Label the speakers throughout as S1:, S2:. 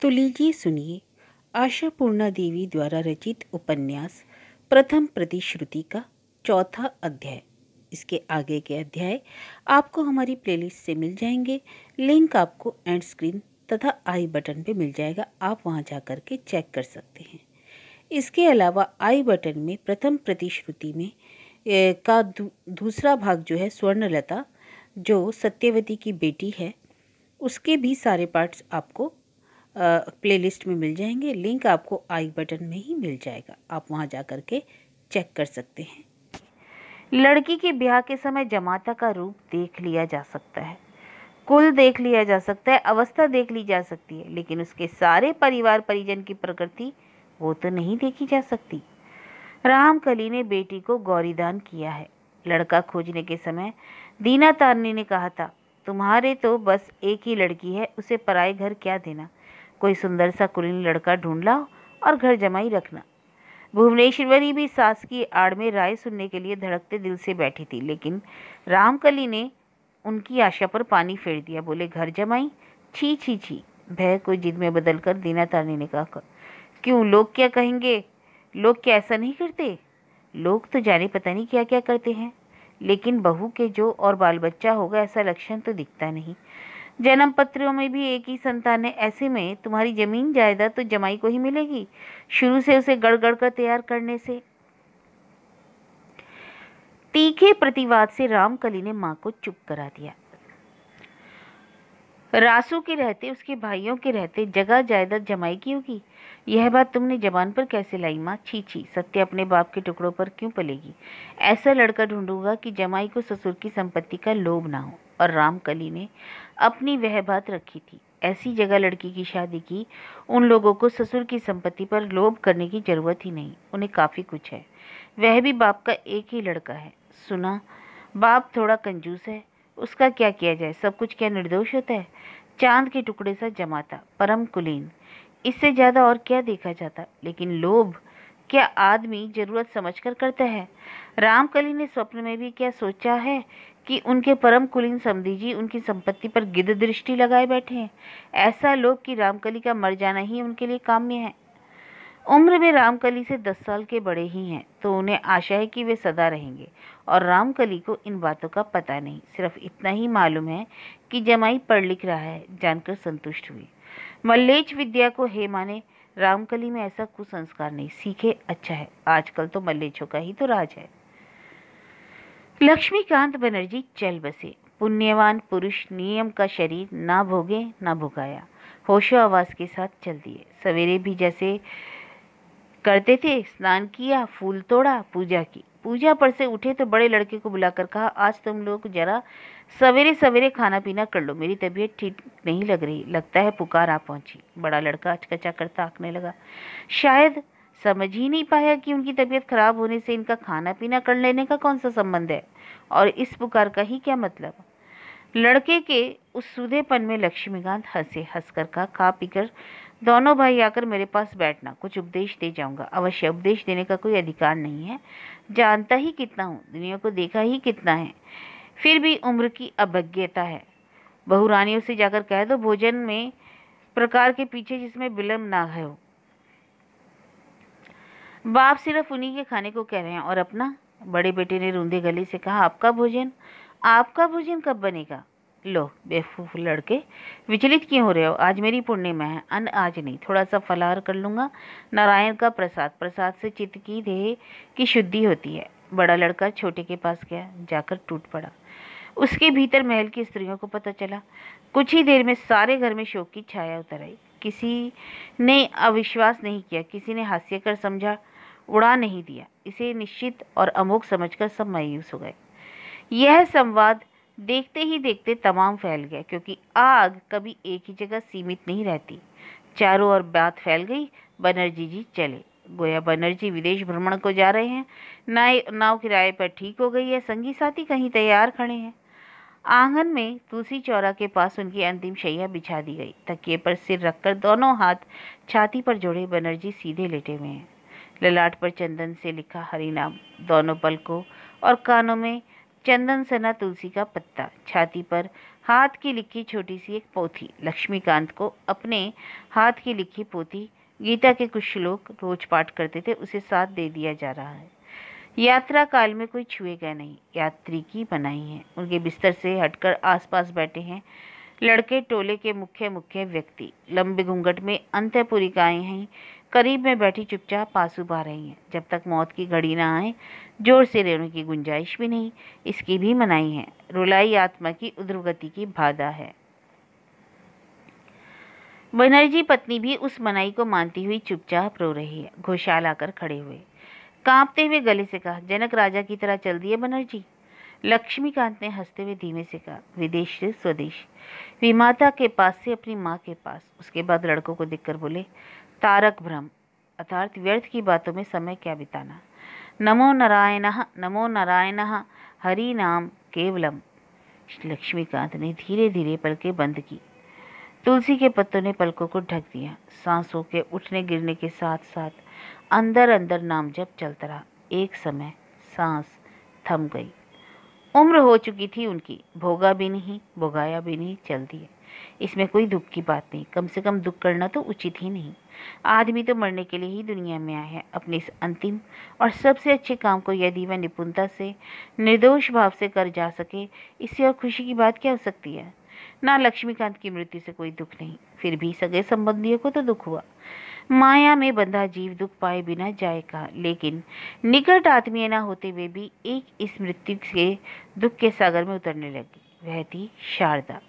S1: तो लीजिए सुनिए आशा पूर्णा देवी द्वारा रचित उपन्यास प्रथम प्रतिश्रुति का चौथा अध्याय इसके आगे के अध्याय आपको हमारी प्लेलिस्ट से मिल जाएंगे लिंक आपको एंड स्क्रीन तथा आई बटन पे मिल जाएगा आप वहाँ जा कर के चेक कर सकते हैं इसके अलावा आई बटन में प्रथम प्रतिश्रुति में ए, का दू, दूसरा भाग जो है स्वर्णलता जो सत्यवती की बेटी है उसके भी सारे पार्ट्स आपको प्लेलिस्ट में मिल जाएंगे लिंक आपको आई बटन में ही मिल जाएगा आप वहाँ जा कर के चेक कर सकते हैं लड़की के ब्याह के समय जमाता का रूप देख लिया जा सकता है कुल देख लिया जा सकता है अवस्था देख ली जा सकती है लेकिन उसके सारे परिवार परिजन की प्रकृति वो तो नहीं देखी जा सकती रामकली ने बेटी को गौरीदान किया है लड़का खोजने के समय दीना तारनी ने कहा था तुम्हारे तो बस एक ही लड़की है उसे पराए घर क्या देना कोई सुंदर सा कुलीन लड़का ढूंढ लाओ और घर जमाई रखना भुवनेश्वरी भी सास की आड़ में राय सुनने के लिए धड़कते दिल से बैठी थी लेकिन रामकली ने उनकी आशा पर पानी फेर दिया बोले घर जमाई छी छी छी भय को जिद में बदल कर दीना तारनी ने कहा क्यों लोग क्या कहेंगे लोग क्या ऐसा नहीं करते लोग तो जाने पता नहीं क्या क्या करते हैं लेकिन बहू के जो और बाल बच्चा होगा ऐसा लक्षण तो दिखता नहीं जन्म पत्रियों में भी एक ही संतान है ऐसे में तुम्हारी जमीन जायदाद तो जमाई को ही मिलेगी शुरू से उसे गड़गड़ कर तैयार करने से तीखे प्रतिवाद से रामकली ने मां को चुप करा दिया रासू के रहते उसके भाइयों के रहते जगह जायदाद जमाई की होगी यह बात तुमने जबान पर कैसे लाई माँ छी छी सत्य अपने बाप के टुकड़ों पर क्यों पलेगी ऐसा लड़का ढूंढूंगा कि जमाई को ससुर की संपत्ति का लोभ ना हो और रामकली ने अपनी वह बात रखी थी ऐसी जगह लड़की की शादी की उन लोगों को ससुर की संपत्ति पर लोभ करने की ज़रूरत ही नहीं उन्हें काफ़ी कुछ है वह भी बाप का एक ही लड़का है सुना बाप थोड़ा कंजूस है उसका क्या किया जाए सब कुछ क्या निर्दोष होता है चांद के टुकड़े सा जमाता परम कुलीन इससे ज़्यादा और क्या देखा जाता लेकिन लोभ क्या आदमी जरूरत समझकर करता है रामकली ने स्वप्न में भी क्या सोचा है कि उनके परम कुलीन जी उनकी संपत्ति पर गिद्ध दृष्टि लगाए बैठे हैं ऐसा लोग कि रामकली का मर जाना ही उनके लिए काम्य है उम्र में रामकली से दस साल के बड़े ही हैं तो उन्हें आशा है कि वे सदा रहेंगे और रामकली को इन बातों का पता नहीं सिर्फ इतना ही मालूम है कि जमाई पढ़ लिख रहा है जानकर संतुष्ट हुई मल्लेच विद्या को हे माने रामकली में ऐसा संस्कार नहीं सीखे अच्छा है आजकल तो मल्लेचों का ही तो राज है लक्ष्मीकांत बनर्जी चल बसे पुण्यवान पुरुष नियम का शरीर ना भोगे ना भुगाया होशो आवाज़ के साथ चल दिए सवेरे भी जैसे करते थे स्नान किया फूल तोड़ा पूजा की पूजा पर से उठे तो बड़े लड़के को बुलाकर कहा आज तुम लोग जरा सवेरे सवेरे खाना पीना कर लो मेरी तबीयत ठीक नहीं लग रही लगता है पुकार आ पहुंची बड़ा लड़का अचकचा करता आंकने लगा शायद समझ ही नहीं पाया कि उनकी तबीयत खराब होने से इनका खाना पीना कर लेने का कौन सा संबंध है और इस पुकार का ही क्या मतलब लड़के के उस सूधेपन में लक्ष्मीकांत हंसे हंसकर का खा पीकर दोनों भाई आकर मेरे पास बैठना कुछ उपदेश दे जाऊंगा अवश्य उपदेश देने का कोई अधिकार नहीं है जानता ही कितना हूँ दुनिया को देखा ही कितना है फिर भी उम्र की अभज्ञता है बहुरानियों से जाकर कह दो भोजन में प्रकार के पीछे जिसमें विलम्ब ना हो बाप सिर्फ उन्हीं के खाने को कह रहे हैं और अपना बड़े बेटे ने रूंधे गली से कहा आपका भोजन आपका भोजन कब बनेगा लो बेफूफ लड़के विचलित क्यों हो रहे हो आज मेरी पूर्णिमा है अन आज नहीं थोड़ा सा फलाहार कर लूँगा नारायण का प्रसाद प्रसाद से चित्त की देह की शुद्धि होती है बड़ा लड़का छोटे के पास गया जाकर टूट पड़ा उसके भीतर महल की स्त्रियों को पता चला कुछ ही देर में सारे घर में शोक की छाया उतर आई किसी ने अविश्वास नहीं किया किसी ने हास्य कर समझा उड़ा नहीं दिया इसे निश्चित और अमोक समझकर सब मायूस हो गए यह संवाद देखते ही देखते तमाम फैल गया क्योंकि आग कभी एक ही जगह सीमित नहीं रहती चारों ओर बात फैल गई बनर्जी जी चले गोया बनर्जी विदेश भ्रमण को जा रहे हैं नाव नाव किराए पर ठीक हो गई है संगी साथी कहीं तैयार खड़े हैं आंगन में तुलसी चौरा के पास उनकी अंतिम शैया बिछा दी गई तकिए पर सिर रखकर दोनों हाथ छाती पर जोड़े बनर्जी सीधे लेटे हुए हैं ललाट पर चंदन से लिखा नाम दोनों पलकों और कानों में चंदन सना तुलसी का पत्ता छाती पर हाथ की लिखी छोटी सी एक पोथी लक्ष्मीकांत को अपने हाथ की लिखी पोथी गीता के कुछ श्लोक रोज पाठ करते थे उसे साथ दे दिया जा रहा है यात्रा काल में कोई छुए गए नहीं यात्री की बनाई है उनके बिस्तर से हटकर आसपास बैठे हैं लड़के टोले के मुख्य मुख्य व्यक्ति लंबे घूंघट में अंत्यपुरी गाय हैं करीब में बैठी चुपचाप आंसू पा रही हैं जब तक मौत की घड़ी ना आए जोर से रेणु की गुंजाइश भी नहीं इसकी भी मनाई है रुलाई आत्मा की उद्रगति की बाधा है बनर्जी पत्नी भी उस मनाई को मानती हुई चुपचाप रो रही है घोषाल आकर खड़े हुए कांपते हुए गले से कहा जनक राजा की तरह चल दिए बनर्जी लक्ष्मीकांत ने हंसते हुए धीमे से कहा विदेश से स्वदेश विमाता के पास से अपनी माँ के पास उसके बाद लड़कों को देखकर बोले तारक भ्रम अर्थात व्यर्थ की बातों में समय क्या बिताना नमो नारायण नमो नारायण हरि नाम केवलम लक्ष्मीकांत ने धीरे धीरे पलकें बंद की तुलसी के पत्तों ने पलकों को ढक दिया सांसों के उठने गिरने के साथ साथ अंदर अंदर नाम जब चलता रहा एक समय सांस थम गई उम्र हो चुकी थी उनकी भोगा भी नहीं भोगाया भी नहीं चल दिए इसमें कोई दुख की बात नहीं कम से कम दुख करना तो उचित ही नहीं आदमी तो मरने के लिए ही दुनिया में आया है अपने इस अंतिम और सबसे अच्छे काम को यदि वह निपुणता से निर्दोष भाव से कर जा सके इससे और खुशी की बात क्या हो सकती है ना लक्ष्मीकांत की मृत्यु से कोई दुख नहीं फिर भी सगे संबंधियों को तो दुख हुआ माया में बंधा जीव दुख पाए बिना जाएगा लेकिन निकट आत्मीय न होते हुए भी एक इस मृत्यु के दुख के सागर में उतरने लगी वह थी शारदा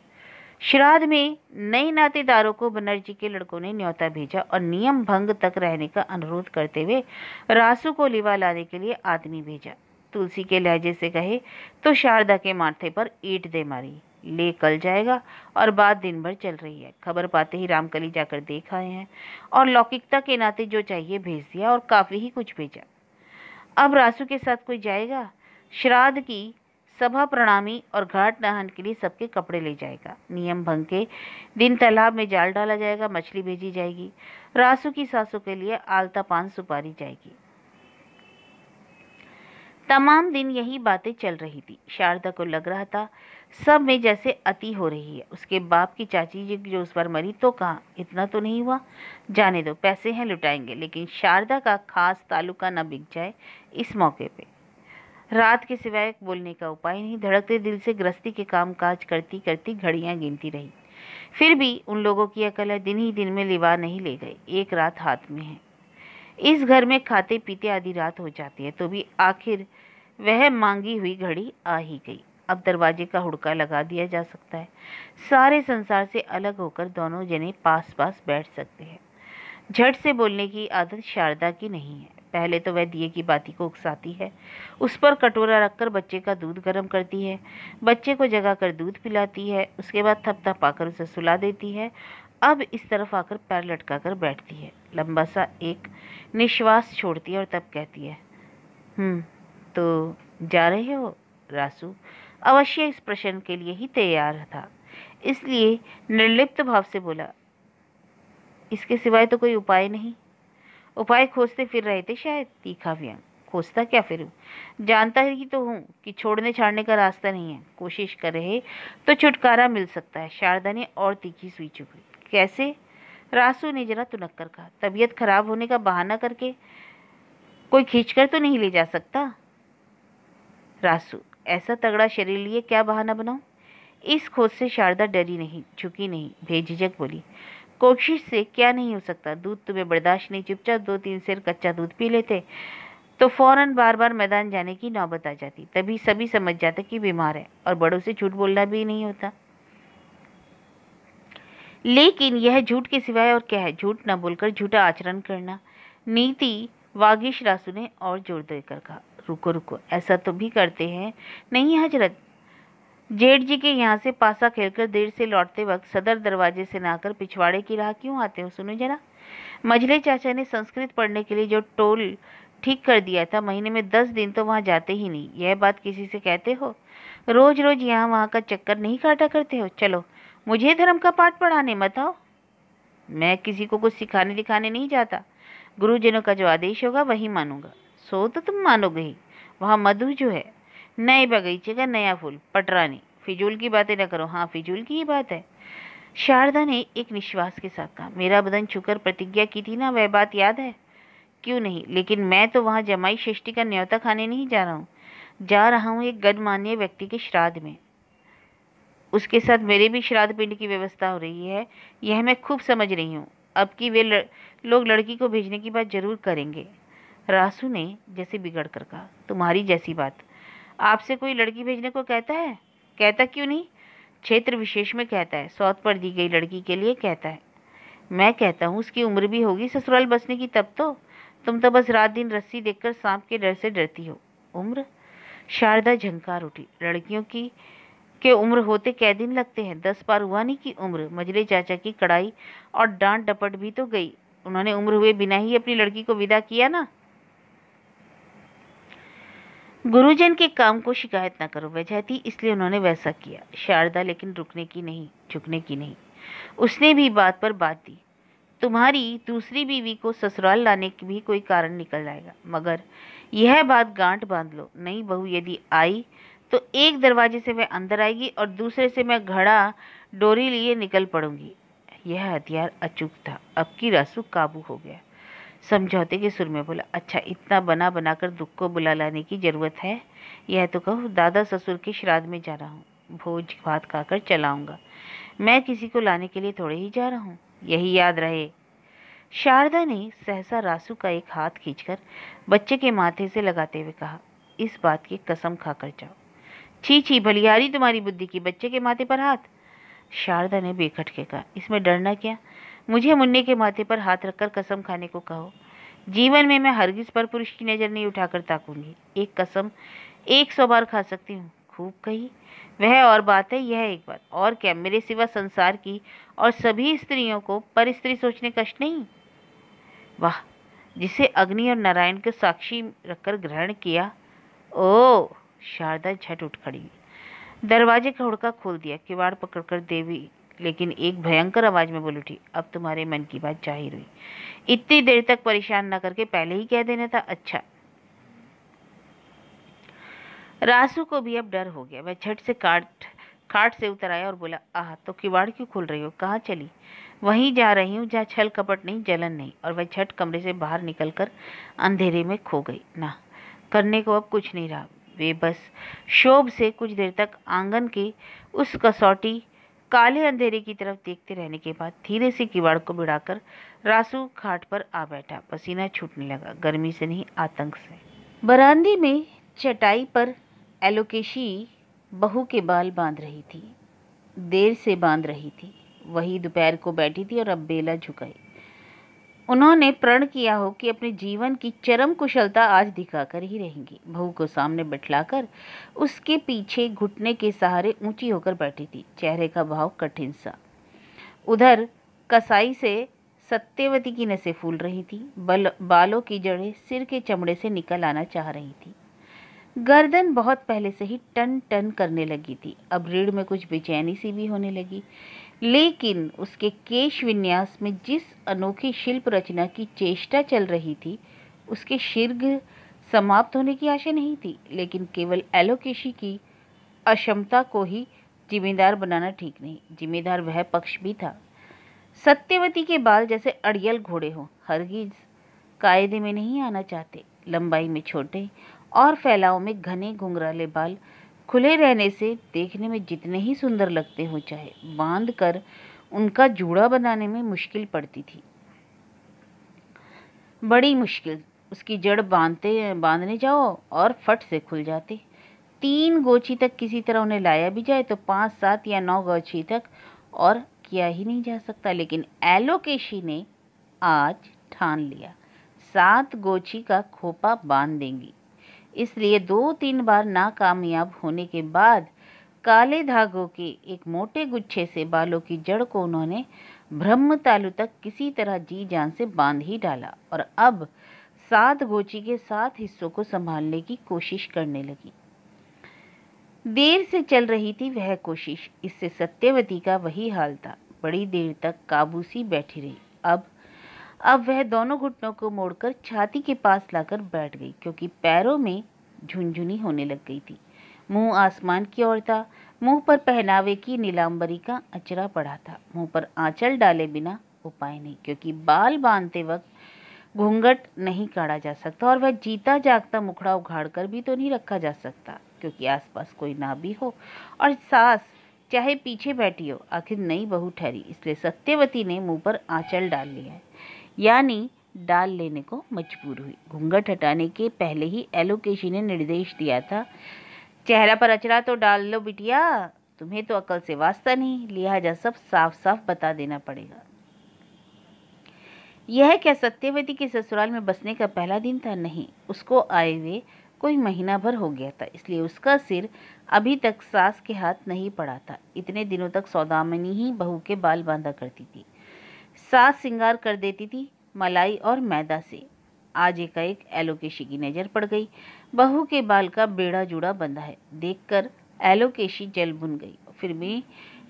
S1: श्राद्ध में नए नातेदारों को बनर्जी के लड़कों ने न्योता भेजा और नियम भंग तक रहने का अनुरोध करते हुए रासू को लिवा लाने के लिए आदमी भेजा तुलसी के लहजे से कहे तो शारदा के माथे पर ईट दे मारी ले कल जाएगा और बात दिन भर चल रही है खबर पाते ही रामकली जाकर देख आए हैं और लौकिकता के नाते जो चाहिए भेज दिया और काफ़ी ही कुछ भेजा अब रासू के साथ कोई जाएगा श्राद्ध की सभा प्रणामी और घाट दहन के लिए सबके कपड़े ले जाएगा नियम भंग के दिन तालाब में जाल डाला जाएगा मछली भेजी जाएगी रासू की सासू के लिए आलता पान सुपारी जाएगी तमाम दिन यही बातें चल रही थी शारदा को लग रहा था सब में जैसे अति हो रही है उसके बाप की चाची जी जो उस पर मरी तो कहा इतना तो नहीं हुआ जाने दो पैसे हैं लुटाएंगे लेकिन शारदा का खास तालुका न बिक जाए इस मौके पे रात के सिवाय बोलने का उपाय नहीं धड़कते दिल से गृहस्थी के काम काज करती करती घड़ियां गिनती रही फिर भी उन लोगों की अकल दिन ही दिन में लिवा नहीं ले गए एक रात हाथ में है इस घर में खाते पीते आधी रात हो जाती है तो भी आखिर वह मांगी हुई घड़ी आ ही गई अब दरवाजे का हुड़का लगा दिया जा सकता है सारे संसार से अलग होकर दोनों जने पास पास बैठ सकते हैं झट से बोलने की आदत शारदा की नहीं है पहले तो वह दिए की बाती को उकसाती है उस पर कटोरा रखकर बच्चे का दूध गर्म करती है बच्चे को जगा कर दूध पिलाती है उसके बाद थप आकर उसे सुला देती है अब इस तरफ आकर पैर लटका कर बैठती है लंबा सा एक निश्वास छोड़ती है और तब कहती है हम्म, तो जा रहे हो रासू अवश्य इस प्रश्न के लिए ही तैयार था इसलिए निर्लिप्त भाव से बोला इसके सिवाय तो कोई उपाय नहीं उपाय खोजते फिर रहे थे शायद तीखा व्यंग खोजता क्या फिर जानता ही तो हूँ कि छोड़ने छाड़ने का रास्ता नहीं है कोशिश कर रहे तो छुटकारा मिल सकता है शारदा ने और तीखी सुई चुकी कैसे रासू ने जरा तुनक कर कहा तबीयत खराब होने का बहाना करके कोई खींच कर तो नहीं ले जा सकता रासू ऐसा तगड़ा शरीर लिए क्या बहाना बनाऊं इस खोज से शारदा डरी नहीं झुकी नहीं बेझिझक बोली कोशिश से क्या नहीं हो सकता दूध तुम्हें बर्दाश्त नहीं चुपचाप दो तीन सिर कच्चा दूध पी लेते तो फौरन बार बार मैदान जाने की नौबत आ जाती तभी सभी समझ जाते कि बीमार है और बड़ों से झूठ बोलना भी नहीं होता लेकिन यह झूठ के सिवाय और क्या है झूठ न बोलकर झूठा आचरण करना नीति वागिश रासू ने और जोर देकर कहा रुको रुको ऐसा तो भी करते हैं नहीं हजरत जेठ जी के यहाँ से पासा खेलकर देर से लौटते वक्त सदर दरवाजे से नाकर पिछवाड़े की राह क्यों आते हो सुनो जरा मझले चाचा ने संस्कृत पढ़ने के लिए जो टोल ठीक कर दिया था महीने में दस दिन तो वहाँ जाते ही नहीं यह बात किसी से कहते हो रोज रोज यहाँ वहाँ का चक्कर नहीं काटा करते हो चलो मुझे धर्म का पाठ पढ़ाने मत आओ मैं किसी को कुछ सिखाने दिखाने नहीं जाता गुरुजनों का जो आदेश होगा वही मानूंगा सो तो तुम मानोगे ही वहाँ मधु जो है नए बगीचे का नया फूल पटरानी फिजूल की बातें ना करो हाँ फिजूल की ही बात है शारदा ने एक निश्वास के साथ कहा मेरा बदन छुकर प्रतिज्ञा की थी ना वह बात याद है क्यों नहीं लेकिन मैं तो वहाँ जमाई षष्ठी का न्योता खाने नहीं जा रहा हूँ जा रहा हूँ एक गणमान्य व्यक्ति के श्राद्ध में उसके साथ मेरे भी श्राद्ध पिंड की व्यवस्था हो रही है यह मैं खूब समझ रही हूँ अब कि वे लोग लड़की को भेजने की बात जरूर करेंगे रासू ने जैसे बिगड़ कर कहा तुम्हारी जैसी बात आपसे कोई लड़की भेजने को कहता है कहता क्यों नहीं क्षेत्र विशेष में कहता है सौत पर दी गई लड़की के लिए कहता है मैं कहता हूँ उसकी उम्र भी होगी ससुराल बसने की तब तो तुम तो बस रात दिन रस्सी देखकर सांप के डर से डरती हो उम्र शारदा झंकार उठी लड़कियों की के उम्र होते कै दिन लगते हैं दस पार हुआ नहीं की उम्र मजरे चाचा की कड़ाई और डांट डपट भी तो गई उन्होंने उम्र हुए बिना ही अपनी लड़की को विदा किया ना गुरुजन के काम को शिकायत ना करो वजह थी इसलिए उन्होंने वैसा किया शारदा लेकिन रुकने की नहीं झुकने की नहीं उसने भी बात पर बात दी तुम्हारी दूसरी बीवी को ससुराल लाने की भी कोई कारण निकल जाएगा मगर यह बात गांठ बांध लो नई बहू यदि आई तो एक दरवाजे से मैं अंदर आएगी और दूसरे से मैं घड़ा डोरी लिए निकल पड़ूंगी यह हथियार अचूक था अब की रासू काबू हो गया समझौते के सुर में बोला अच्छा इतना बना बनाकर दुख को बुला लाने की जरूरत है यह तो कहो दादा ससुर के श्राद्ध में जा रहा हूँ भोज भात खाकर चलाऊंगा मैं किसी को लाने के लिए थोड़े ही जा रहा हूँ यही याद रहे शारदा ने सहसा रासू का एक हाथ खींचकर बच्चे के माथे से लगाते हुए कहा इस बात की कसम खाकर जाओ छी छी भलियारी तुम्हारी बुद्धि की बच्चे के माथे पर हाथ शारदा ने बेखट के कहा इसमें डरना क्या मुझे मुन्ने के माथे पर हाथ रखकर कसम खाने को कहो जीवन में मैं हरगिज पर पुरुष की नज़र नहीं उठाकर ताकूंगी एक कसम एक सौ बार खा सकती हूँ खूब कही वह और बात है यह एक बात और क्या मेरे सिवा संसार की और सभी स्त्रियों को पर स्त्री सोचने कष्ट नहीं वाह जिसे अग्नि और नारायण को साक्षी रखकर ग्रहण किया ओ शारदा झट उठ खड़ी दरवाजे का हुड़का खोल दिया किवाड़ पकड़कर देवी लेकिन एक भयंकर आवाज में बोल उठी अब तुम्हारे मन की बात जाहिर हुई इतनी देर तक परेशान न करके पहले ही कह देना था अच्छा रासू को भी अब डर हो गया वह झट से काट खाट से उतर आया और बोला आह तो किवाड़ क्यों खोल रही हो कहाँ चली वहीं जा रही हूँ जहाँ छल कपट नहीं जलन नहीं और वह झट कमरे से बाहर निकलकर अंधेरे में खो गई ना करने को अब कुछ नहीं रहा वे बस शोभ से कुछ देर तक आंगन की उस कसौटी काले अंधेरे की तरफ देखते रहने के बाद धीरे से किवाड़ को बिड़ाकर रासू घाट पर आ बैठा पसीना छूटने लगा गर्मी से नहीं आतंक से बरामदे में चटाई पर एलोकेशी बहू के बाल बांध रही थी देर से बांध रही थी वही दोपहर को बैठी थी और अब बेला झुकाई उन्होंने प्रण किया हो कि अपने जीवन की चरम कुशलता आज दिखाकर ही रहेंगी बहू को सामने बैठलाकर उसके पीछे घुटने के सहारे ऊंची होकर बैठी थी चेहरे का भाव कठिन सा उधर कसाई से सत्यवती की नसें फूल रही थी बल बालों की जड़ें सिर के चमड़े से निकल आना चाह रही थी गर्दन बहुत पहले से ही टन टन करने लगी थी अब रीढ़ में कुछ बेचैनी सी भी होने लगी लेकिन उसके केश विन्यास में जिस अनोखी शिल्प रचना की चेष्टा चल रही थी उसके शीर्घ समाप्त होने की आशा नहीं थी लेकिन केवल एलोकेशी की अक्षमता को ही जिम्मेदार बनाना ठीक नहीं जिम्मेदार वह पक्ष भी था सत्यवती के बाल जैसे अड़ियल घोड़े हों हरगिज कायदे में नहीं आना चाहते लंबाई में छोटे और फैलाव में घने घुंघराले बाल खुले रहने से देखने में जितने ही सुंदर लगते हो चाहे बांध कर उनका जूड़ा बनाने में मुश्किल पड़ती थी बड़ी मुश्किल उसकी जड़ बांधते बांधने जाओ और फट से खुल जाते तीन गोची तक किसी तरह उन्हें लाया भी जाए तो पाँच सात या नौ गोची तक और किया ही नहीं जा सकता लेकिन एलोकेशी ने आज ठान लिया सात गोची का खोपा बांध देंगी इसलिए दो तीन बार नाकामयाब होने के बाद काले धागों के एक मोटे गुच्छे से बालों की जड़ को उन्होंने ब्रह्म तालु तक किसी तरह जी जान से बांध ही डाला और अब सात गोची के सात हिस्सों को संभालने की कोशिश करने लगी देर से चल रही थी वह कोशिश इससे सत्यवती का वही हाल था बड़ी देर तक काबूसी बैठी रही अब अब वह दोनों घुटनों को मोड़कर छाती के पास लाकर बैठ गई क्योंकि पैरों में झुनझुनी होने लग गई थी मुंह आसमान की ओर था मुंह पर पहनावे की नीलांबरी का अचरा पड़ा था मुंह पर आंचल डाले बिना उपाय नहीं क्योंकि बाल बांधते वक्त घूंघट नहीं काढ़ा जा सकता और वह जीता जागता मुखड़ा उघाड़ कर भी तो नहीं रखा जा सकता क्योंकि आसपास कोई ना भी हो और सास चाहे पीछे बैठी हो आखिर नई बहू ठहरी इसलिए सत्यवती ने मुंह पर आंचल डाल लिया है यानी डाल लेने को मजबूर हुई घूंघट हटाने के पहले ही एलोकेशी ने निर्देश दिया था चेहरा पर अचरा तो डाल लो बिटिया तुम्हें तो अकल से वास्ता नहीं लिहाजा सब साफ साफ बता देना पड़ेगा यह क्या सत्यवती के ससुराल में बसने का पहला दिन था नहीं उसको आए हुए कोई महीना भर हो गया था इसलिए उसका सिर अभी तक सास के हाथ नहीं पड़ा था इतने दिनों तक सौदामनी ही बहू के बाल बांधा करती थी सास सिंगार कर देती थी मलाई और मैदा से आज एकाएक एक एलोकेशी की नज़र पड़ गई बहू के बाल का बेड़ा जुड़ा बंधा है देखकर कर एलोकेशी जल बुन गई फिर भी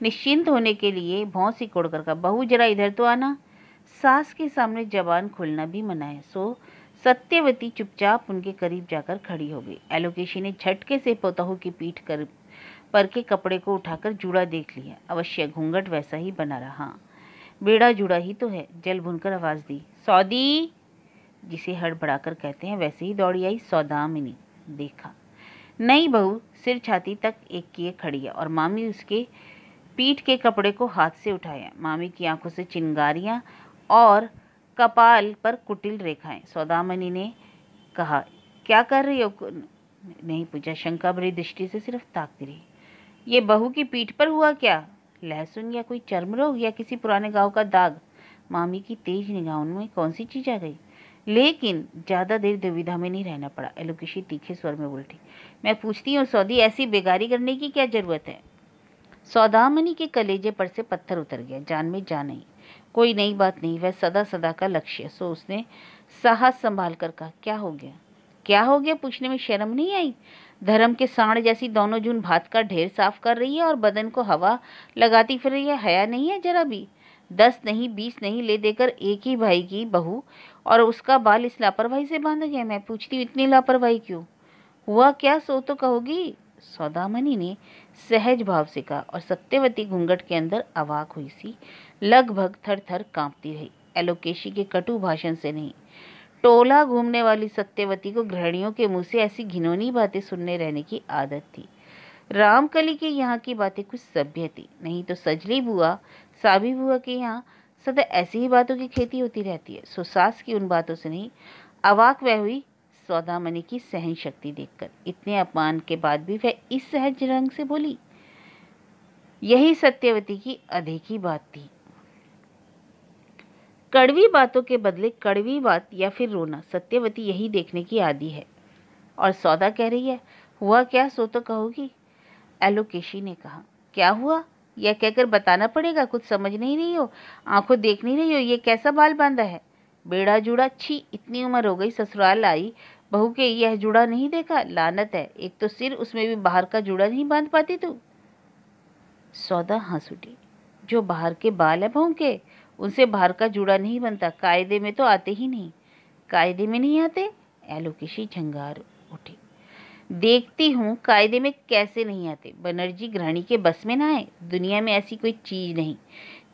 S1: निश्चिंत होने के लिए भौं से कोड़कर का बहू जरा इधर तो आना सास के सामने जबान खुलना भी मना है सो सत्यवती चुपचाप उनके करीब जाकर खड़ी हो गई एलोकेशी ने झटके से पोताहू की पीठ कर पर के कपड़े को उठाकर जूड़ा देख लिया अवश्य घूंघट वैसा ही बना रहा बेड़ा जुड़ा ही तो है जल भूनकर आवाज़ दी सौदी जिसे हड़बड़ाकर कहते हैं वैसे ही दौड़ी आई सौदामिनी देखा नई बहू सिर छाती तक एक किए खड़ी है और मामी उसके पीठ के कपड़े को हाथ से उठाया मामी की आंखों से चिंगारियां और कपाल पर कुटिल रेखाएं सौदामिनी ने कहा क्या कर रही हो नहीं पूछा शंका भरी दृष्टि से सिर्फ ताकती रही ये बहू की पीठ पर हुआ क्या लहसुन या कोई चर्म रोग या किसी पुराने गांव का दाग मामी की तेज निगाहों में कौन सी चीज आ गई लेकिन ज़्यादा देर दुविधा में नहीं रहना पड़ा एलोकेशी तीखे स्वर में बोलती मैं पूछती हूँ सौदी ऐसी बेगारी करने की क्या ज़रूरत है सौदामनी के कलेजे पर से पत्थर उतर गया जान में जा नहीं कोई नई बात नहीं वह सदा सदा का लक्ष्य सो उसने साहस संभाल कर कहा क्या हो गया क्या हो गया पूछने में शर्म नहीं आई धर्म के साण जैसी दोनों जून भात का ढेर साफ कर रही है और बदन को हवा लगाती फिर रही है हया नहीं है जरा भी दस नहीं बीस नहीं ले देकर एक ही भाई की बहू और उसका बाल इस लापरवाही से बांध गया मैं पूछती हूँ इतनी लापरवाही क्यों हुआ क्या सो तो कहोगी सौदामनी ने सहज भाव से कहा और सत्यवती घूंघट के अंदर अवाक हुई सी लगभग थर थर कांपती रही एलोकेशी के कटु भाषण से नहीं टोला घूमने वाली सत्यवती को गृहणियों के मुंह से ऐसी घिनौनी बातें सुनने रहने की आदत थी रामकली के यहाँ की बातें कुछ सभ्य थी नहीं तो सजली बुआ साबी बुआ के यहाँ सदा ऐसी ही बातों की खेती होती रहती है सो सास की उन बातों से नहीं अवाक वह हुई सौदामणि की सहन शक्ति देखकर इतने अपमान के बाद भी वह इस सहज रंग से बोली यही सत्यवती की अधिक ही बात थी कड़वी बातों के बदले कड़वी बात या फिर रोना सत्यवती यही देखने की आदि है और सौदा कह रही है हुआ क्या सो तो कहोगी एलोकेशी ने कहा क्या हुआ यह कहकर बताना पड़ेगा कुछ समझ नहीं रही हो आंखों देख नहीं रही हो ये कैसा बाल बांधा है बेड़ा जुड़ा छी इतनी उम्र हो गई ससुराल आई बहू के यह जुड़ा नहीं देखा लानत है एक तो सिर उसमें भी बाहर का जुड़ा नहीं बांध पाती तू सौदा हंस उठी जो बाहर के बाल है बहू के उनसे बाहर का जुड़ा नहीं बनता कायदे में तो आते ही नहीं कायदे में नहीं आते एलोकेशी झंगार उठे देखती हूँ कायदे में कैसे नहीं आते बनर्जी ग्रहणी के बस में ना आए दुनिया में ऐसी कोई चीज़ नहीं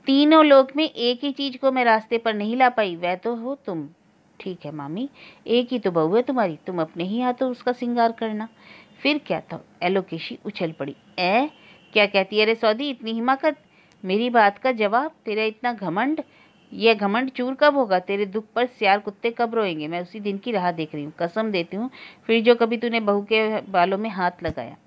S1: तीनों लोग में एक ही चीज़ को मैं रास्ते पर नहीं ला पाई वह तो हो तुम ठीक है मामी एक ही तो बहू है तुम्हारी तुम अपने ही हाथों उसका श्रृंगार करना फिर क्या था एलोकेशी उछल पड़ी ए क्या कहती है अरे सौदी इतनी हिमाकत मेरी बात का जवाब तेरा इतना घमंड यह घमंड चूर कब होगा तेरे दुख पर सियार कुत्ते कब रोएंगे मैं उसी दिन की राह देख रही हूँ कसम देती हूँ फिर जो कभी तूने बहू के बालों में हाथ लगाया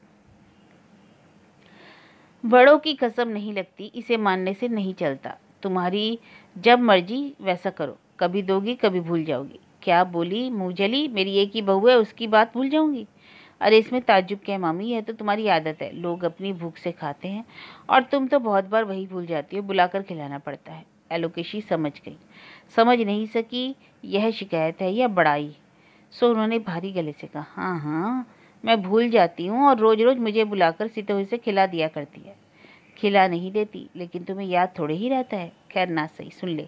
S1: बड़ों की कसम नहीं लगती इसे मानने से नहीं चलता तुम्हारी जब मर्जी वैसा करो कभी दोगी कभी भूल जाओगी क्या बोली मुँह जली मेरी एक ही बहू है उसकी बात भूल जाऊंगी अरे इसमें ताजुब क्या मामी यह तो तुम्हारी आदत है लोग अपनी भूख से खाते हैं और तुम तो बहुत बार वही भूल जाती हो बुलाकर खिलाना पड़ता है एलोकेशी समझ गई समझ नहीं सकी यह शिकायत है या बड़ाई सो उन्होंने भारी गले से कहा हाँ हाँ मैं भूल जाती हूँ और रोज़ रोज़ मुझे बुलाकर हुए से खिला दिया करती है खिला नहीं देती लेकिन तुम्हें याद थोड़े ही रहता है खैर ना सही सुन ले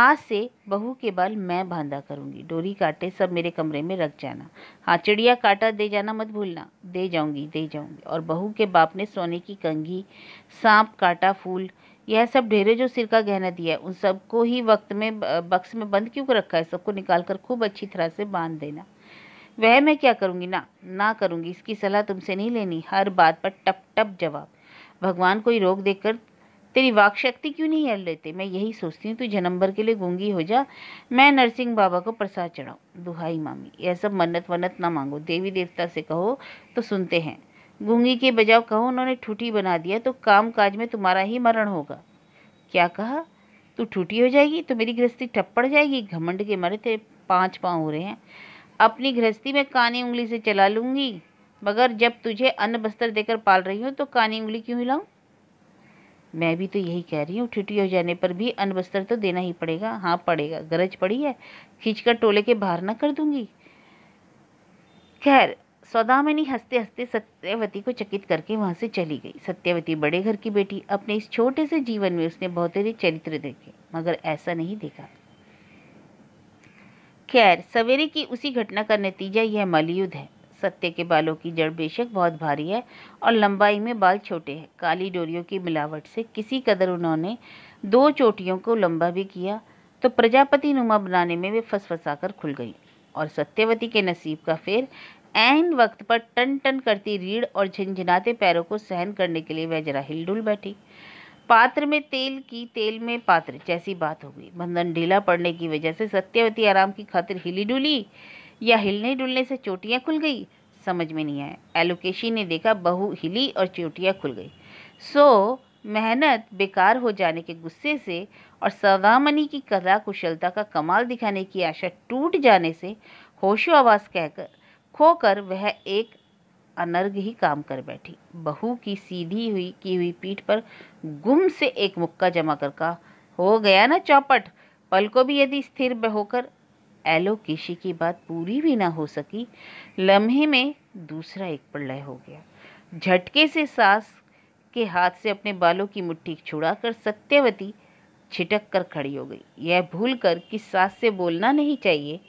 S1: आज से बहू के बाल मैं बांधा करूँगी डोरी काटे सब मेरे कमरे में रख जाना हाँ चिड़िया काटा दे जाना मत भूलना दे जाऊँगी दे जाऊँगी और बहू के बाप ने सोने की कंघी सांप काटा फूल यह सब ढेरे जो सिर का गहना दिया है उन सबको ही वक्त में बक्स में बंद क्यों रखा है सबको निकाल कर खूब अच्छी तरह से बांध देना वह मैं क्या करूँगी ना ना करूँगी इसकी सलाह तुमसे नहीं लेनी हर बात पर टप टप जवाब भगवान कोई रोग देकर तेरी वाक शक्ति क्यों नहीं हर लेते मैं यही सोचती हूँ तू जन्म भर के लिए गूंगी हो जा मैं नरसिंह बाबा को प्रसाद चढ़ाऊँ दुहाई मामी यह सब मन्नत वन्नत ना मांगो देवी देवता से कहो तो सुनते हैं गूंगी के बजाव कहो उन्होंने ठूठी बना दिया तो काम काज में तुम्हारा ही मरण होगा क्या कहा तू ठूठी हो जाएगी तो मेरी गृहस्थी ठप पड़ जाएगी घमंड के मरे तेरे पाँच पाँव हो रहे हैं अपनी गृहस्थी में कानी उंगली से चला लूँगी मगर जब तुझे अन्न बस्तर देकर पाल रही हूँ तो कानी उंगली क्यों हिलाऊं मैं भी तो यही कह रही हूँ ठिटी हो जाने पर भी अन्न बस्तर तो देना ही पड़ेगा हाँ पड़ेगा गरज पड़ी है खींचकर टोले के बाहर ना कर दूंगी खैर सौदामिनी हंसते हंसते सत्यवती को चकित करके वहाँ से चली गई सत्यवती बड़े घर की बेटी अपने इस छोटे से जीवन में उसने बहुत से चरित्र देखे मगर ऐसा नहीं देखा खैर सवेरे की उसी घटना का नतीजा यह मलयुद्ध है सत्य के बालों की जड़ बेशक बहुत भारी है और लंबाई में बाल छोटे हैं काली डोरियों की मिलावट से किसी कदर उन्होंने दो चोटियों को लंबा भी किया तो प्रजापति नुमा बनाने में वे फसफसा कर खुल गई और सत्यवती के नसीब का फेर ऐन वक्त पर टन टन करती रीढ़ और झंझनाते पैरों को सहन करने के लिए वह जरा हिलडुल बैठी पात्र में तेल की तेल में पात्र जैसी बात हो गई बंधन ढीला पड़ने की वजह से सत्यवती आराम की खातिर हिली डुली या हिलने डुलने से चोटियाँ खुल गई समझ में नहीं आया एलोकेशी ने देखा बहू हिली और चोटियाँ खुल गई सो मेहनत बेकार हो जाने के गुस्से से और सदामनी की कला कुशलता का कमाल दिखाने की आशा टूट जाने से होशो आवाज़ कहकर खोकर वह एक अनर्ग ही काम कर बैठी बहू की सीधी हुई की हुई पीठ पर गुम से एक मुक्का जमा कर कहा हो गया ना चौपट पल को भी यदि स्थिर होकर एलोकेशी की बात पूरी भी ना हो सकी लम्हे में दूसरा एक प्रलय हो गया झटके से सास के हाथ से अपने बालों की मुट्ठी कर सत्यवती छिटक कर खड़ी हो गई यह भूल कर कि सास से बोलना नहीं चाहिए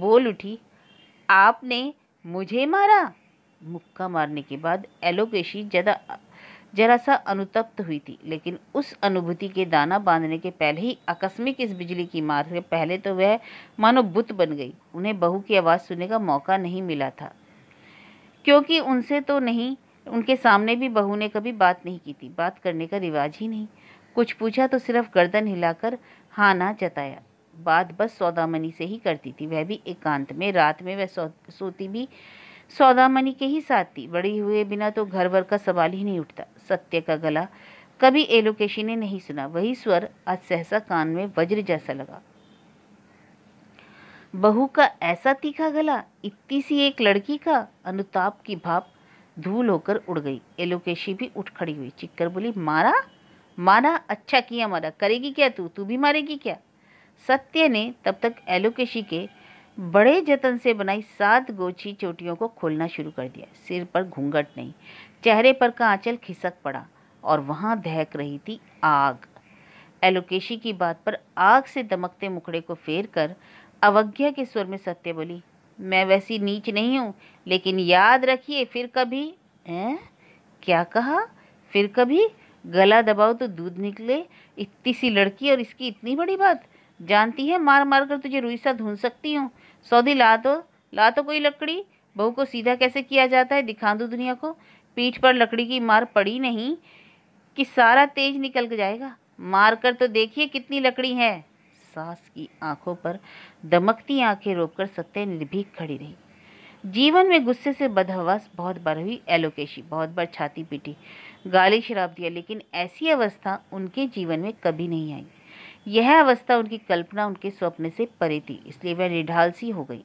S1: बोल उठी आपने मुझे मारा मुक्का मारने के बाद एलोकेशी ज़्यादा जरा सा अनुतप्त हुई थी लेकिन उस अनुभूति के दाना बांधने के पहले ही आकस्मिक इस बिजली की मार से पहले तो वह मानो बुत बन गई उन्हें बहू की आवाज़ सुनने का मौका नहीं मिला था क्योंकि उनसे तो नहीं उनके सामने भी बहू ने कभी बात नहीं की थी बात करने का रिवाज ही नहीं कुछ पूछा तो सिर्फ गर्दन हिलाकर हाँ ना जताया बात बस सौदामनी से ही करती थी वह भी एकांत में रात में वह सो, सोती भी सौदामनी के ही साथ थी बड़ी हुए बिना तो घर वर का सवाल ही नहीं उठता सत्य का गला कभी एलोकेशी ने नहीं सुना वही स्वर आज सहसा कान में वज्र जैसा लगा बहू का ऐसा तीखा गला इतनी सी एक लड़की का अनुताप की भाप धूल होकर उड़ गई एलोकेशी भी उठ खड़ी हुई चिक्कर बोली मारा मारा अच्छा किया मारा करेगी क्या तू तू भी मारेगी क्या सत्य ने तब तक एलोकेशी के बड़े जतन से बनाई सात गोछी चोटियों को खोलना शुरू कर दिया सिर पर घूंघट नहीं चेहरे पर का आंचल खिसक पड़ा और वहाँ दहक रही थी आग एलोकेशी की बात पर आग से दमकते मुखड़े को फेर कर अवज्ञा के स्वर में सत्य बोली मैं वैसी नीच नहीं हूँ लेकिन याद रखिए फिर कभी हैं क्या कहा फिर कभी गला दबाओ तो दूध निकले इतनी सी लड़की और इसकी इतनी बड़ी बात जानती है मार मार कर तुझे रुई सा धुन सकती हूँ सौदी ला दो ला तो कोई लकड़ी बहू को सीधा कैसे किया जाता है दिखा दो दुनिया को पीठ पर लकड़ी की मार पड़ी नहीं कि सारा तेज निकल जाएगा मार कर तो देखिए कितनी लकड़ी है सास की आंखों पर दमकती आंखें रोककर सत्य निर्भीक खड़ी रही जीवन में गुस्से से बदहवास बहुत बार हुई एलोकेशी बहुत बार छाती पीटी गाली शराब दिया लेकिन ऐसी अवस्था उनके जीवन में कभी नहीं आई यह अवस्था उनकी कल्पना उनके स्वप्न से परे थी इसलिए वह निढाल सी हो गई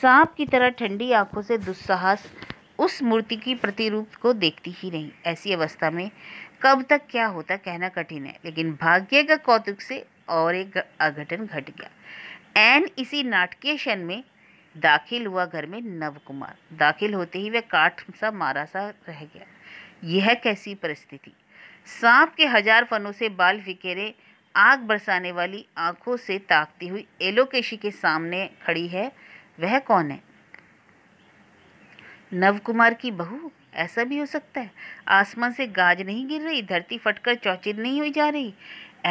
S1: सांप की तरह ठंडी आंखों से दुस्साहस उस मूर्ति की प्रतिरूप को देखती ही नहीं ऐसी अवस्था में कब तक क्या होता कहना कठिन है लेकिन भाग्य का कौतुक से और एक अघटन घट गया एन इसी नाटकीय क्षण में दाखिल हुआ घर में नवकुमार दाखिल होते ही वह काठ सा मारा सा रह गया यह कैसी परिस्थिति सांप के हजार फनों से बाल फिकेरे आग बरसाने वाली आंखों से ताकती हुई एलोकेशी के सामने खड़ी है वह कौन है नवकुमार की बहू ऐसा भी हो सकता है आसमान से गाज नहीं गिर रही धरती फटकर चौचित नहीं हुई जा रही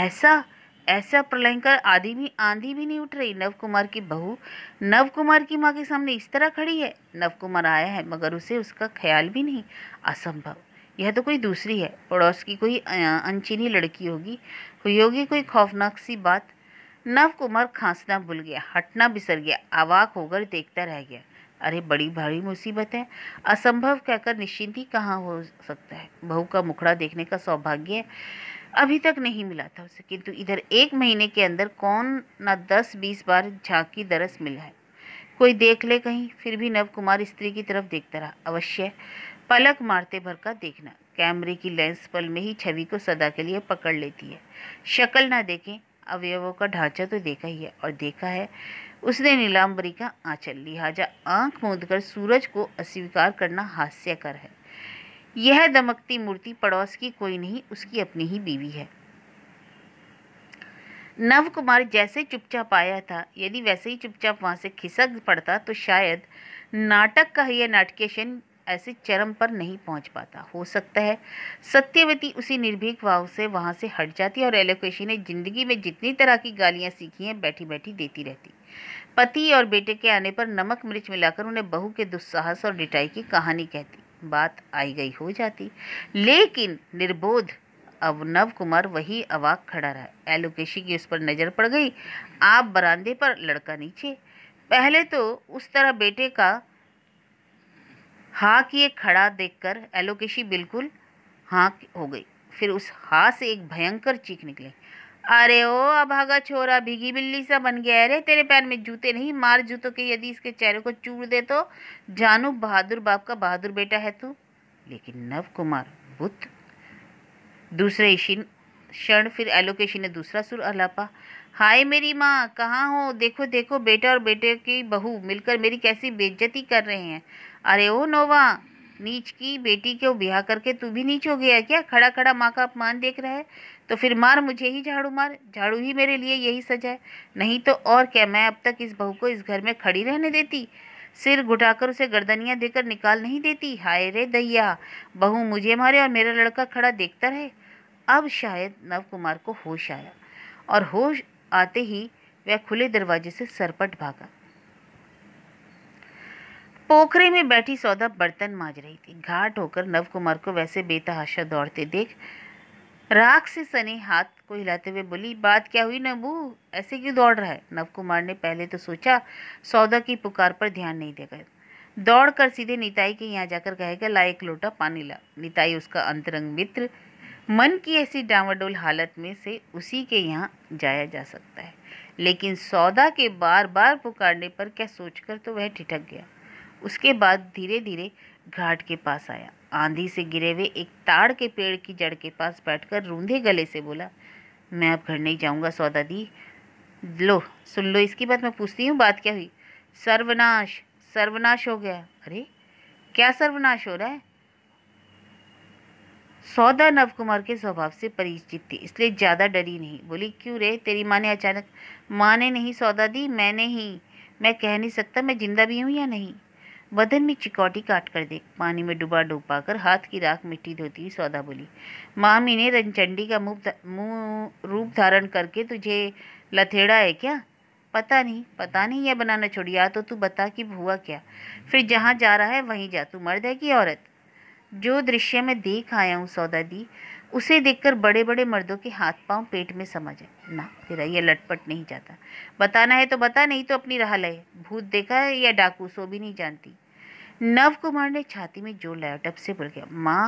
S1: ऐसा ऐसा प्रलयंकर आधी भी आंधी भी नहीं उठ रही नवकुमार की बहू नवकुमार की माँ के सामने इस तरह खड़ी है नवकुमार आया है मगर उसे उसका ख्याल भी नहीं असंभव यह तो कोई दूसरी है पड़ोस की कोई अनचिनी लड़की होगी हुई होगी कोई खौफनाक सी बात नव कुमार खांसना भूल गया हटना बिसर गया आवाक होकर देखता रह गया अरे बड़ी भारी मुसीबत है असंभव कहकर निश्चिंत ही कहाँ हो सकता है बहू का मुखड़ा देखने का सौभाग्य अभी तक नहीं मिला था उसे किंतु इधर एक महीने के अंदर कौन ना दस बीस बार झांकी दरस मिला है कोई देख ले कहीं फिर भी नव कुमार स्त्री की तरफ देखता रहा अवश्य पलक मारते भर का देखना कैमरे की लेंस पल में ही छवि को सदा के लिए पकड़ लेती है शक्ल ना देखें अवयवों का ढांचा तो देखा ही है और देखा है उसने नीलाम्बरी का आंचल लिहाजा आंख मूंद कर सूरज को अस्वीकार करना हास्यकर है यह दमकती मूर्ति पड़ोस की कोई नहीं उसकी अपनी ही बीवी है नव कुमार जैसे चुपचाप आया था यदि वैसे ही चुपचाप वहाँ से खिसक पड़ता तो शायद नाटक का यह नाटकेशन ऐसे चरम पर नहीं पहुंच पाता हो सकता है सत्यवती उसी निर्भीक भाव से वहां से हट जाती और एलोकेशी ने जिंदगी में जितनी तरह की गालियां सीखी हैं बैठी बैठी देती रहती पति और बेटे के आने पर नमक मिर्च मिलाकर उन्हें बहू के दुस्साहस और डिटाई की कहानी कहती बात आई गई हो जाती लेकिन निर्बोध अब नव कुमार वही अवाक खड़ा रहा एलोकेशी की उस पर नज़र पड़ गई आप बरामदे पर लड़का नीचे पहले तो उस तरह बेटे का हाँ किए खड़ा देखकर एलोकेशी बिल्कुल हाँ हो गई फिर उस हाँ से एक भयंकर चीख निकले अरे ओ अभागा छोरा भीगी बिल्ली सा बन गया अरे तेरे पैर में जूते नहीं मार जूतों के यदि इसके चेहरे को चूर दे तो जानू बहादुर बाप का बहादुर बेटा है तू लेकिन नव कुमार बुत दूसरे क्षण फिर एलोकेशी ने दूसरा सुर अलापा हाय मेरी माँ कहाँ हो देखो देखो बेटा और बेटे की बहू मिलकर मेरी कैसी बेइज्जती कर रहे हैं अरे ओ नोवा नीच की बेटी को ब्याह करके तू भी नीच हो गया क्या खड़ा खड़ा माँ का अपमान देख रहा है तो फिर मार मुझे ही झाड़ू मार झाड़ू ही मेरे लिए यही सजा है नहीं तो और क्या मैं अब तक इस बहू को इस घर में खड़ी रहने देती सिर घुटाकर उसे गर्दनियाँ देकर निकाल नहीं देती हाय रे दैया बहू मुझे मारे और मेरा लड़का खड़ा देखता रहे अब शायद नव कुमार को होश आया और होश आते ही वह खुले दरवाजे से सरपट भागा पोखरे में बैठी सौदा बर्तन माज रही थी घाट होकर नव कुमार को वैसे बेतहाशा दौड़ते देख राख से सने हाथ को हिलाते हुए बोली बात क्या हुई नबू ऐसे क्यों दौड़ रहा है नव कुमार ने पहले तो सोचा सौदा की पुकार पर ध्यान नहीं देगा दौड़ कर सीधे निताई के यहाँ जाकर कहेगा ला एक लोटा पानी ला निताई उसका अंतरंग मित्र मन की ऐसी डावाडोल हालत में से उसी के यहाँ जाया जा सकता है लेकिन सौदा के बार बार पुकारने पर क्या सोचकर तो वह ठिठक गया उसके बाद धीरे धीरे घाट के पास आया आंधी से गिरे हुए एक ताड़ के पेड़ की जड़ के पास बैठकर रूंधे गले से बोला मैं अब घर नहीं जाऊंगा सौदा दी लो सुन लो इसकी बात मैं पूछती हूँ बात क्या हुई सर्वनाश सर्वनाश हो गया अरे क्या सर्वनाश हो रहा है सौदा नव कुमार के स्वभाव से परिचित थी इसलिए ज़्यादा डरी नहीं बोली क्यों रे तेरी माँ ने अचानक माँ ने नहीं सौदा दी मैंने ही मैं कह नहीं सकता मैं जिंदा भी हूँ या नहीं बदन में चिकौटी काट कर देख पानी में डुबा डुबा कर हाथ की राख मिट्टी धोती हुई सौदा बोली मामी ने रनचंडी का मुँह मुँह रूप धारण करके तुझे लथेड़ा है क्या पता नहीं पता नहीं यह बनाना छोड़िया तो तू बता कि हुआ क्या फिर जहाँ जा रहा है वहीं जा तू मर्द है कि औरत जो दृश्य मैं देख आया हूँ सौदा दी उसे देखकर बड़े बड़े मर्दों के हाथ पांव पेट में समा जाए ना तेरा यह लटपट नहीं जाता बताना है तो बता नहीं तो अपनी राह लय भूत देखा है या डाकू सो भी नहीं जानती नव कुमार ने छाती में जोर लाया टप से बोल गया माँ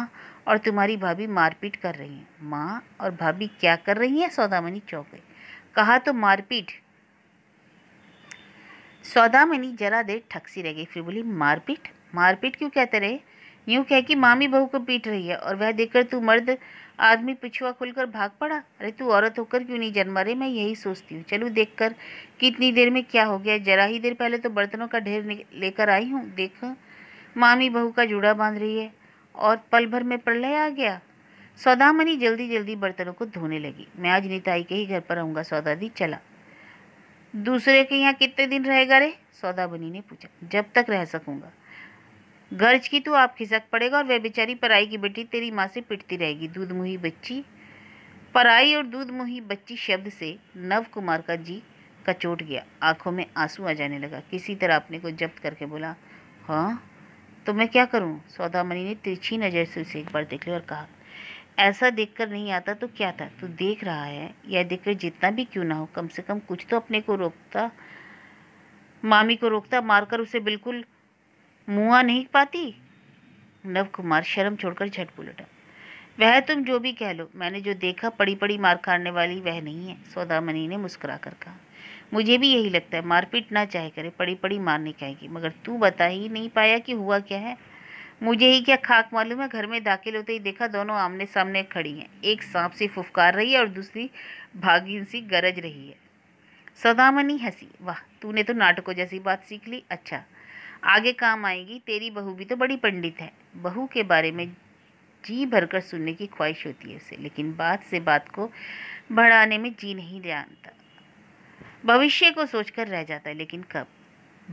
S1: और तुम्हारी भाभी मारपीट कर रही हैं माँ और भाभी क्या कर रही हैं सौदामनी चौंक गई कहा तो मारपीट सौदामनी जरा देर ठकसी रह गई फिर बोली मारपीट मारपीट क्यों कहते रहे यूं कह कि मामी बहू को पीट रही है और वह देखकर तू मर्द आदमी पिछुआ खुलकर भाग पड़ा अरे तू औरत होकर क्यों नहीं जन्मा रे मैं यही सोचती हूँ चलू देख कर कितनी देर में क्या हो गया जरा ही देर पहले तो बर्तनों का ढेर लेकर आई हूँ देख मामी बहू का जूड़ा बांध रही है और पल भर में प्रलय आ गया सौदामनी जल्दी जल्दी बर्तनों को धोने लगी मैं आज निताई के ही घर पर आऊँगा सौदादी चला दूसरे के यहाँ कितने दिन रहेगा रे सौदाबनी ने पूछा जब तक रह सकूँगा गर्ज की तो आप खिसक पड़ेगा और वह बेचारी पराई की बेटी तेरी माँ से पिटती रहेगी दूध मुही बच्ची पराई और दूध मुही बच्ची शब्द से नव कुमार का जी कचोट गया आंखों में आंसू आ जाने लगा किसी तरह अपने को जब्त करके बोला हाँ तो मैं क्या करूँ सौदामणि ने तिरछी नज़र से उसे एक बार देख लिया और कहा ऐसा देखकर नहीं आता तो क्या था तू देख रहा है या देखकर जितना भी क्यों ना हो कम से कम कुछ तो अपने को रोकता मामी को रोकता मारकर उसे बिल्कुल मुआ नहीं पाती नव कुमार शर्म छोड़कर झट पुलटा वह तुम जो भी कह लो मैंने जो देखा पड़ी पड़ी मार खाने वाली वह नहीं है सौदामनी ने मुस्कुरा कर कहा मुझे भी यही लगता है मारपीट ना चाहे करे पड़ी पड़ी मारने कहेगी मगर तू बता ही नहीं पाया कि हुआ क्या है मुझे ही क्या खाक मालूम है घर में दाखिल होते ही देखा दोनों आमने सामने खड़ी हैं एक सांप सी फुफकार रही है और दूसरी भागीन सी गरज रही है सदामनी हंसी वाह तूने तो नाटकों जैसी बात सीख ली अच्छा आगे काम आएगी तेरी बहू भी तो बड़ी पंडित है बहू के बारे में जी भरकर सुनने की ख्वाहिश होती है उसे लेकिन बात से बात को बढ़ाने में जी नहीं जानता भविष्य को सोचकर रह जाता है लेकिन कब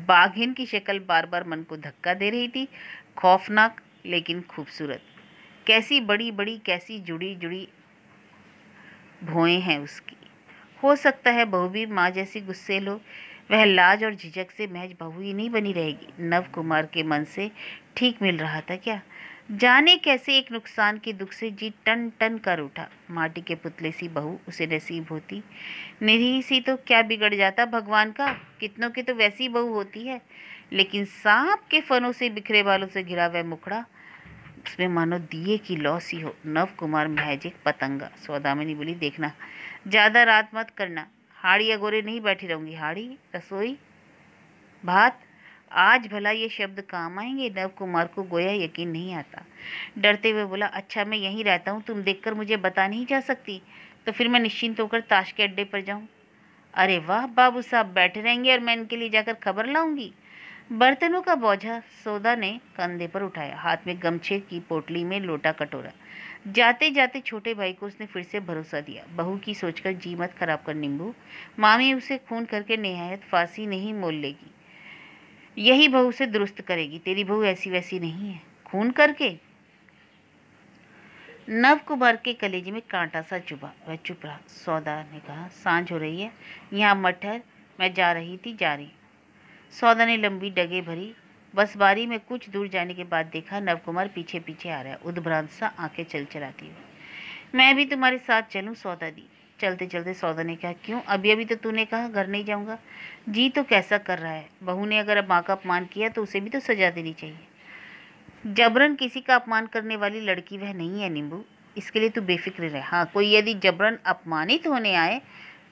S1: बाघिन की शक्ल बार बार मन को धक्का दे रही थी खौफनाक लेकिन खूबसूरत कैसी बड़ी बड़ी कैसी जुड़ी जुड़ी भोएं हैं उसकी हो सकता है बहू भी माँ जैसी गुस्से लो वह लाज और झिझक से महज बहू ही नहीं बनी रहेगी नव कुमार के मन से ठीक मिल रहा था क्या जाने कैसे एक नुकसान के दुख से जी टन टन कर उठा माटी के पुतले सी बहू उसे नसीब होती निरी सी तो क्या बिगड़ जाता भगवान का कितनों की तो वैसी बहू होती है लेकिन सांप के फनों से बिखरे बालों से घिरा वह मुखड़ा उसमें मानो दिए की लॉस सी हो नव कुमार महज एक पतंगा सौदामिनी बोली देखना ज़्यादा रात मत करना हाड़ी या गोरे नहीं बैठी रहूंगी हाड़ी रसोई भात आज भला ये शब्द काम आएंगे नव कुमार को गोया यकीन नहीं आता डरते हुए बोला अच्छा मैं यहीं रहता हूँ तुम देखकर मुझे बता नहीं जा सकती तो फिर मैं निश्चिंत होकर ताश के अड्डे पर जाऊँ अरे वाह बाबू साहब बैठे रहेंगे और मैं इनके लिए जाकर खबर लाऊंगी बर्तनों का बोझा सौदा ने कंधे पर उठाया हाथ में गमछे की पोटली में लोटा कटोरा जाते जाते छोटे भाई को उसने फिर से भरोसा दिया बहू की सोचकर जी मत खराब कर नींबू मामी उसे खून करके नहायत फांसी नहीं मोल लेगी यही बहू से दुरुस्त करेगी तेरी बहू ऐसी वैसी नहीं है खून करके नव कुमार के कलेजे में कांटा सा चुभा वह चुप रहा सौदा ने कहा सांझ हो रही है यहाँ मठर मैं जा रही थी जा रही सौदा ने लंबी डगे भरी बस बारी में कुछ दूर जाने के बाद देखा नवकुमार पीछे पीछे आ रहा है उद्भ्रांत सा आंखें चल चलाती हुई मैं भी तुम्हारे साथ चलूँ सौदा दी चलते चलते सौदा ने कहा क्यों अभी अभी तो तूने कहा घर नहीं जाऊँगा जी तो कैसा कर रहा है बहू ने अगर माँ का अपमान किया तो उसे भी तो सजा देनी चाहिए जबरन किसी का अपमान करने वाली लड़की वह नहीं है नींबू इसके लिए तू बेफिक्र रहे हाँ कोई यदि जबरन अपमानित होने आए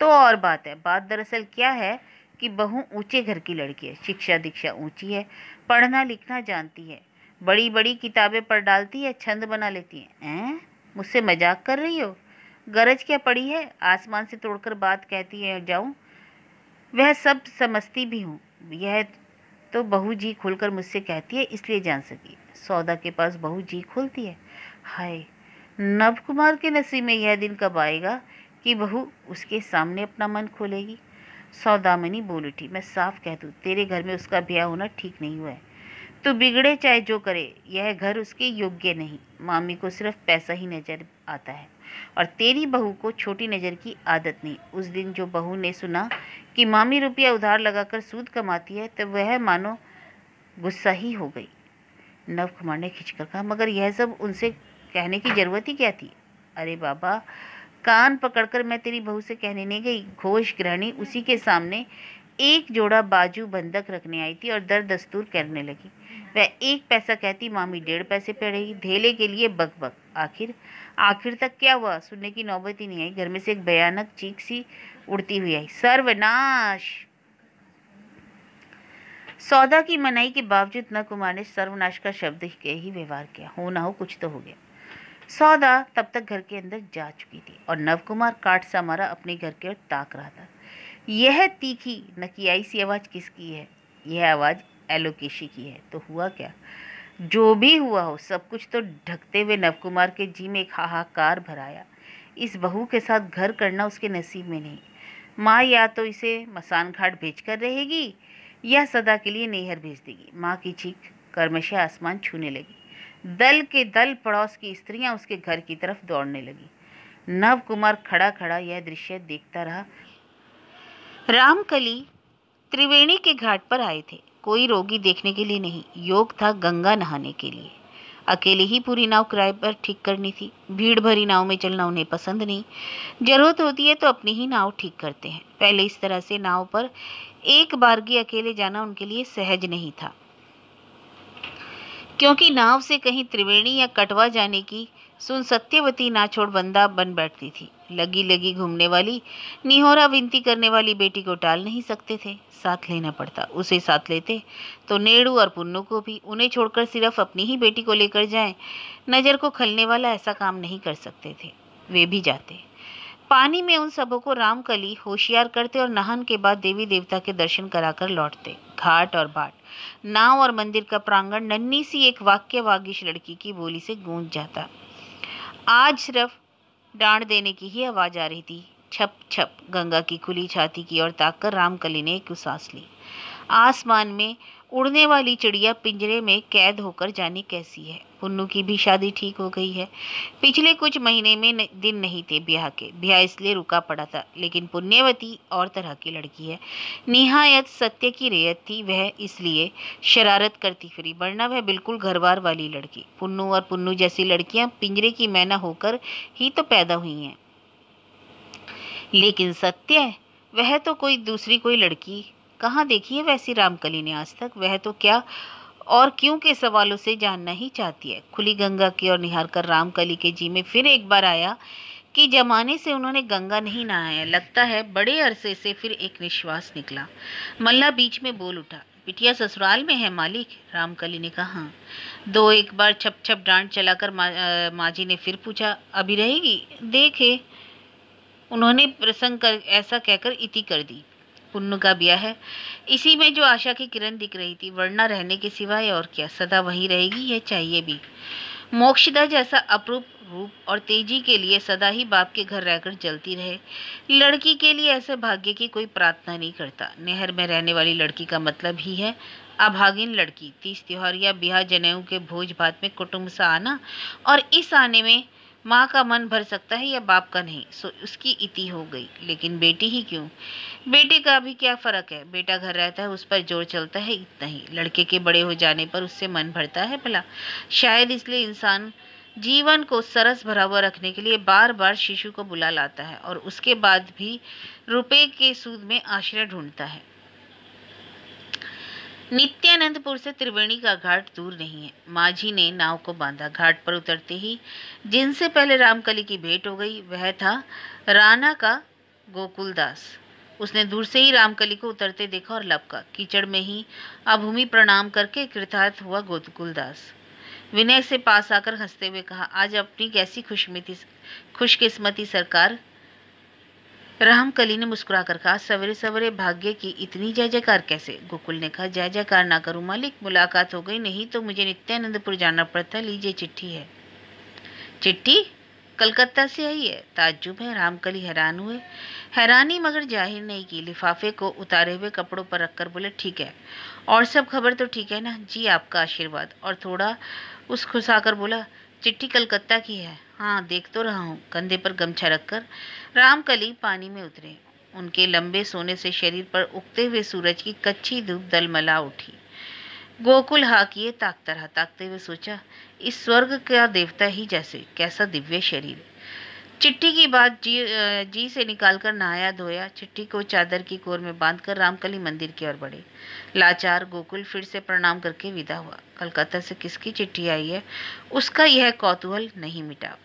S1: तो और बात है बात दरअसल क्या है कि बहू ऊंचे घर की लड़की है शिक्षा दीक्षा ऊंची है पढ़ना लिखना जानती है बड़ी बड़ी किताबें पढ़ डालती है छंद बना लेती है ऐ मुझसे मजाक कर रही हो गरज क्या पड़ी है आसमान से तोड़कर बात कहती है जाऊँ वह सब समझती भी हूँ यह तो बहू जी खुलकर मुझसे कहती है इसलिए जान सकी सौदा के पास बहू जी खुलती है हाय नव कुमार के नसीब में यह दिन कब आएगा कि बहू उसके सामने अपना मन खोलेगी सौदामनी बोल उठी मैं साफ कह दूँ तेरे घर में उसका ब्याह होना ठीक नहीं हुआ है तो बिगड़े चाहे जो करे यह घर उसके योग्य नहीं मामी को सिर्फ पैसा ही नज़र आता है और तेरी बहू को छोटी नज़र की आदत नहीं उस दिन जो बहू ने सुना कि मामी रुपया उधार लगाकर सूद कमाती है तो वह मानो गुस्सा ही हो गई नव कुमार ने खिंचकर कहा मगर यह सब उनसे कहने की ज़रूरत ही क्या थी अरे बाबा कान पकड़कर मैं तेरी बहू से कहने नहीं गई घोष ग्रहणी उसी के सामने एक जोड़ा बाजू बंधक रखने आई थी और दर दस्तूर करने लगी वह एक पैसा कहती मामी डेढ़ पैसे पे रही धेले के लिए बक बक आखिर आखिर तक क्या हुआ सुनने की नौबत ही नहीं आई घर में से एक भयानक चीख सी उड़ती हुई आई सर्वनाश सौदा की मनाई के बावजूद न कुमार ने सर्वनाश का शब्द ही व्यवहार किया हो ना हो कुछ तो हो गया सौदा तब तक घर के अंदर जा चुकी थी और नवकुमार काट सा मारा अपने घर के ओर ताक रहा था यह तीखी नकियाई सी आवाज़ किसकी है यह आवाज़ एलोकेशी की है तो हुआ क्या जो भी हुआ हो सब कुछ तो ढकते हुए नवकुमार के जी में एक हाहाकार भराया इस बहू के साथ घर करना उसके नसीब में नहीं माँ या तो इसे मसान घाट भेज कर रहेगी या सदा के लिए नेहर भेज देगी माँ की चीख कर्मशा आसमान छूने लगी दल के दल पड़ोस की स्त्रियां उसके घर की तरफ दौड़ने लगी नव कुमार खड़ा खड़ा यह दृश्य देखता रहा रामकली त्रिवेणी के घाट पर आए थे कोई रोगी देखने के लिए नहीं योग था गंगा नहाने के लिए अकेले ही पूरी नाव किराए पर ठीक करनी थी भीड़ भरी नाव में चलना उन्हें पसंद नहीं जरूरत होती है तो अपनी ही नाव ठीक करते हैं पहले इस तरह से नाव पर एक बारगी अकेले जाना उनके लिए सहज नहीं था क्योंकि नाव से कहीं त्रिवेणी या कटवा जाने की सुन सत्यवती ना छोड़ बंदा बन बैठती थी लगी लगी घूमने वाली निहोरा विनती करने वाली बेटी को टाल नहीं सकते थे साथ लेना पड़ता उसे साथ लेते तो नेड़ू और पुन्नू को भी उन्हें छोड़कर सिर्फ अपनी ही बेटी को लेकर जाएं नज़र को खलने वाला ऐसा काम नहीं कर सकते थे वे भी जाते पानी में उन सबों को रामकली होशियार करते और नहन के बाद देवी देवता के दर्शन कराकर लौटते घाट और बाट नाव और मंदिर का प्रांगण नन्ही सी एक वाक्य वागिश लड़की की बोली से गूंज जाता आज सिर्फ डांड देने की ही आवाज आ रही थी छप छप गंगा की खुली छाती की ओर ताक कर रामकली ने एक सांस ली आसमान में उड़ने वाली चिड़िया पिंजरे में कैद होकर जानी कैसी है पुन्नू की भी शादी ठीक हो गई है पिछले कुछ महीने में न, दिन नहीं थे ब्याह के ब्याह इसलिए रुका पड़ा था लेकिन पुण्यवती और तरह की लड़की है निहायत सत्य की रेयत थी वह इसलिए शरारत करती फिरी वरना वह बिल्कुल घरवार वाली लड़की पुन्नू और पुन्नू जैसी लड़कियां पिंजरे की मैना होकर ही तो पैदा हुई हैं लेकिन सत्य वह तो कोई दूसरी कोई लड़की कहाँ देखी है वैसी रामकली ने आज तक वह तो क्या और क्यों के सवालों से जानना ही चाहती है खुली गंगा की ओर निहार कर रामकली के जी में फिर एक बार आया कि जमाने से उन्होंने गंगा नहीं नहाया लगता है बड़े अरसे से फिर एक निश्वास निकला मल्ला बीच में बोल उठा बिटिया ससुराल में है मालिक रामकली ने कहा हाँ। दो एक बार छप छप डांट चलाकर माजी ने फिर पूछा अभी रहेगी देखे उन्होंने प्रसंग कर ऐसा कहकर इति कर दी पुण्य का ब्याह है इसी में जो आशा की किरण दिख रही थी वरना रहने के सिवाय और क्या सदा वहीं रहेगी यह चाहिए भी मोक्षदा जैसा अपरूप रूप और तेजी के लिए सदा ही बाप के घर रहकर जलती रहे लड़की के लिए ऐसे भाग्य की कोई प्रार्थना नहीं करता नहर में रहने वाली लड़की का मतलब ही है अभागिन लड़की तीस त्योहार या ब्याह जनेऊ के भोज भात में कुटुंब सा आना और इस आने में माँ का मन भर सकता है या बाप का नहीं सो उसकी इति हो गई लेकिन बेटी ही क्यों बेटे का अभी क्या फ़र्क है बेटा घर रहता है उस पर जोर चलता है इतना ही लड़के के बड़े हो जाने पर उससे मन भरता है भला शायद इसलिए इंसान जीवन को सरस भरा हुआ रखने के लिए बार बार शिशु को बुला लाता है और उसके बाद भी रुपए के सूद में आश्रय ढूंढता है नित्यानंदपुर से त्रिवेणी का घाट दूर नहीं है माझी ने नाव को बांधा घाट पर उतरते ही जिनसे पहले रामकली की भेंट हो गई वह था राणा का गोकुलदास उसने दूर से ही रामकली को उतरते देखा और लपका कीचड़ में ही अभूमि प्रणाम करके कृतार्थ हुआ गोकुल विनय से पास आकर हंसते हुए कहा आज अपनी कैसी खुशमिति खुशकिस्मती सरकार रामकली ने मुस्कुरा कर कहा सवेरे सवेरे भाग्य की इतनी जय जयकार कैसे गोकुल ने कहा जय जयकार ना करूं मालिक मुलाकात हो गई नहीं तो मुझे नित्यानंदपुर जाना पड़ता लीजिए चिट्ठी है चिट्ठी कलकत्ता से आई है ताज्जुब है रामकली हैरान हुए हैरानी मगर जाहिर नहीं की लिफाफे को उतारे हुए कपड़ों पर रखकर बोले ठीक है और सब खबर तो ठीक है ना जी आपका आशीर्वाद और थोड़ा उस खुसाकर बोला चिट्ठी कलकत्ता की है हाँ देख तो रहा हूँ कंधे पर गमछा रखकर रामकली पानी में उतरे उनके लंबे सोने से शरीर पर उगते हुए सूरज की कच्ची धूप दलमला उठी गोकुल हा किए ताकता रहा ताकते हुए सोचा इस स्वर्ग का देवता ही जैसे कैसा दिव्य शरीर चिट्ठी की बात जी जी से निकालकर नहाया धोया चिट्ठी को चादर की कोर में बांधकर रामकली मंदिर की ओर बढ़े लाचार गोकुल फिर से प्रणाम करके विदा हुआ कलकत्ता से किसकी चिट्ठी आई है उसका यह कौतूहल नहीं मिटा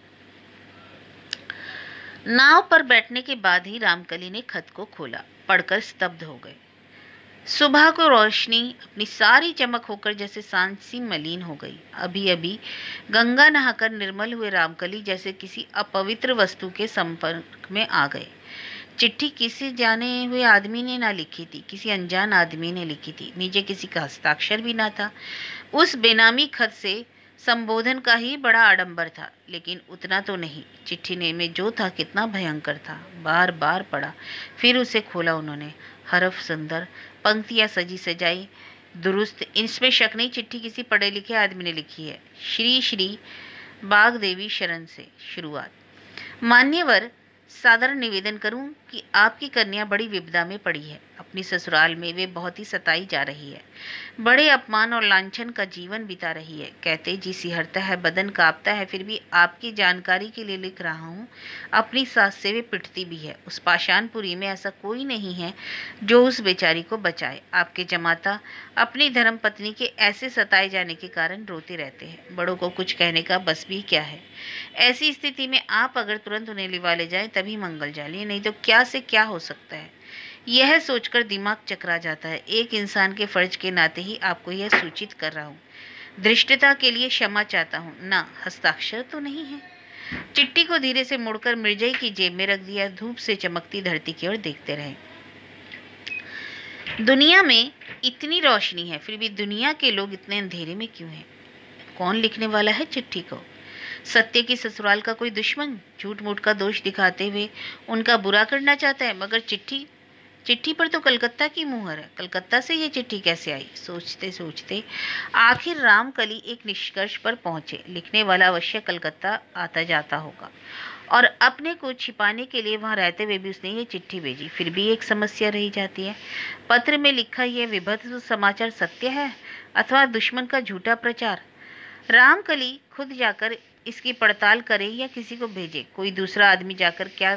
S1: नाव पर बैठने के बाद ही रामकली ने खत को खोला पढ़कर स्तब्ध हो गए सुबह को रोशनी अपनी सारी चमक होकर जैसे सांसी मलिन हो गई अभी अभी गंगा नहाकर निर्मल हुए रामकली जैसे किसी अपवित्र वस्तु के संपर्क में आ गए चिट्ठी किसी जाने हुए आदमी ने ना लिखी थी किसी अनजान आदमी ने लिखी थी नीचे किसी का हस्ताक्षर भी ना था उस बेनामी खत से संबोधन का ही बड़ा आडंबर था लेकिन उतना तो नहीं चिट्ठी ने में जो था कितना भयंकर था बार बार पढ़ा फिर उसे खोला उन्होंने हरफ सुंदर पंक्तियाँ सजी सजाई दुरुस्त इसमें शक नहीं चिट्ठी किसी पढ़े लिखे आदमी ने लिखी है श्री श्री बाग देवी शरण से शुरुआत मान्यवर सादर निवेदन करूं कि आपकी कन्या बड़ी विपदा में पड़ी है अपनी ससुराल में वे बहुत ही सताई जा रही है बड़े अपमान और लांछन का जीवन बिता रही है कहते जी सिहरता है बदन कांपता है फिर भी आपकी जानकारी के लिए लिख रहा हूँ अपनी सास से वे पिटती भी है उस पाषाणपुरी में ऐसा कोई नहीं है जो उस बेचारी को बचाए आपके जमाता अपनी धर्म पत्नी के ऐसे सताए जाने के कारण रोते रहते हैं बड़ों को कुछ कहने का बस भी क्या है ऐसी स्थिति में आप अगर तुरंत उन्हें लिवा ले जाए तभी तभी मंगलजाली नहीं तो क्या से क्या हो सकता है यह सोचकर दिमाग चकरा जाता है एक इंसान के फर्ज के नाते ही आपको यह सूचित कर रहा हूँ दृष्टता के लिए क्षमा चाहता हूँ ना हस्ताक्षर तो नहीं है चिट्टी को धीरे से मुड़कर मिर्जई की जेब में रख दिया धूप से चमकती धरती की ओर देखते रहे दुनिया में इतनी रोशनी है फिर भी दुनिया के लोग इतने अंधेरे में क्यों हैं कौन लिखने वाला है चिट्ठी को सत्य की ससुराल का कोई दुश्मन झूठ मूठ का दोष दिखाते हुए उनका बुरा करना चाहता है मगर चिट्ठी चिट्ठी पर तो कलकत्ता की मुहर है कलकत्ता से यह चिट्ठी कैसे आई सोचते सोचते आखिर रामकली एक निष्कर्ष पर पहुंचे लिखने वाला अवश्य कलकत्ता आता जाता होगा और अपने को छिपाने के लिए वहां रहते हुए भी उसने ये चिट्ठी भेजी फिर भी एक समस्या रही जाती है पत्र में लिखा यह विभत्स समाचार सत्य है अथवा दुश्मन का झूठा प्रचार रामकली खुद जाकर इसकी पड़ताल करे या किसी को भेजे कोई दूसरा आदमी जाकर क्या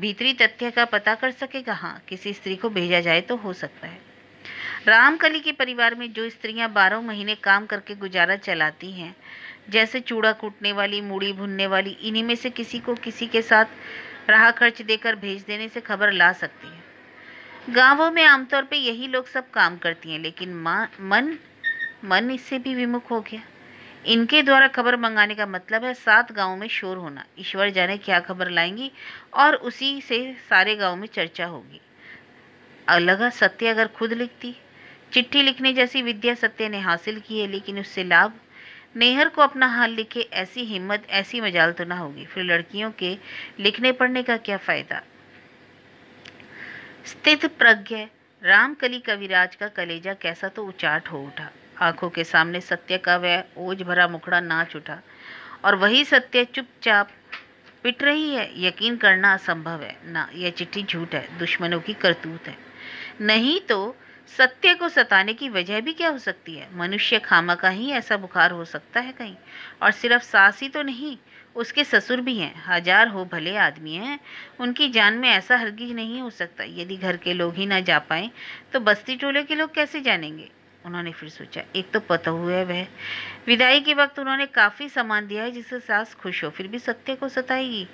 S1: भीतरी तथ्य का पता कर सकेगा हाँ किसी स्त्री को भेजा जाए तो हो सकता है रामकली के परिवार में जो स्त्रियां बारह महीने काम करके गुजारा चलाती हैं जैसे चूड़ा कूटने वाली मूड़ी भुनने वाली इन्हीं में से किसी को किसी के साथ राह खर्च देकर भेज देने से खबर ला सकती है गांवों में आमतौर पर यही लोग सब काम करती हैं लेकिन मन मन इससे भी विमुख हो गया इनके द्वारा खबर मंगाने का मतलब है सात गांव में शोर होना ईश्वर जाने क्या खबर लाएंगी और उसी से सारे गांव में चर्चा होगी अलग सत्य अगर खुद लिखती चिट्ठी लिखने जैसी विद्या सत्य ने हासिल की है लेकिन उससे लाभ नेहर को अपना हाल लिखे ऐसी हिम्मत ऐसी मजाल तो ना होगी फिर लड़कियों के लिखने पढ़ने का क्या फायदा स्थित प्रज्ञ रामकली कविराज का कलेजा कैसा तो उचाट हो उठा आंखों के सामने सत्य का वह ओझ भरा मुखड़ा नाच उठा और वही सत्य चुपचाप पिट रही है यकीन करना असंभव है ना यह चिट्ठी झूठ है दुश्मनों की करतूत है नहीं तो सत्य को सताने की वजह भी क्या हो सकती है मनुष्य खामा का ही ऐसा बुखार हो सकता है कहीं और सिर्फ सास ही तो नहीं उसके ससुर भी हैं हजार हो भले आदमी हैं उनकी जान में ऐसा हरगिज नहीं हो सकता यदि घर के लोग ही ना जा पाए तो बस्ती टोले के लोग कैसे जानेंगे उन्होंने फिर सोचा एक तो पता हुआ है वह विदाई के वक्त उन्होंने काफ़ी सामान दिया है जिससे सास खुश हो फिर भी सत्य को सताएगी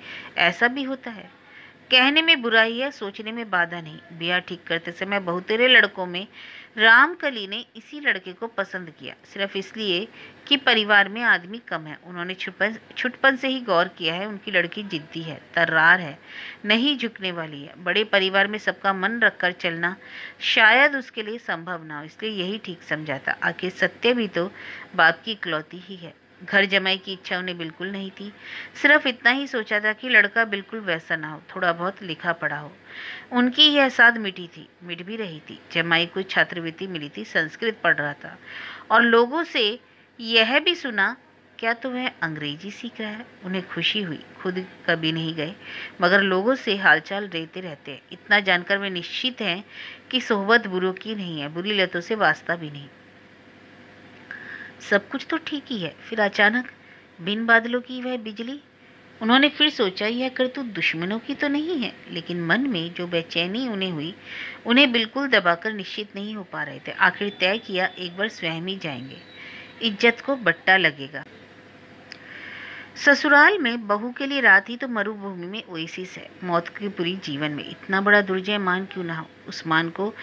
S1: ऐसा भी होता है कहने में बुराई है सोचने में बाधा नहीं ब्याह ठीक करते समय बहुत तेरे लड़कों में रामकली ने इसी लड़के को पसंद किया सिर्फ इसलिए कि परिवार में आदमी कम है उन्होंने छुपन छुटपन से ही गौर किया है उनकी लड़की जिद्दी है तर्रार है नहीं झुकने वाली है बड़े परिवार में सबका मन रखकर चलना शायद उसके लिए संभव ना हो इसलिए यही ठीक समझा था आखिर सत्य भी तो बाप की इकलौती ही है घर जमाई की इच्छा उन्हें बिल्कुल नहीं थी सिर्फ इतना ही सोचा था कि लड़का बिल्कुल वैसा ना हो थोड़ा बहुत लिखा पढ़ा हो उनकी यह साध मिटी थी मिट भी रही थी जमाई को छात्रवृत्ति मिली थी संस्कृत पढ़ रहा था और लोगों से यह भी सुना क्या तो वह अंग्रेजी सीख रहा है उन्हें खुशी हुई खुद कभी नहीं गए मगर लोगों से हालचाल रहते रहते हैं इतना जानकर वे निश्चित हैं कि सोहबत बुरों की नहीं है बुरी लतों से वास्ता भी नहीं सब कुछ तो ठीक ही है फिर अचानक बिन बादलों की वह बिजली उन्होंने फिर सोचा यह करतूत दुश्मनों की तो नहीं है लेकिन मन में जो बेचैनी उन्हें हुई उन्हें बिल्कुल दबाकर निश्चित नहीं हो पा रहे थे आखिर तय किया एक बार स्वयं ही जाएंगे इज्जत को बट्टा लगेगा ससुराल में बहू के लिए रात ही तो मरुभूमि में ओएसिस है मौत के पूरी जीवन में इतना बड़ा दुर्जय मान क्यों ना हो उस मान को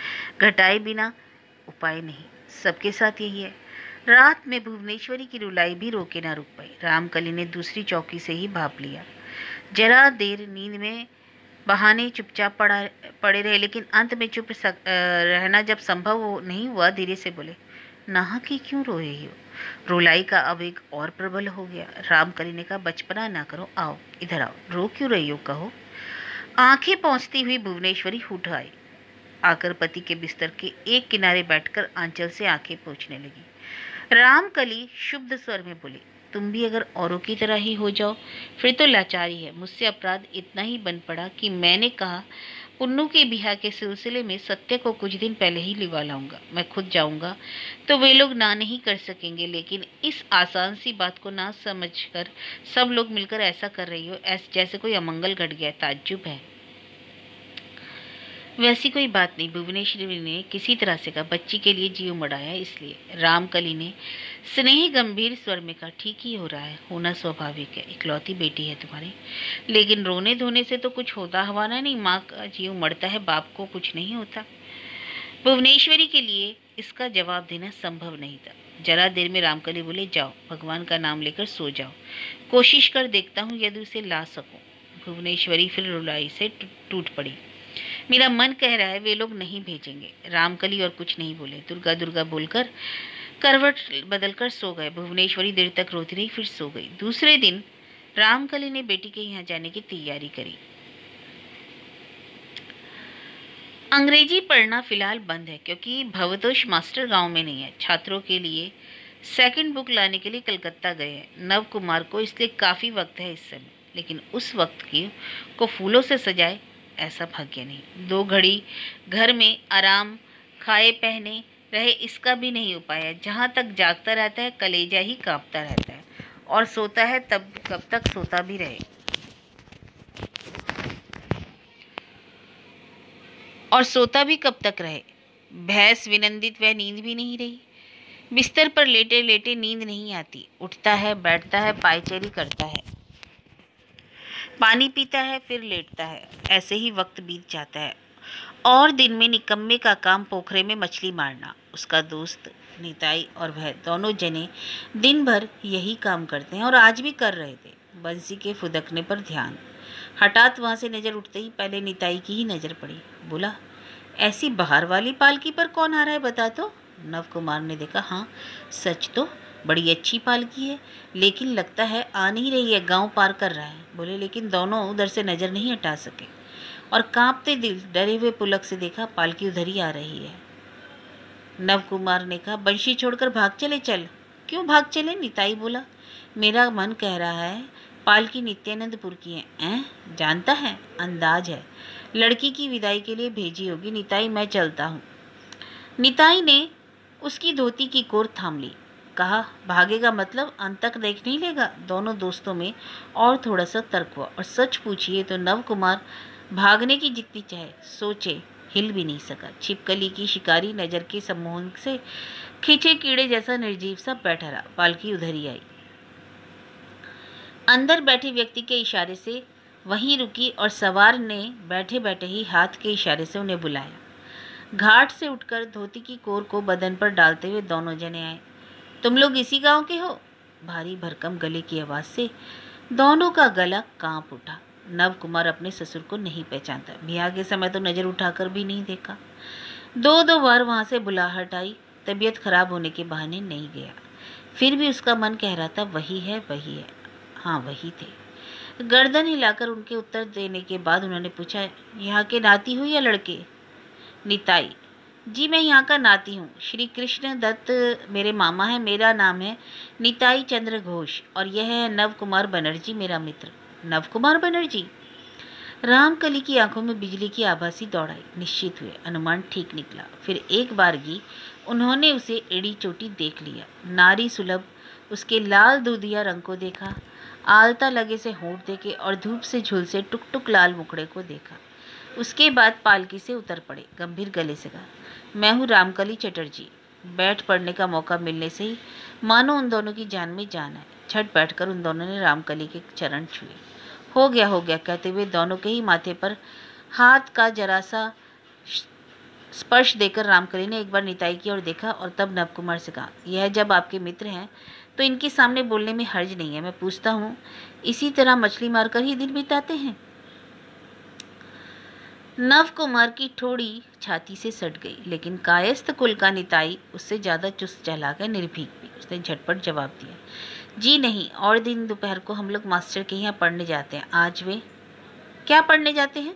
S1: घटाए बिना उपाय नहीं सबके साथ यही है रात में भुवनेश्वरी की रुलाई भी रोके ना रुक पाई रामकली ने दूसरी चौकी से ही भाप लिया जरा देर नींद में बहाने चुपचाप पड़ा पड़े रहे लेकिन अंत में चुप सक, रहना जब संभव हो नहीं हुआ धीरे से बोले नहा की क्यों रो हो रुलाई का आवेग और प्रबल हो गया रामकली ने कहा बचपना ना करो आओ इधर आओ रो क्यों रही हो कहो आंखें पहुंचती हुई भुवनेश्वरी हुठ आई आकर पति के बिस्तर के एक किनारे बैठकर आंचल से आंखें पहुंचने लगी रामकली शुद्ध स्वर में बोली तुम भी अगर औरों की तरह ही हो जाओ फिर तो लाचारी है मुझसे अपराध इतना ही बन पड़ा कि मैंने कहा पुन्नू के बिहार के सिलसिले में सत्य को कुछ दिन पहले ही लिवा लाऊंगा मैं खुद जाऊंगा तो वे लोग ना नहीं कर सकेंगे लेकिन इस आसान सी बात को ना समझकर सब लोग मिलकर ऐसा कर रही हो ऐसे जैसे कोई अमंगल घट गया ताज्जुब है वैसी कोई बात नहीं भुवनेश्वरी ने किसी तरह से कहा बच्ची के लिए जीव मड़ाया इसलिए रामकली ने स्नेह गंभीर स्वर में कहा ठीक ही हो रहा है होना स्वाभाविक है इकलौती बेटी है तुम्हारी लेकिन रोने धोने से तो कुछ होता हवाना नहीं माँ का जीव मरता है बाप को कुछ नहीं होता भुवनेश्वरी के लिए इसका जवाब देना संभव नहीं था जरा देर में रामकली बोले जाओ भगवान का नाम लेकर सो जाओ कोशिश कर देखता हूँ यदि उसे ला सकूँ भुवनेश्वरी फिर रुलाई से टूट पड़ी मेरा मन कह रहा है वे लोग नहीं भेजेंगे रामकली और कुछ नहीं बोले दुर्गा दुर्गा बोलकर करवट बदलकर सो गए भुवनेश्वरी देर तक रोती रही फिर सो गई दूसरे दिन रामकली ने बेटी के यहाँ जाने की तैयारी करी अंग्रेजी पढ़ना फिलहाल बंद है क्योंकि भवतोष मास्टर गांव में नहीं है छात्रों के लिए सेकंड बुक लाने के लिए कलकत्ता गए हैं नव कुमार को इसलिए काफ़ी वक्त है इस समय लेकिन उस वक्त की को फूलों से सजाए ऐसा भाग्य नहीं दो घड़ी घर में आराम खाए पहने रहे इसका भी नहीं उपाय है जहाँ तक जागता रहता है कलेजा ही कांपता रहता है और सोता है तब कब तक सोता भी रहे और सोता भी कब तक रहे भैंस विनंदित वह नींद भी नहीं रही बिस्तर पर लेटे लेटे नींद नहीं आती उठता है बैठता है पायचेरी करता है पानी पीता है फिर लेटता है ऐसे ही वक्त बीत जाता है और दिन में निकम्मे का काम पोखरे में मछली मारना उसका दोस्त निताई और वह दोनों जने दिन भर यही काम करते हैं और आज भी कर रहे थे बंसी के फुदकने पर ध्यान हठात वहाँ से नज़र उठते ही पहले निताई की ही नज़र पड़ी बोला ऐसी बाहर वाली पालकी पर कौन आ रहा है बता तो नव कुमार ने देखा हाँ सच तो बड़ी अच्छी पालकी है लेकिन लगता है आ नहीं रही है गांव पार कर रहा है बोले लेकिन दोनों उधर से नज़र नहीं हटा सके और कांपते दिल डरे हुए पुलक से देखा पालकी उधर ही आ रही है नव कुमार ने कहा बंशी छोड़कर भाग चले चल क्यों भाग चले निताई बोला मेरा मन कह रहा है पालकी नित्यानंदपुर की है ऐं जानता है अंदाज है लड़की की विदाई के लिए भेजी होगी निताई मैं चलता हूँ निताई ने उसकी धोती की कोर थाम ली कहा भागेगा मतलब अंत तक देख नहीं लेगा दोनों दोस्तों में और थोड़ा सा तर्क हुआ और सच पूछिए तो नव कुमार भागने की जितनी चाहे सोचे हिल भी नहीं सका छिपकली की शिकारी नज़र के सम्मोहन से खींचे कीड़े जैसा निर्जीव सा बैठा रहा पालकी उधर ही आई अंदर बैठे व्यक्ति के इशारे से वहीं रुकी और सवार ने बैठे बैठे ही हाथ के इशारे से उन्हें बुलाया घाट से उठकर धोती की कोर को बदन पर डालते हुए दोनों जने आए तुम लोग इसी गांव के हो भारी भरकम गले की आवाज़ से दोनों का गला कांप उठा नव कुमार अपने ससुर को नहीं पहचानता बिहार के समय तो नज़र उठाकर भी नहीं देखा दो दो बार वहाँ से बुलाहट आई तबीयत खराब होने के बहाने नहीं गया फिर भी उसका मन कह रहा था वही है वही है हाँ वही थे गर्दन हिलाकर उनके उत्तर देने के बाद उन्होंने पूछा यहाँ के नाती हुई या लड़के निताई जी मैं यहाँ का नाती हूँ श्री कृष्ण दत्त मेरे मामा हैं मेरा नाम है निताई चंद्र घोष और यह है नव कुमार बनर्जी मेरा मित्र नव कुमार बनर्जी रामकली की आंखों में बिजली की आभासी दौड़ाई निश्चित हुए अनुमान ठीक निकला फिर एक बार बारगी उन्होंने उसे एड़ी चोटी देख लिया नारी सुलभ उसके लाल दूधिया रंग को देखा आलता लगे से होंठ देखे और धूप से झुलसे टुक टुक लाल मुकड़े को देखा उसके बाद पालकी से उतर पड़े गंभीर गले से कहा मैं हूँ रामकली चटर्जी बैठ पढ़ने का मौका मिलने से ही मानो उन दोनों की जान में जान है छठ बैठकर उन दोनों ने रामकली के चरण छुए हो गया हो गया कहते हुए दोनों के ही माथे पर हाथ का जरा सा स्पर्श देकर रामकली ने एक बार निताई की और देखा और तब नवकुमार से कहा यह जब आपके मित्र हैं तो इनके सामने बोलने में हर्ज नहीं है मैं पूछता हूँ इसी तरह मछली मारकर ही दिन बिताते हैं नव कुमार की थोड़ी छाती से सट गई लेकिन कायस्थ कुल का निताई उससे ज़्यादा चुस्त चहलाकर निर्भीक भी उसने झटपट जवाब दिया जी नहीं और दिन दोपहर को हम लोग मास्टर के यहाँ पढ़ने जाते हैं आज वे क्या पढ़ने जाते हैं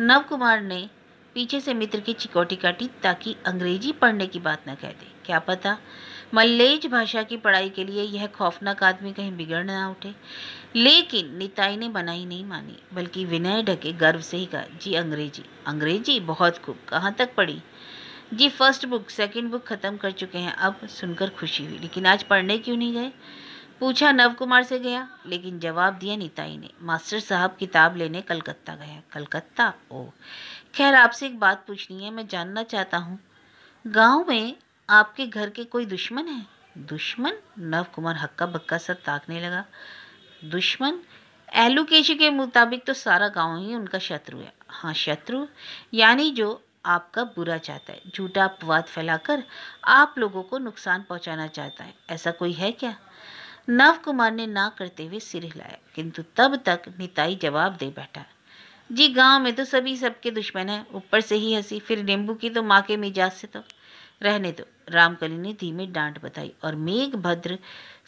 S1: नव कुमार ने पीछे से मित्र की चिकोटी काटी ताकि अंग्रेजी पढ़ने की बात न कह दे क्या पता मल्लेज भाषा की पढ़ाई के लिए यह खौफनाक आदमी कहीं बिगड़ ना उठे लेकिन निताई ने बनाई नहीं मानी बल्कि विनय ढके गर्व से ही कहा जी अंग्रेजी अंग्रेजी बहुत खूब कहाँ तक पढ़ी जी फर्स्ट बुक सेकंड बुक ख़त्म कर चुके हैं अब सुनकर खुशी हुई लेकिन आज पढ़ने क्यों नहीं गए पूछा नव कुमार से गया लेकिन जवाब दिया निताई ने मास्टर साहब किताब लेने कलकत्ता गया कलकत्ता ओ खैर आपसे एक बात पूछनी है मैं जानना चाहता हूँ गांव में आपके घर के कोई दुश्मन है दुश्मन नव कुमार हक्का बक्का सर ताकने लगा दुश्मन एहलू केशु के मुताबिक तो सारा गांव ही उनका शत्रु है हाँ शत्रु यानी जो आपका बुरा चाहता है झूठा अपवाद फैलाकर आप लोगों को नुकसान पहुंचाना चाहता है ऐसा कोई है क्या नव कुमार ने ना करते हुए सिर हिलाया किंतु तब तक निताई जवाब दे बैठा जी गांव में तो सभी सबके दुश्मन हैं ऊपर से ही हंसी फिर नींबू की तो माँ के मिजाज से तो रहने दो रामकली ने धीमे डांट बताई और मेघभद्र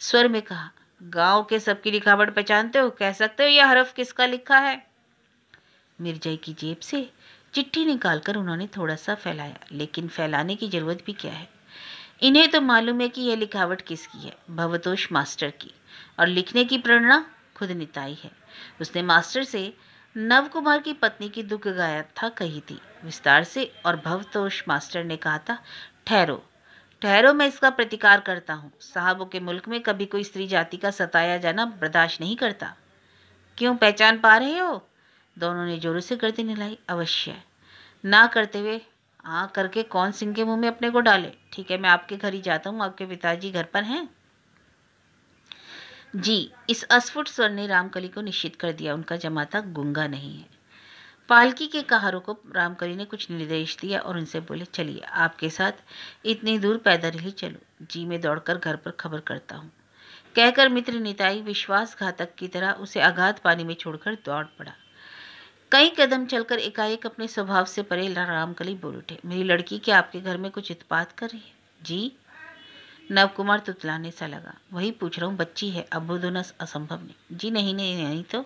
S1: स्वर में कहा गांव के सबकी लिखावट पहचानते हो कह सकते हो यह हरफ किसका लिखा है मिर्जई की जेब से चिट्ठी निकालकर उन्होंने थोड़ा सा फैलाया लेकिन फैलाने की ज़रूरत भी क्या है इन्हें तो मालूम है कि यह लिखावट किसकी है भवतोष मास्टर की और लिखने की प्रेरणा खुद निताई है उसने मास्टर से नव कुमार की पत्नी की दुख गायथा कही थी विस्तार से और भवतोष मास्टर ने कहा था ठहरो ठहरो मैं इसका प्रतिकार करता हूँ साहबों के मुल्क में कभी कोई स्त्री जाति का सताया जाना बर्दाश्त नहीं करता क्यों पहचान पा रहे हो दोनों ने जोरों से गर्दी निलाई अवश्य ना करते हुए आ करके कौन सिंह के मुंह में अपने को डाले ठीक है मैं आपके घर ही जाता हूँ आपके पिताजी घर पर हैं जी इस अस्फुट स्वर ने रामकली को निश्चित कर दिया उनका जमाता गुंगा नहीं है पालकी के कहारों को रामकली ने कुछ निर्देश दिया और उनसे बोले चलिए आपके साथ इतनी दूर पैदल ही चलो जी में दौड़कर घर पर खबर करता हूँ कहकर मित्र निताई विश्वासघातक की तरह उसे अगाध पानी में छोड़कर दौड़ पड़ा कई कदम चलकर एकाएक अपने स्वभाव से परे रामकली बोल उठे मेरी लड़की क्या आपके घर में कुछ उत्पात कर रही है जी नवकुमार तुतलाने सा लगा वही पूछ रहा हूँ बच्ची है अब असंभव नहीं जी नहीं नहीं नहीं तो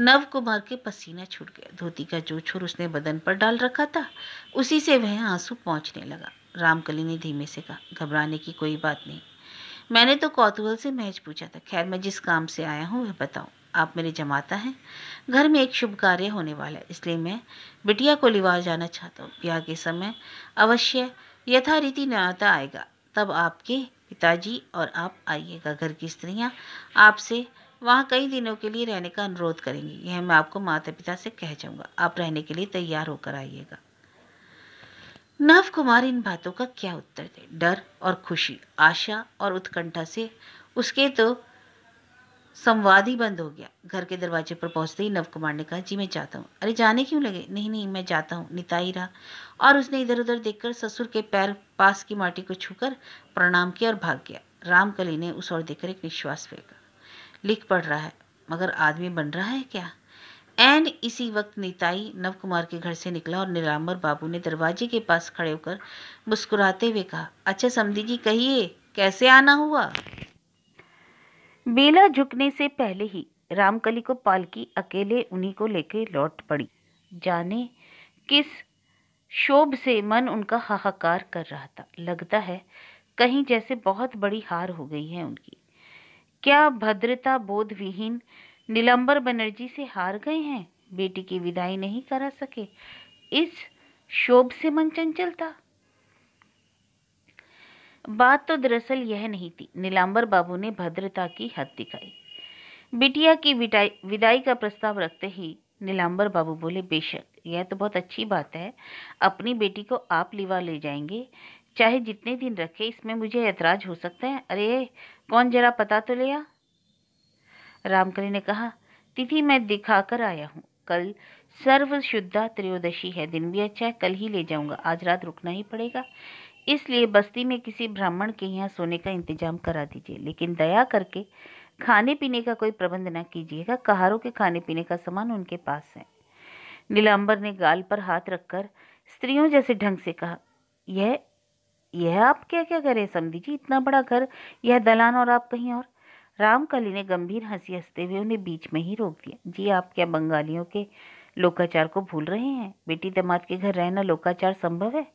S1: नव कुमार के पसीना छूट गया धोती का जो छोर उसने बदन पर डाल रखा था उसी से वह आंसू पहुँचने लगा रामकली ने धीमे से कहा घबराने की कोई बात नहीं मैंने तो कौतूहल से महज पूछा था खैर मैं जिस काम से आया हूँ वह बताऊँ आप मेरे जमाता हैं घर में एक शुभ कार्य होने वाला है इसलिए मैं बिटिया को लिवा जाना चाहता हूँ ब्याह के समय अवश्य यथारीति न्याता आएगा तब आपके पिताजी और आप आइएगा घर की स्त्रियाँ आपसे वहाँ कई दिनों के लिए रहने का अनुरोध करेंगे यह मैं आपको माता पिता से कह जाऊँगा आप रहने के लिए तैयार होकर आइएगा नव कुमार इन बातों का क्या उत्तर दे डर और खुशी आशा और उत्कंठा से उसके तो संवाद ही बंद हो गया घर के दरवाजे पर पहुंचते ही नव कुमार ने कहा जी मैं जाता हूँ अरे जाने क्यों लगे नहीं नहीं मैं जाता हूँ निता ही रहा और उसने इधर उधर देखकर ससुर के पैर पास की माटी को छूकर प्रणाम किया और भाग गया रामकली ने उस और देखकर एक निश्वास फेंका लिख पढ़ रहा है मगर आदमी बन रहा है क्या एन इसी वक्त नीताई नव कुमार के घर से निकला और नीलाम्बर बाबू ने दरवाजे के पास खड़े होकर मुस्कुराते हुए कहा अच्छा समधी जी कहिए कैसे आना हुआ बेला झुकने से पहले ही रामकली को पालकी अकेले उन्हीं को लेकर लौट पड़ी जाने किस शोभ से मन उनका हाहाकार कर रहा था लगता है कहीं जैसे बहुत बड़ी हार हो गई है उनकी क्या भद्रता बोध विहीन नीलंबर बनर्जी से हार गए हैं बेटी की विदाई नहीं करा सके इस शोभ से मन चंचल था बात तो दरअसल यह नहीं थी नीलांबर बाबू ने भद्रता की हद दिखाई बिटिया की विदाई का प्रस्ताव रखते ही नीलांबर बाबू बोले बेशक यह तो बहुत अच्छी बात है अपनी बेटी को आप लिवा ले जाएंगे चाहे जितने दिन रखे इसमें मुझे ऐतराज हो सकता है अरे कौन जरा पता तो लिया रामकली ने कहा तिथि मैं दिखाकर आया हूँ कल सर्व शुद्धा त्रयोदशी है दिन भी अच्छा है कल ही ले जाऊंगा आज रात रुकना ही पड़ेगा इसलिए बस्ती में किसी ब्राह्मण के यहाँ सोने का इंतजाम करा दीजिए लेकिन दया करके खाने पीने का कोई प्रबंध न कीजिएगा कहारों के खाने पीने का सामान उनके पास है नीलांबर ने गाल पर हाथ रखकर स्त्रियों जैसे ढंग से कहा यह यह आप क्या क्या करें समझी जी इतना बड़ा घर यह दलान और आप कहीं और रामकली ने गंभीर हंसी हंसते हुए उन्हें बीच में ही रोक दिया जी आप क्या बंगालियों के लोकाचार को भूल रहे हैं बेटी दमाद के घर रहना लोकाचार संभव है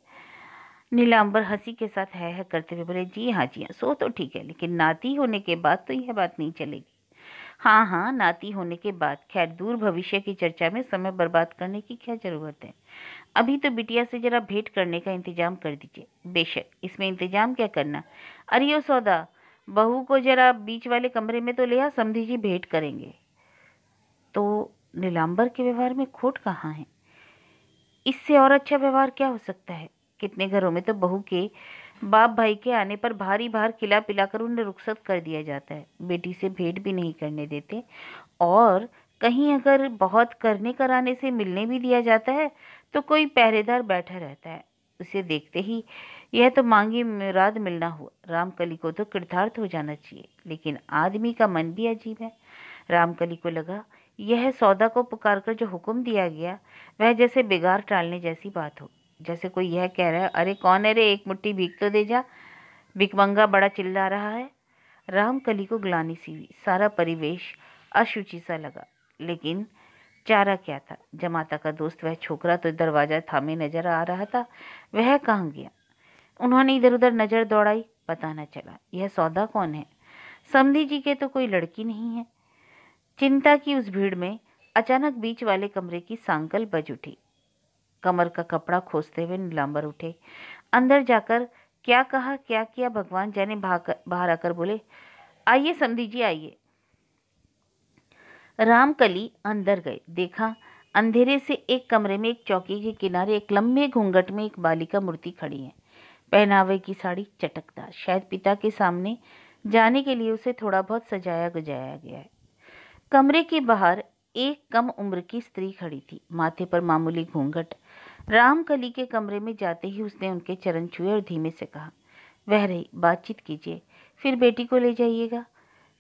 S1: नीलांबर हंसी के साथ है है करते हुए बोले जी हाँ जी हाँ सो तो ठीक है लेकिन नाती होने के बाद तो यह बात नहीं चलेगी हाँ हाँ नाती होने के बाद खैर दूर भविष्य की चर्चा में समय बर्बाद करने की क्या ज़रूरत है अभी तो बिटिया से जरा भेंट करने का इंतजाम कर दीजिए बेशक इसमें इंतजाम क्या करना अरियो सौदा बहू को जरा बीच वाले कमरे में तो ले आ समधी जी भेंट करेंगे तो नीलाम्बर के व्यवहार में खोट कहाँ है इससे और अच्छा व्यवहार क्या हो सकता है कितने घरों में तो बहू के बाप भाई के आने पर भारी भार खिला पिलाकर उन्हें रुखसत कर दिया जाता है बेटी से भेंट भी नहीं करने देते और कहीं अगर बहुत करने कराने से मिलने भी दिया जाता है तो कोई पहरेदार बैठा रहता है उसे देखते ही यह तो मांगी मुराद मिलना हुआ रामकली को तो कृतार्थ हो जाना चाहिए लेकिन आदमी का मन भी अजीब है रामकली को लगा यह सौदा को पुकार कर जो हुक्म दिया गया वह जैसे बेगार टालने जैसी बात हो जैसे कोई यह कह रहा है अरे कौन अरे एक मुट्ठी भीख तो दे जा भिकमंगा बड़ा चिल्ला रहा है रामकली को ग्लानी सी हुई सारा परिवेश अशुचि सा लगा लेकिन चारा क्या था जमाता का दोस्त वह छोकरा तो दरवाज़ा थामे नजर आ रहा था वह कहाँ गया उन्होंने इधर उधर नज़र दौड़ाई पता न चला यह सौदा कौन है समधी जी के तो कोई लड़की नहीं है चिंता की उस भीड़ में अचानक बीच वाले कमरे की सांकल बज उठी कमर का कपड़ा खोसते हुए नीलांबर उठे अंदर जाकर क्या कहा क्या किया भगवान जैने बाहर आकर बोले आइए समधी जी आइए रामकली अंदर गए देखा अंधेरे से एक कमरे में एक चौकी के किनारे एक लंबे घूंघट में एक बालिका मूर्ति खड़ी है पहनावे की साड़ी चटकदार शायद पिता के सामने जाने के लिए उसे थोड़ा बहुत सजाया गुजाया गया है कमरे के बाहर एक कम उम्र की स्त्री खड़ी थी माथे पर मामूली घूंघट रामकली के कमरे में जाते ही उसने उनके चरण छुए और धीमे से कहा वह रही बातचीत कीजिए फिर बेटी को ले जाइएगा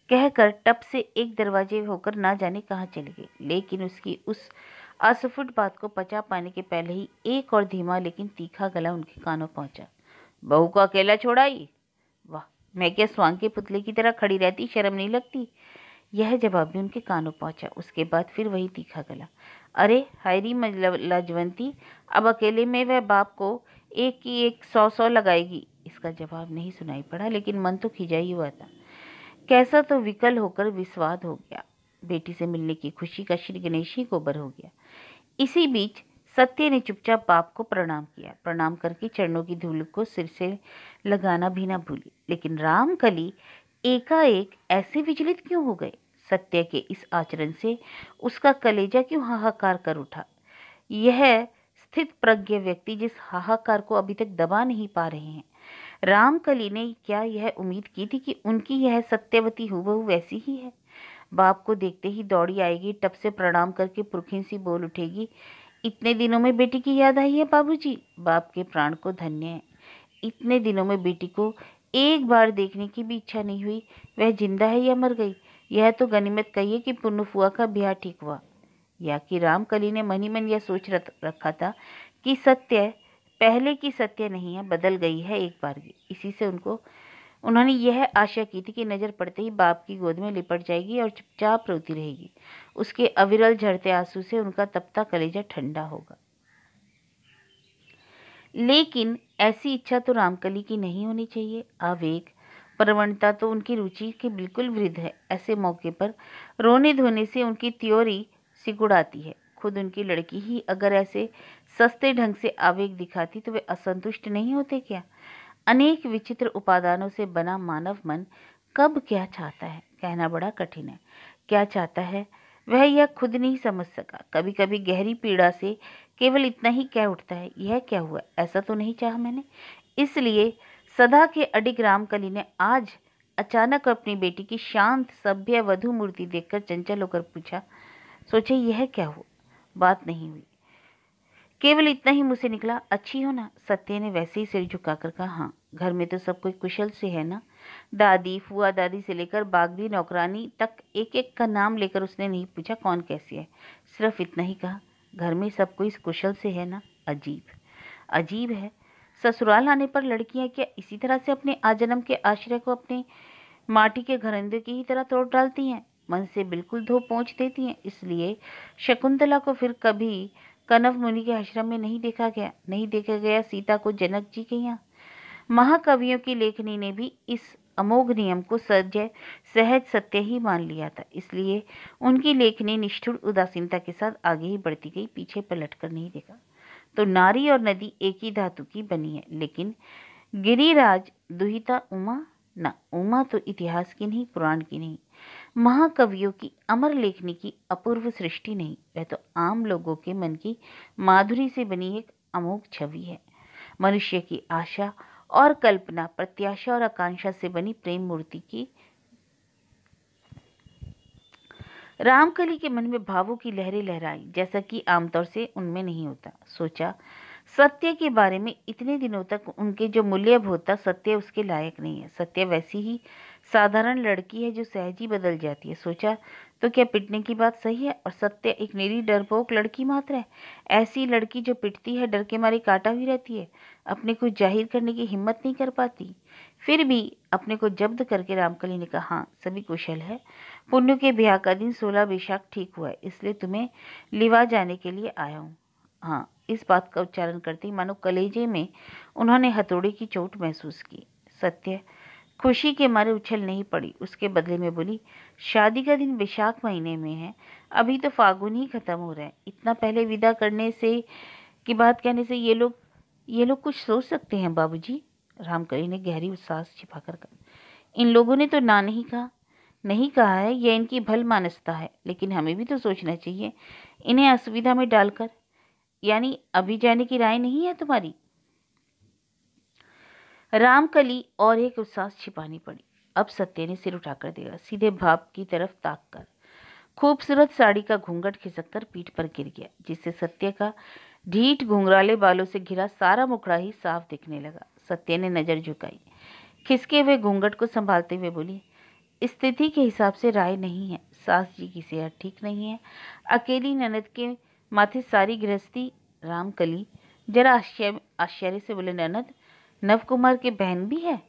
S1: कहकर टप से एक दरवाजे होकर ना जाने कहाँ चली गई लेकिन उसकी उस असफुट बात को पचा पाने के पहले ही एक और धीमा लेकिन तीखा गला उनके कानों पहुंचा बहू को अकेला छोड़ाई वाह मैं क्या स्वांग के पुतले की तरह खड़ी रहती शर्म नहीं लगती यह जवाब भी उनके कानों पहुंचा उसके बाद फिर वही तीखा गला अरे हायरी लाजवंती अब अकेले में वह बाप को एक की एक सौ सौ लगाएगी इसका जवाब नहीं सुनाई पड़ा लेकिन मन तो खिजा ही हुआ था कैसा तो विकल होकर विस्वाद हो गया बेटी से मिलने की खुशी का श्री गणेश ही गोबर हो गया इसी बीच सत्य ने चुपचाप बाप को प्रणाम किया प्रणाम करके चरणों की धूल को सिर से लगाना भी ना भूली लेकिन रामकली एकाएक ऐसे विचलित क्यों हो गए सत्य के इस आचरण से उसका कलेजा क्यों हाहाकार कर उठा यह स्थित प्रज्ञ व्यक्ति जिस हाहाकार को अभी तक दबा नहीं पा रहे हैं रामकली ने क्या यह उम्मीद की थी कि उनकी यह सत्यवती हूबहू वैसी ही है बाप को देखते ही दौड़ी आएगी टप से प्रणाम करके पुरखी सी बोल उठेगी इतने दिनों में बेटी की याद आई है बाबूजी बाप के प्राण को धन्य है इतने दिनों में बेटी को एक बार देखने की भी इच्छा नहीं हुई वह जिंदा है या मर गई यह तो गनीमत कहिए कि पुनफुआ का ब्याह ठीक हुआ या कि रामकली ने मनी मन यह सोच रखा था कि सत्य पहले की सत्य नहीं है बदल गई है एक बार की इसी से उनको उन्होंने यह आशा की थी कि नज़र पड़ते ही बाप की गोद में लिपट जाएगी और चुपचाप रोती रहेगी उसके अविरल झड़ते आंसू से उनका तपता कलेजा ठंडा होगा लेकिन ऐसी इच्छा तो रामकली की नहीं होनी चाहिए आवेग प्रवणता तो उनकी रुचि के बिल्कुल वृद्ध है ऐसे मौके पर रोने धोने से उनकी त्योरी सिकुड़ाती है खुद उनकी लड़की ही अगर ऐसे सस्ते ढंग से आवेग दिखाती तो वे असंतुष्ट नहीं होते क्या अनेक विचित्र उपादानों से बना मानव मन कब क्या चाहता है कहना बड़ा कठिन है क्या चाहता है वह यह खुद नहीं समझ सका कभी कभी गहरी पीड़ा से केवल इतना ही कह उठता है यह क्या हुआ ऐसा तो नहीं चाहा मैंने इसलिए सदा के अडिग रामकली ने आज अचानक अपनी बेटी की शांत सभ्य वधु मूर्ति देखकर चंचल होकर पूछा सोचे यह क्या हुआ बात नहीं हुई केवल इतना ही मुझसे निकला अच्छी हो ना सत्य ने वैसे ही सिर झुकाकर कहा हाँ घर में तो सब कोई कुशल से है ना दादी फुआ दादी से लेकर बागदी नौकरानी तक एक एक का नाम लेकर उसने नहीं पूछा कौन कैसी है सिर्फ इतना ही कहा घर में सब कोई कुशल से है ना अजीब अजीब है ससुराल आने पर लड़कियां क्या इसी तरह से अपने आजन्म के आश्रय को अपने माटी के घरंदे की ही तरह तोड़ डालती हैं मन से बिल्कुल धो पहुँच देती हैं इसलिए शकुंतला को फिर कभी कनव मुनि के आश्रम में नहीं देखा गया नहीं देखा गया सीता को जनक जी के यहाँ महाकवियों की लेखनी ने भी इस अमोघ नियम को सजय सहज सत्य ही मान लिया था इसलिए उनकी लेखनी निष्ठुर उदासीनता के साथ आगे ही बढ़ती गई पीछे पलट कर नहीं देखा तो नारी और नदी एक ही धातु की बनी है लेकिन गिरिराज दुहिता उमा ना उमा तो इतिहास की नहीं पुराण की नहीं महाकवियों की अमर लेखनी की अपूर्व सृष्टि नहीं वह तो आम लोगों के मन की माधुरी से बनी एक अमोघ छवि है मनुष्य की आशा और कल्पना प्रत्याशा और आकांक्षा से बनी प्रेम मूर्ति की रामकली के मन में भावों की लहरें लहराई जैसा कि आमतौर से उनमें नहीं होता सोचा सत्य के बारे में इतने दिनों तक उनके जो मूल्य होता सत्य उसके लायक नहीं है सत्य वैसी ही साधारण लड़की है जो सहज ही बदल जाती है सोचा तो क्या पिटने की बात सही है और सत्य एक निरी डरपोक लड़की मात्र है ऐसी लड़की जो पिटती है डर के मारे काटा हुई रहती है अपने को जाहिर करने की हिम्मत नहीं कर पाती फिर भी अपने को जब्त करके रामकली ने कहा हाँ सभी कुशल है पुण्य के ब्याह का दिन सोलह बैशाख ठीक हुआ है इसलिए तुम्हें लिवा जाने के लिए आया हूँ हाँ इस बात का उच्चारण करते ही मानो कलेजे में उन्होंने हथौड़े की चोट महसूस की सत्य खुशी के मारे उछल नहीं पड़ी उसके बदले में बोली शादी का दिन बैशाख महीने में है अभी तो फागुन ही ख़त्म हो रहा है इतना पहले विदा करने से की बात कहने से ये लोग ये लोग कुछ सोच सकते हैं बाबूजी रामकली ने गहरी उत्साह छिपा कर कहा इन लोगों ने तो ना नहीं कहा नहीं कहा है यह इनकी भल मानसता है लेकिन हमें भी तो सोचना चाहिए इन्हें असुविधा में डालकर यानी अभी जाने की राय नहीं है तुम्हारी रामकली और एक उत्साह छिपानी पड़ी अब सत्य ने सिर उठाकर देगा सीधे भाप की तरफ ताक कर खूबसूरत साड़ी का घूंघट खिसक कर पीठ पर गिर गया जिससे सत्य का ढीठ घुंघराले बालों से घिरा सारा मुखड़ा ही साफ दिखने लगा सत्य ने नज़र झुकाई खिसके हुए घूंघट को संभालते हुए बोली स्थिति के हिसाब से राय नहीं है सास जी की सेहत ठीक नहीं है अकेली ननद के माथे सारी गृहस्थी रामकली जरा आश्चर्य आश्चर्य से बोले ननद नव कुमार की बहन भी है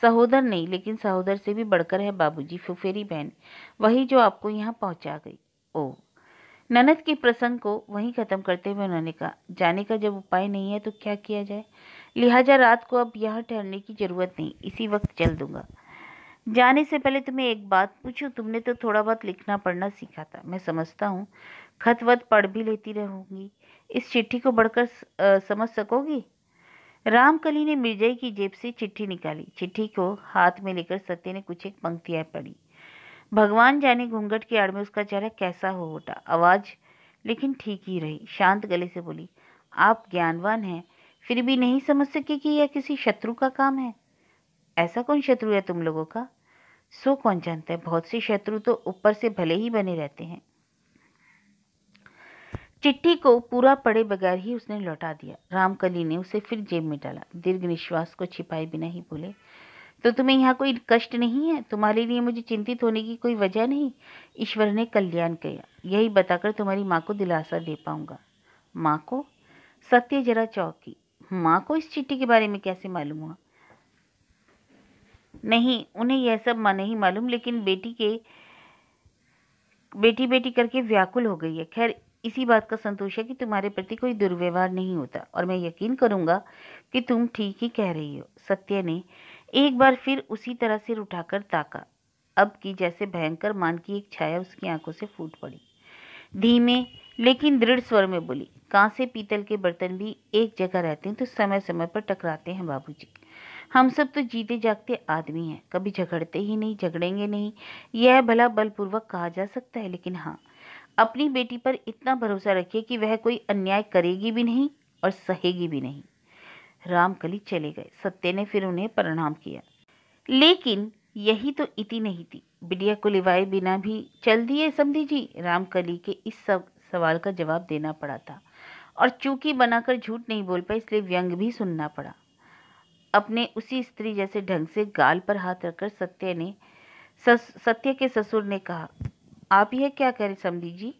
S1: सहोदर नहीं लेकिन सहोदर से भी बढ़कर है बाबूजी फुफेरी बहन वही जो आपको यहाँ पहुँचा गई ओ ननद के प्रसंग को वहीं ख़त्म करते हुए उन्होंने कहा जाने का जब उपाय नहीं है तो क्या किया जाए लिहाजा रात को अब यहाँ ठहरने की ज़रूरत नहीं इसी वक्त चल दूंगा जाने से पहले तुम्हें एक बात पूछूं तुमने तो थोड़ा बहुत लिखना पढ़ना सीखा था मैं समझता हूँ खत वत पढ़ भी लेती रहूँगी इस चिट्ठी को बढ़कर समझ सकोगी रामकली ने मिर्जई की जेब से चिट्ठी निकाली चिट्ठी को हाथ में लेकर सत्य ने कुछ एक पंक्तियां पढ़ी भगवान जाने घूंघट की आड़ में उसका चेहरा कैसा हो उठा आवाज लेकिन ठीक ही रही शांत गले से बोली आप ज्ञानवान हैं फिर भी नहीं समझ सके कि यह किसी शत्रु का काम है ऐसा कौन शत्रु है तुम लोगों का सो कौन जानता है बहुत से शत्रु तो ऊपर से भले ही बने रहते हैं चिट्ठी को पूरा पड़े बगैर ही उसने लौटा दिया रामकली ने उसे फिर जेब में डाला दीर्घ निश्वास को छिपाए बिना ही बोले तो तुम्हें यहाँ कोई कष्ट नहीं है तुम्हारे लिए मुझे चिंतित होने की कोई वजह नहीं ईश्वर ने कल्याण किया यही बताकर तुम्हारी माँ को दिलासा दे पाऊंगा माँ को सत्य जरा चौकी माँ को इस चिट्ठी के बारे में कैसे मालूम हुआ नहीं उन्हें यह सब नहीं मालूम लेकिन बेटी के बेटी बेटी करके व्याकुल हो गई है खैर इसी बात का संतोष है कि तुम्हारे प्रति कोई दुर्व्यवहार नहीं होता और मैं यकीन करूंगा कि तुम ठीक ही कह रही हो सत्य ने एक बार फिर उसी तरह सिर उठाकर ताका अब की जैसे भयंकर मान की एक छाया उसकी आंखों से फूट पड़ी धीमे लेकिन दृढ़ स्वर में बोली से पीतल के बर्तन भी एक जगह रहते हैं तो समय समय पर टकराते हैं बाबूजी हम सब तो जीते जागते आदमी हैं कभी झगड़ते ही नहीं झगड़ेंगे नहीं यह भला बलपूर्वक कहा जा सकता है लेकिन हाँ अपनी बेटी पर इतना भरोसा रखिए कि वह कोई अन्याय करेगी भी नहीं और सहेगी भी नहीं रामकली चले गए सत्य ने फिर उन्हें प्रणाम किया लेकिन यही तो इति नहीं थी बिटिया को लिवाए बिना भी चल दिए समझी जी रामकली के इस सब सवाल का जवाब देना पड़ा था और चूंकि बनाकर झूठ नहीं बोल पाए इसलिए व्यंग भी सुनना पड़ा अपने उसी स्त्री जैसे ढंग से गाल पर हाथ रखकर सत्य ने सस, सत्य के ससुर ने कहा आप यह क्या करें समझी जी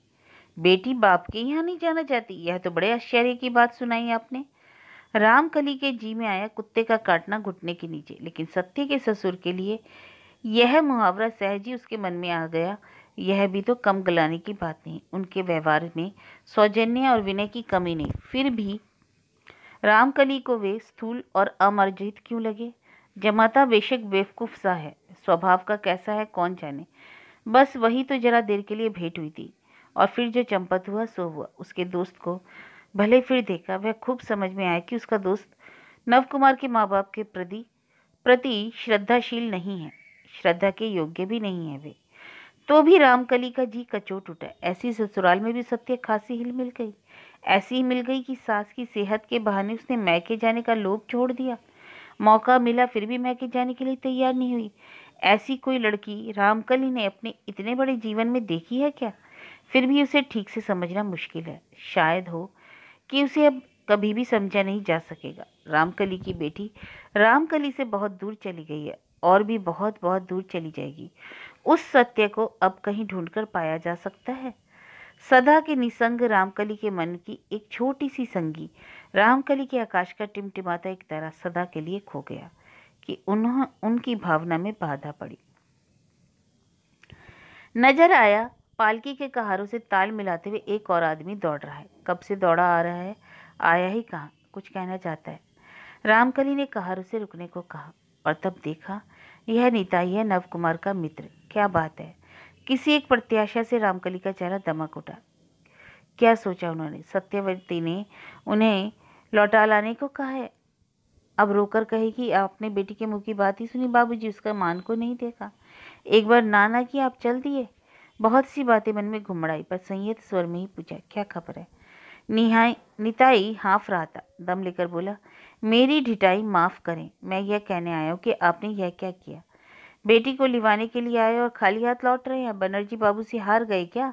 S1: बेटी बाप के यहाँ नहीं जाना चाहती यह तो बड़े आश्चर्य की बात सुनाई आपने रामकली के जी में आया कुत्ते का काटना घुटने के नीचे लेकिन सत्य के ससुर के लिए यह मुहावरा सहज ही उसके मन में आ गया यह भी तो कम गलाने की बात नहीं उनके व्यवहार में सौजन्य और विनय की कमी नहीं फिर भी रामकली को वे स्थूल और अमर्जित क्यों लगे जमाता बेशक बेवकूफ़ सा है स्वभाव का कैसा है कौन जाने बस वही तो जरा देर के लिए भेंट हुई थी और फिर जो चंपत हुआ सो हुआ उसके दोस्त को भले फिर देखा वह खूब समझ में आया कि उसका दोस्त नवकुमार के माँ बाप के प्रति प्रति श्रद्धाशील नहीं है श्रद्धा के योग्य भी नहीं है वे तो भी रामकली का जी कचोट उठा ऐसी ससुराल में भी सत्य खासी हिल मिल गई ऐसी ही मिल गई कि सास की सेहत के बहाने उसने मैके जाने का लोभ छोड़ दिया मौका मिला फिर भी मैके जाने के लिए तैयार नहीं हुई ऐसी कोई लड़की रामकली ने अपने इतने बड़े जीवन में देखी है क्या फिर भी उसे ठीक से समझना मुश्किल है शायद हो कि उसे अब कभी भी समझा नहीं जा सकेगा रामकली की बेटी रामकली से बहुत दूर चली गई है और भी बहुत बहुत दूर चली जाएगी उस सत्य को अब कहीं ढूंढकर पाया जा सकता है सदा के निसंग रामकली के मन की एक छोटी सी संगी रामकली के आकाश का टिमटिमाता एक तरह सदा के लिए खो गया कि उन्हों उनकी भावना में बाधा पड़ी नजर आया पालकी के कहारों से ताल मिलाते हुए एक और आदमी दौड़ रहा है कब से दौड़ा आ रहा है आया ही कहाँ कुछ कहना चाहता है रामकली ने कहारों से रुकने को कहा और तब देखा यह नीता है नव कुमार का मित्र क्या बात है किसी एक प्रत्याशा से रामकली का चेहरा दमक उठा क्या सोचा उन्होंने सत्यवती ने उन्हें लौटा लाने को कहा है अब रोकर कहेगी आपने बेटी के मुंह की बात ही सुनी बाबूजी उसका मान को नहीं देखा एक बार नाना की आप चल दिए बहुत सी बातें मन में घुमड़ाई पर संयत स्वर में ही पूछा क्या खबर है निहाई निताई हाँफ रहा था दम लेकर बोला मेरी ढिटाई माफ़ करें मैं यह कहने आया हूँ कि आपने यह क्या किया बेटी को लिवाने के लिए आए और खाली हाथ लौट रहे हैं बनर्जी बाबू से हार गए क्या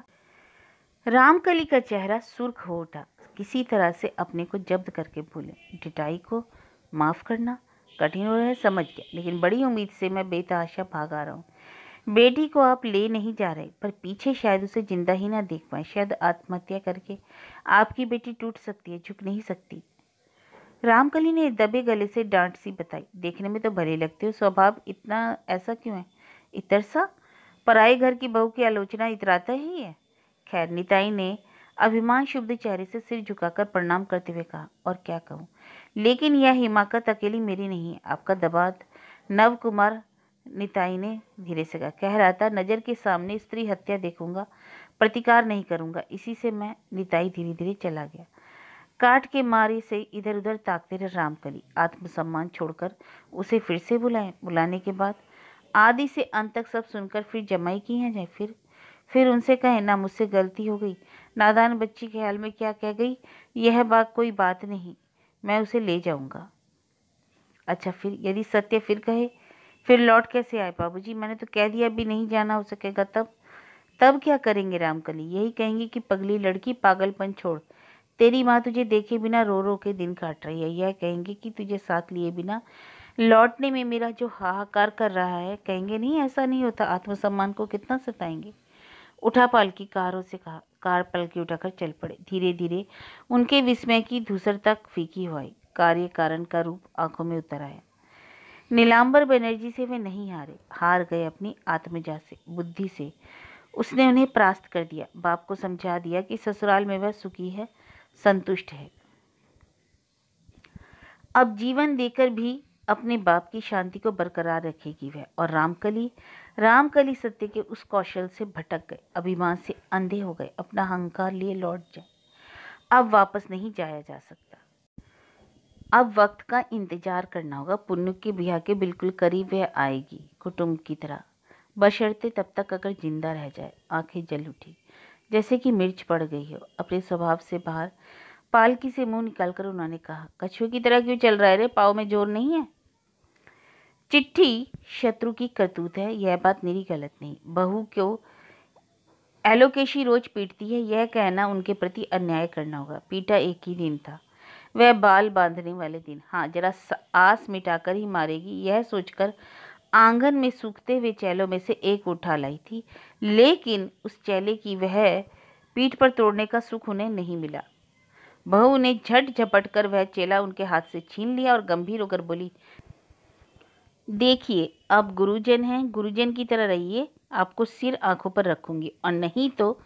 S1: रामकली का चेहरा सुर्ख हो उठा किसी तरह से अपने को जब्त करके भूले ढिटाई को माफ़ करना कठिन हो रहा है समझ गया लेकिन बड़ी उम्मीद से मैं बेतहाशा भाग आ रहा हूँ बेटी को आप ले नहीं जा रहे पर पीछे शायद उसे ज़िंदा ही ना देख पाए शायद आत्महत्या करके आपकी बेटी टूट सकती है झुक नहीं सकती रामकली ने दबे गले से डांट सी बताई देखने में तो भले लगते हो स्वभाव इतना ऐसा क्यों है इतर सा पराए घर की बहू की आलोचना इतराता ही है खैर निताई ने अभिमान शुभ चेहरे से सिर झुकाकर प्रणाम करते हुए कहा और क्या कहूँ लेकिन यह हिमाकत अकेली मेरी नहीं आपका दबात नव कुमार निताई ने धीरे से कहा कह रहा था नज़र के सामने स्त्री हत्या देखूंगा प्रतिकार नहीं करूंगा इसी से मैं निताई धीरे धीरे चला गया काट के मारे से इधर उधर ताकते रहे रामकली आत्मसम्मान छोड़कर उसे फिर से बुलाए बुलाने के बाद आदि से अंत तक सब सुनकर फिर जमाई की हैं जाए फिर फिर उनसे कहें ना मुझसे गलती हो गई नादान बच्ची के हाल में क्या कह गई यह बात कोई बात नहीं मैं उसे ले जाऊंगा अच्छा फिर यदि सत्य फिर कहे फिर लौट कैसे आए बाबूजी मैंने तो कह दिया अभी नहीं जाना हो सकेगा तब तब क्या करेंगे रामकली यही कहेंगे कि पगली लड़की पागलपन छोड़ तेरी माँ तुझे देखे बिना रो रो के दिन काट रही है यह कहेंगे कि तुझे साथ लिए बिना लौटने में मेरा जो हाहाकार कर रहा है कहेंगे नहीं ऐसा नहीं होता आत्मसम्मान को कितना सताएंगे उठा पालकी कारों से कहा कार पलकी उठाकर चल पड़े धीरे धीरे उनके विस्मय की धूसर तक फीकी आई कार्य कारण का रूप आंखों में उतर आया नीलांबर बनर्जी से वे नहीं हारे हार गए अपनी आत्मजा से बुद्धि से उसने उन्हें परास्त कर दिया बाप को समझा दिया कि ससुराल में वह सुखी है संतुष्ट है अब जीवन देकर भी अपने बाप की शांति को बरकरार रखेगी वह और रामकली रामकली सत्य के उस कौशल से भटक गए अभिमान से अंधे हो गए अपना अहंकार लिए लौट जाए अब वापस नहीं जाया जा सकता अब वक्त का इंतजार करना होगा पुण्य के ब्याह के बिल्कुल करीब वह आएगी कुटुंब की तरह बशर्ते तब तक अगर जिंदा रह जाए आंखें जल उठी जैसे कि मिर्च पड़ गई हो अपने स्वभाव से बाहर पालकी से मुंह निकालकर उन्होंने कहा कछुए की तरह क्यों चल रहा है रे पाव में जोर नहीं है चिट्ठी शत्रु की करतूत है यह बात मेरी गलत नहीं बहू को एलोकेशी रोज पीटती है यह कहना उनके प्रति अन्याय करना होगा पीटा एक ही दिन था वह बाल बांधने वाले दिन हाँ जरा आस मिटाकर ही मारेगी यह सोचकर आंगन में सूखते हुए चैलों में से एक उठा लाई थी लेकिन उस चैले की वह पीठ पर तोड़ने का सुख उन्हें नहीं मिला बहू ने झट झपट कर वह चेला उनके हाथ से छीन लिया और गंभीर होकर बोली देखिए आप गुरुजन हैं गुरुजन की तरह रहिए आपको सिर आंखों पर रखूंगी और नहीं तो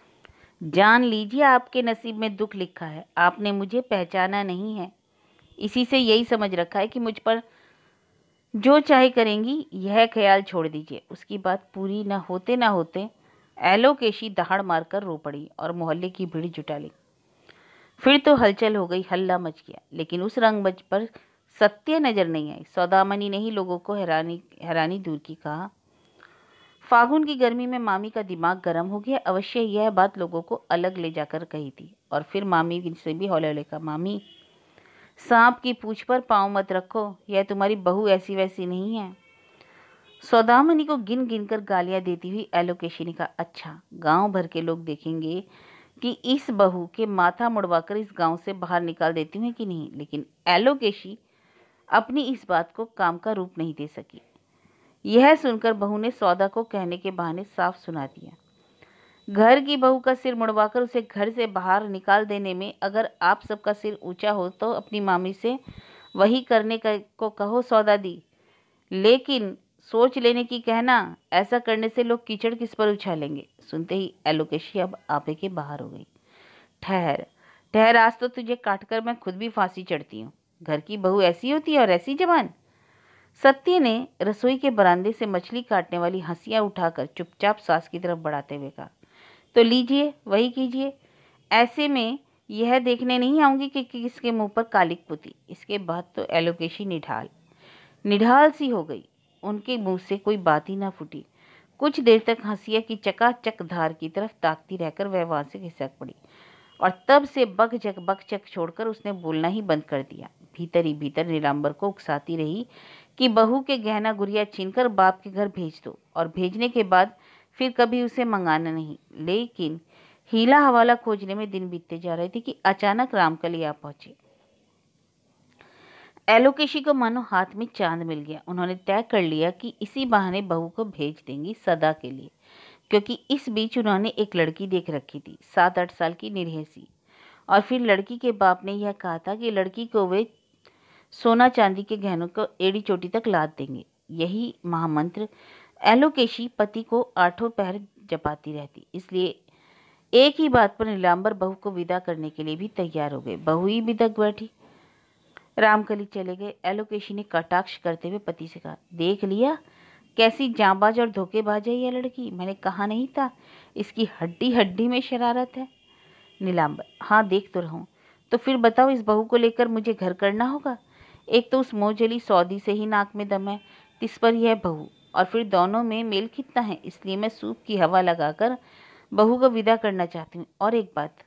S1: जान लीजिए आपके नसीब में दुख लिखा है आपने मुझे पहचाना नहीं है इसी से यही समझ रखा है कि मुझ पर जो चाहे करेंगी यह ख्याल छोड़ दीजिए उसकी बात पूरी ना होते ना होते एलोकेशी दहाड़ मारकर रो पड़ी और मोहल्ले की भीड़ जुटा ली फिर तो हलचल हो गई हल्ला मच गया लेकिन उस रंग पर सत्य नजर नहीं आई सौदामनी ने ही लोगों को हैरानी हैरानी दूर की कहा फागुन की गर्मी में मामी का दिमाग गर्म हो गया अवश्य यह बात लोगों को अलग ले जाकर कही थी और फिर मामी से भी हौले हौले कहा मामी सांप की पूछ पर पाँव मत रखो यह तुम्हारी बहू ऐसी वैसी नहीं है सौदामनी को गिन गिन कर गालियाँ देती हुई एलोकेशी ने कहा अच्छा गांव भर के लोग देखेंगे कि इस बहू के माथा मुड़वाकर इस गांव से बाहर निकाल देती हूँ कि नहीं लेकिन एलोकेशी अपनी इस बात को काम का रूप नहीं दे सकी यह सुनकर बहू ने सौदा को कहने के बहाने साफ सुना दिया घर की बहू का सिर मुड़वाकर उसे घर से बाहर निकाल देने में अगर आप सबका सिर ऊंचा हो तो अपनी मामी से वही करने का को कहो सौदा दी लेकिन सोच लेने की कहना ऐसा करने से लोग कीचड़ किस पर उछालेंगे सुनते ही एलोकेशी अब आपे के बाहर हो गई ठहर ठहर आज तो तुझे काटकर मैं खुद भी फांसी चढ़ती हूँ घर की बहू ऐसी होती है और ऐसी जवान सत्य ने रसोई के बरामदे से मछली काटने वाली हंसियाँ उठाकर चुपचाप सास की तरफ बढ़ाते हुए कहा तो लीजिए वही कीजिए ऐसे में यह देखने नहीं आऊँगी कि किसके मुंह पर कालिक पुती इसके बाद तो एलोकेशी निढाल निढाल सी हो गई उनके मुंह से कोई बात ही ना फूटी कुछ देर तक हंसिया की चकाचक धार की तरफ ताकती रहकर वह वहाँ से खिसक पड़ी और तब से बक जक बक चक छोड़कर उसने बोलना ही बंद कर दिया भीतर ही भीतर नीलांबर को उकसाती रही कि बहू के गहना गुड़िया छीनकर बाप के घर भेज दो और भेजने के बाद फिर कभी उसे मंगाना नहीं लेकिन हीला हवाला खोजने में दिन बीतते जा रहे थे कि अचानक रामकली आ पहुंचे एलोकेशी को मानो हाथ में चांद मिल गया उन्होंने तय कर लिया कि इसी बहाने बहू को भेज देंगी सदा के लिए क्योंकि इस बीच उन्होंने एक लड़की देख रखी थी सात आठ साल की निरहसी और फिर लड़की के बाप ने यह कहा था कि लड़की को वे सोना चांदी के गहनों को एड़ी चोटी तक लाद देंगे यही महामंत्र एलोकेशी पति को आठों पहर जपाती रहती इसलिए एक ही बात पर नीलाम्बर बहू को विदा करने के लिए भी तैयार हो गए बहू ही बिदक बैठी रामकली चले गए एलोकेशी ने कटाक्ष करते हुए पति से कहा देख लिया कैसी जांबाज और धोखेबाज है यह लड़की मैंने कहा नहीं था इसकी हड्डी हड्डी में शरारत है नीलाम्बर हाँ देख तो रहूँ तो फिर बताओ इस बहू को लेकर मुझे घर करना होगा एक तो उस मोजली सौदी से ही नाक में दम है तिस पर यह बहू और फिर दोनों में मेल कितना है इसलिए मैं सूप की हवा लगाकर बहू को विदा करना चाहती हूँ और एक बात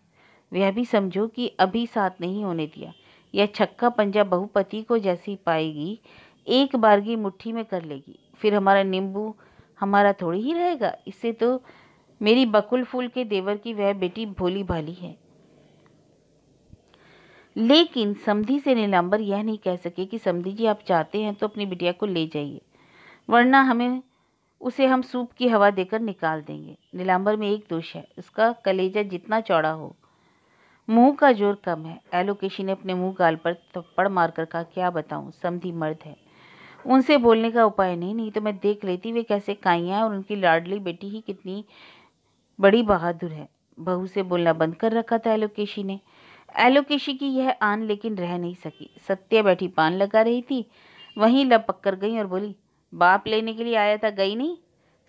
S1: वह भी समझो कि अभी साथ नहीं होने दिया यह छक्का पंजा बहुपति को जैसी पाएगी एक बारगी मुट्ठी में कर लेगी फिर हमारा नींबू हमारा थोड़ी ही रहेगा इससे तो मेरी बकुल फूल के देवर की वह बेटी भोली भाली है लेकिन समधी से नीलांबर यह नहीं कह सके कि समधी जी आप चाहते हैं तो अपनी बिटिया को ले जाइए वरना हमें उसे हम सूप की हवा देकर निकाल देंगे नीलाम्बर में एक दोष है उसका कलेजा जितना चौड़ा हो मुंह का जोर कम है एलोकेशी ने अपने मुंह गाल पर थप्पड़ मारकर कहा क्या बताऊं समधी मर्द है उनसे बोलने का उपाय नहीं नहीं तो मैं देख लेती वे कैसे काइयाँ और उनकी लाडली बेटी ही कितनी बड़ी बहादुर है बहू से बोलना बंद कर रखा था एलोकेशी ने एलोकेशी की यह आन लेकिन रह नहीं सकी सत्या बैठी पान लगा रही थी वहीं लब कर गई और बोली बाप लेने के लिए आया था गई नहीं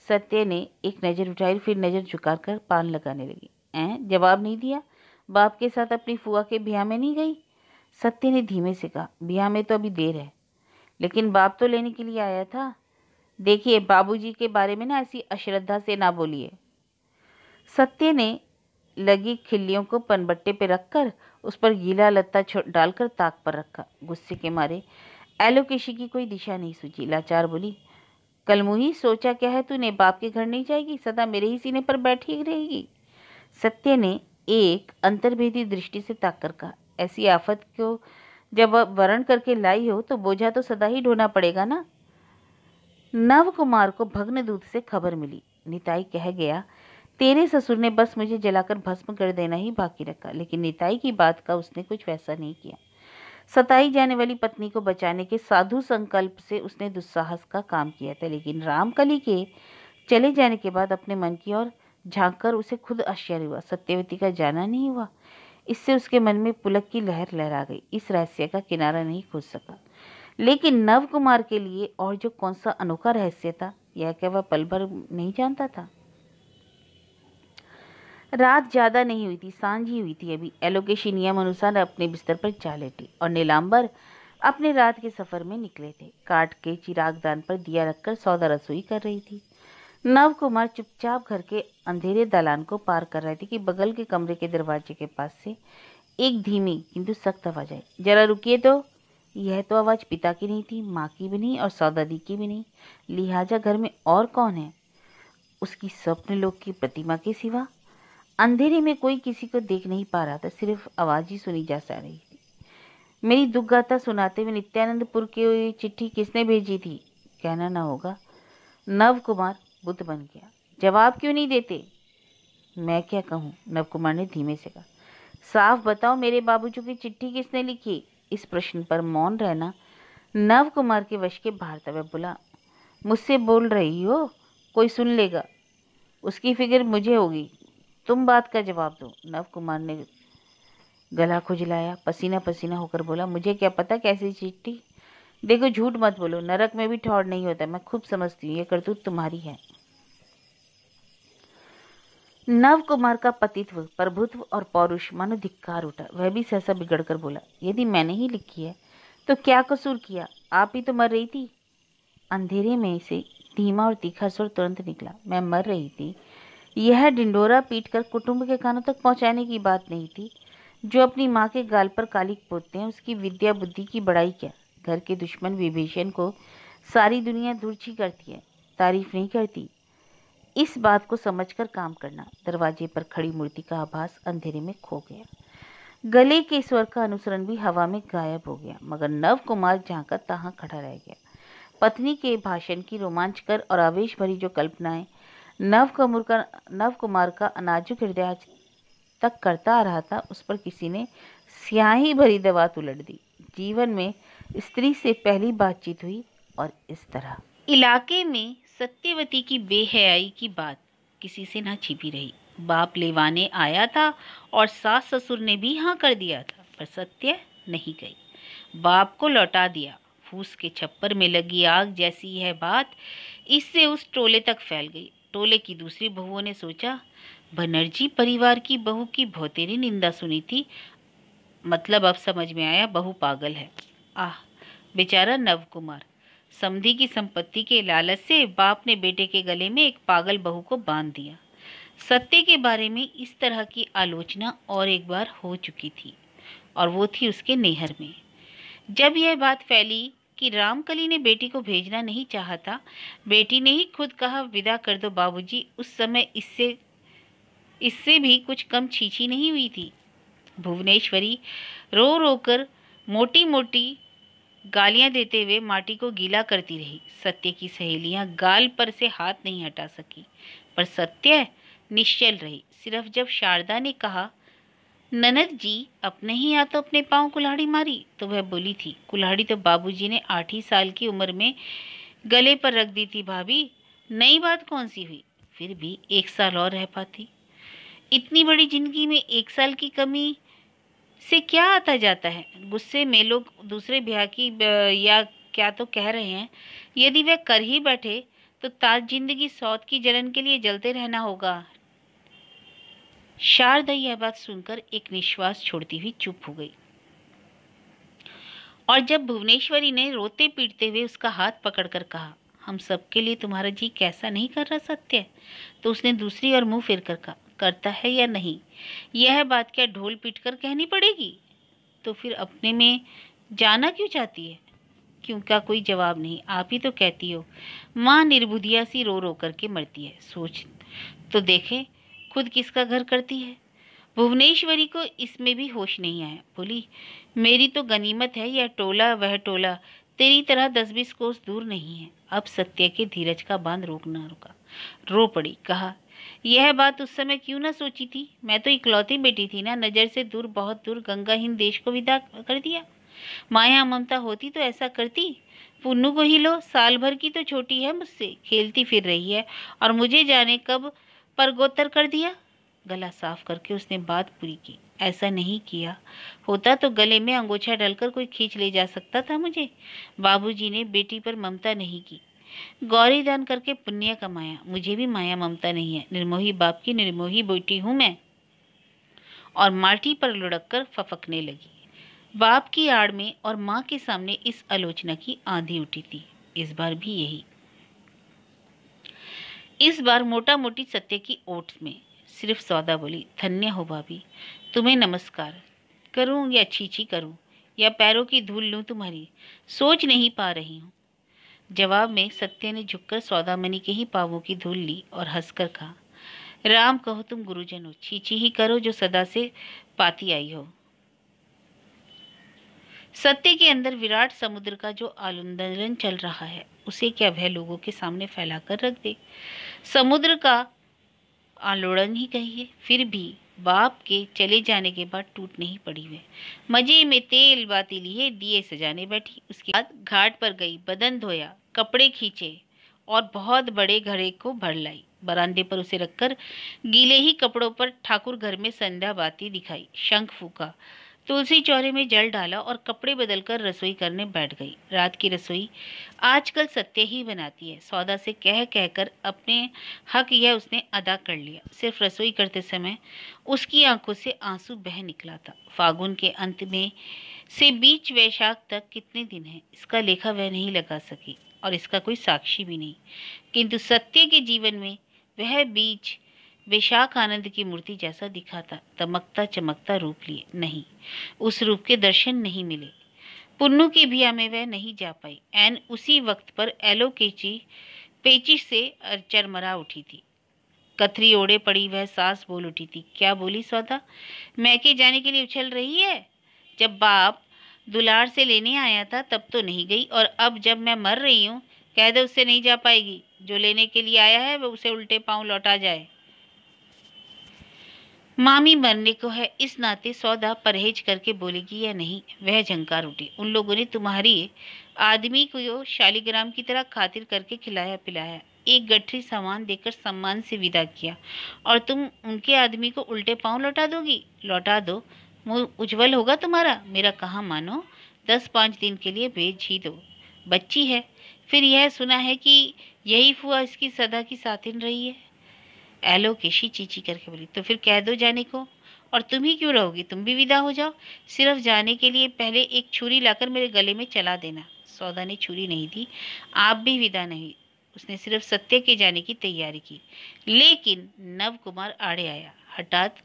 S1: सत्य ने एक नज़र उठाई फिर नज़र झुकाकर कर पान लगाने लगी ऐ जवाब नहीं दिया बाप के साथ अपनी फुआ के ब्याह में नहीं गई सत्य ने धीमे से कहा ब्याह में तो अभी देर है लेकिन बाप तो लेने के लिए आया था देखिए बाबूजी के बारे में ना ऐसी अश्रद्धा से ना बोलिए सत्य ने लगी खिल्लियों को पनबट्टे पर रखकर उस पर गीला लत्ता डालकर ताक पर रखा गुस्से के मारे एलोकेशी की कोई दिशा नहीं सूझी लाचार बोली कल मुही सोचा क्या है तूने बाप के घर नहीं जाएगी सदा मेरे ही सीने पर बैठी रहेगी सत्य ने एक अंतर्भेदी दृष्टि से ताक कर कहा ऐसी आफत को जब वर्ण करके लाई हो तो बोझा तो सदा ही ढोना पड़ेगा ना नव कुमार को भग्न दूध से खबर मिली निताई कह गया तेरे ससुर ने बस मुझे जलाकर भस्म कर देना ही बाकी रखा लेकिन निताई की बात का उसने कुछ वैसा नहीं किया सताई जाने वाली पत्नी को बचाने के साधु संकल्प से उसने दुस्साहस का काम किया था लेकिन रामकली के चले जाने के बाद अपने मन की ओर झाँक कर उसे खुद आश्चर्य हुआ सत्यवती का जाना नहीं हुआ इससे उसके मन में पुलक की लहर लहरा गई इस रहस्य का किनारा नहीं खोज सका लेकिन नव कुमार के लिए और जो कौन सा अनोखा रहस्य था यह क्या वह पल भर नहीं जानता था रात ज़्यादा नहीं हुई थी सांझ ही हुई थी अभी एलोकेशी नियम अनुसार अपने बिस्तर पर जा लेटी और नीलाम्बर अपने रात के सफ़र में निकले थे काट के चिरागदान पर दिया रखकर सौदा रसोई कर रही थी नव कुमार चुपचाप घर के अंधेरे दालान को पार कर रहे थे कि बगल के कमरे के दरवाजे के पास से एक धीमी किंतु सख्त आवाज़ आई जरा रुकिए तो यह तो आवाज़ पिता की नहीं थी माँ की भी नहीं और सौदादी की भी नहीं लिहाजा घर में और कौन है उसकी स्वप्न लोक की प्रतिमा के सिवा अंधेरे में कोई किसी को देख नहीं पा रहा था सिर्फ आवाज़ ही सुनी जा सा रही थी मेरी दुख गाथा सुनाते हुए नित्यानंदपुर की चिट्ठी किसने भेजी थी कहना ना होगा नव कुमार बुद्ध बन गया जवाब क्यों नहीं देते मैं क्या कहूँ नव कुमार ने धीमे से कहा साफ बताओ मेरे बाबूजू की चिट्ठी किसने लिखी इस प्रश्न पर मौन रहना नव कुमार के वश के भारत में बोला मुझसे बोल रही हो कोई सुन लेगा उसकी फिक्र मुझे होगी तुम बात का जवाब दो नव कुमार ने गला खुजलाया पसीना पसीना होकर बोला मुझे क्या पता कैसी चिट्ठी देखो झूठ मत बोलो नरक में भी ठौर नहीं होता मैं खूब समझती हूँ ये करतूत तुम्हारी है नव कुमार का पतित्व प्रभुत्व और पौरुष मानो धिक्कार उठा वह भी सहसा बिगड़कर बोला यदि मैंने ही लिखी है तो क्या कसूर किया आप ही तो मर रही थी अंधेरे में से धीमा और तीखा सुर तुरंत निकला मैं मर रही थी यह पीट पीटकर कुटुंब के कानों तक पहुंचाने की बात नहीं थी जो अपनी माँ के गाल पर कालिक पोतते हैं उसकी विद्या बुद्धि की बड़ाई क्या घर के दुश्मन विभीषण को सारी दुनिया दुर्ची करती है तारीफ नहीं करती इस बात को समझकर काम करना दरवाजे पर खड़ी मूर्ति का आभास अंधेरे में खो गया गले के स्वर का अनुसरण भी हवा में गायब हो गया मगर नव कुमार जहाँ का तहाँ खड़ा रह गया पत्नी के भाषण की रोमांचकर और आवेश भरी जो कल्पनाएं नव कमर का नव कुमार का अनाजुक हृदय तक करता आ रहा था उस पर किसी ने स्याही भरी दवा उलट दी जीवन में स्त्री से पहली बातचीत हुई और इस तरह इलाके में सत्यवती की बेहयाई की बात किसी से ना छिपी रही बाप लेवाने आया था और सास ससुर ने भी हाँ कर दिया था पर सत्य नहीं गई बाप को लौटा दिया फूस के छप्पर में लगी आग जैसी यह बात इससे उस टोले तक फैल गई टोले की दूसरी बहुओं ने सोचा बनर्जी परिवार की बहू की भौतेरी निंदा सुनी थी मतलब अब समझ में आया बहू पागल है आह बेचारा नवकुमार समधि की संपत्ति के लालच से बाप ने बेटे के गले में एक पागल बहू को बांध दिया सत्य के बारे में इस तरह की आलोचना और एक बार हो चुकी थी और वो थी उसके नेहर में जब यह बात फैली कि रामकली ने बेटी को भेजना नहीं चाहा था बेटी ने ही खुद कहा विदा कर दो बाबूजी उस समय इससे इससे भी कुछ कम छीछी नहीं हुई थी भुवनेश्वरी रो रो कर मोटी मोटी गालियां देते हुए माटी को गीला करती रही सत्य की सहेलियां गाल पर से हाथ नहीं हटा सकी पर सत्य निश्चल रही सिर्फ जब शारदा ने कहा ननद जी अपने ही तो अपने पाँव कुल्हाड़ी मारी तो वह बोली थी कुल्हाड़ी तो बाबूजी ने आठ ही साल की उम्र में गले पर रख दी थी भाभी नई बात कौन सी हुई फिर भी एक साल और रह पाती इतनी बड़ी जिंदगी में एक साल की कमी से क्या आता जाता है गुस्से में लोग दूसरे ब्याह की या क्या तो कह रहे हैं यदि वह कर ही बैठे तो ताज जिंदगी सौत की जलन के लिए जलते रहना होगा शारदा यह बात सुनकर एक निश्वास छोड़ती हुई चुप हो गई और जब भुवनेश्वरी ने रोते पीटते हुए उसका हाथ पकड़कर कहा हम सबके लिए तुम्हारा जी कैसा नहीं कर रहा सत्य तो उसने दूसरी ओर मुंह फिर कर कहा करता है या नहीं यह बात क्या ढोल पीट कर कहनी पड़ेगी तो फिर अपने में जाना क्यों चाहती है क्यों का कोई जवाब नहीं आप ही तो कहती हो माँ निर्बुदिया सी रो रो करके मरती है सोच तो देखें खुद किसका घर करती है भुवनेश्वरी को इसमें भी होश नहीं आया बोली मेरी तो गनीमत है यह टोला वह टोला तेरी तरह दस बीस कोस दूर नहीं है अब सत्य के धीरज का बांध रोक रोकना रुका रो पड़ी कहा यह बात उस समय क्यों ना सोची थी मैं तो इकलौती बेटी थी ना नज़र से दूर बहुत दूर गंगा हिंद देश को विदा कर दिया माया ममता होती तो ऐसा करती पुन्नू को ही लो साल भर की तो छोटी है मुझसे खेलती फिर रही है और मुझे जाने कब पर गोतर कर दिया गला साफ करके उसने बात पूरी की ऐसा नहीं किया होता तो गले में अंगोछा डालकर कोई खींच ले जा सकता था मुझे बाबूजी ने बेटी पर ममता नहीं की गौरी दान करके पुण्य कमाया मुझे भी माया ममता नहीं है निर्मोही बाप की निर्मोही बेटी हूँ मैं और माटी पर लुढ़क कर फफकने लगी बाप की आड़ में और माँ के सामने इस आलोचना की आंधी उठी थी इस बार भी यही इस बार मोटा मोटी सत्य की ओट में सिर्फ सौदा बोली धन्य हो भाभी तुम्हें नमस्कार करूं या छीछी करूं या पैरों की धूल लूं तुम्हारी सोच नहीं पा रही हूँ जवाब में सत्य ने झुककर सौदा मनी के ही पावों की धूल ली और हंसकर कहा राम कहो तुम गुरुजन हो छीछी ही करो जो सदा से पाती आई हो सत्य के अंदर विराट समुद्र का जो आलुंदन चल रहा है उसे क्या वह लोगों के सामने फैलाकर रख दे समुद्र का आलोड़न ही कहिए फिर भी बाप के चले जाने के बाद टूट नहीं पड़ी वे मजे में तेल बाती लिए दिए सजाने बैठी उसके बाद घाट पर गई बदन धोया कपड़े खींचे और बहुत बड़े घड़े को भर लाई बरामदे पर उसे रखकर गीले ही कपड़ों पर ठाकुर घर में संध्या बाती दिखाई शंख फूका तुलसी चौरे में जल डाला और कपड़े बदलकर रसोई करने बैठ गई रात की रसोई आजकल सत्य ही बनाती है सौदा से कह कहकर अपने हक यह उसने अदा कर लिया सिर्फ रसोई करते समय उसकी आंखों से आंसू बह निकला था फागुन के अंत में से बीच वैशाख तक कितने दिन हैं इसका लेखा वह नहीं लगा सकी और इसका कोई साक्षी भी नहीं किंतु सत्य के जीवन में वह बीच विशाख आनंद की मूर्ति जैसा दिखा था दमकता चमकता रूप लिए नहीं उस रूप के दर्शन नहीं मिले पुन्नु की भिया में वह नहीं जा पाई एन उसी वक्त पर एलो केची पेची से चरमरा उठी थी कथरी ओढ़े पड़ी वह सास बोल उठी थी क्या बोली सौदा मैके जाने के लिए उछल रही है जब बाप दुलार से लेने आया था तब तो नहीं गई और अब जब मैं मर रही हूँ कह दे उससे नहीं जा पाएगी जो लेने के लिए आया है वह उसे उल्टे पाँव लौटा जाए मामी मरने को है इस नाते सौदा परहेज करके बोलेगी या नहीं वह झंकार उठी उन लोगों ने तुम्हारी आदमी को शालीग्राम की तरह खातिर करके खिलाया पिलाया एक गठरी सामान देकर सम्मान से विदा किया और तुम उनके आदमी को उल्टे पांव लौटा दोगी लौटा दो मुँह उज्जवल होगा तुम्हारा मेरा कहाँ मानो दस पाँच दिन के लिए भेज ही दो बच्ची है फिर यह सुना है कि यही फुआ इसकी सदा की साथिन रही है एलो केशी चीची करके बोली तो फिर कह दो जाने को और तुम ही क्यों रहोगी तुम भी विदा हो जाओ सिर्फ जाने के लिए पहले एक छुरी लाकर मेरे गले में चला देना सौदा ने छुरी नहीं दी आप भी विदा नहीं उसने सिर्फ सत्य के जाने की तैयारी की लेकिन नव कुमार आड़े आया हठात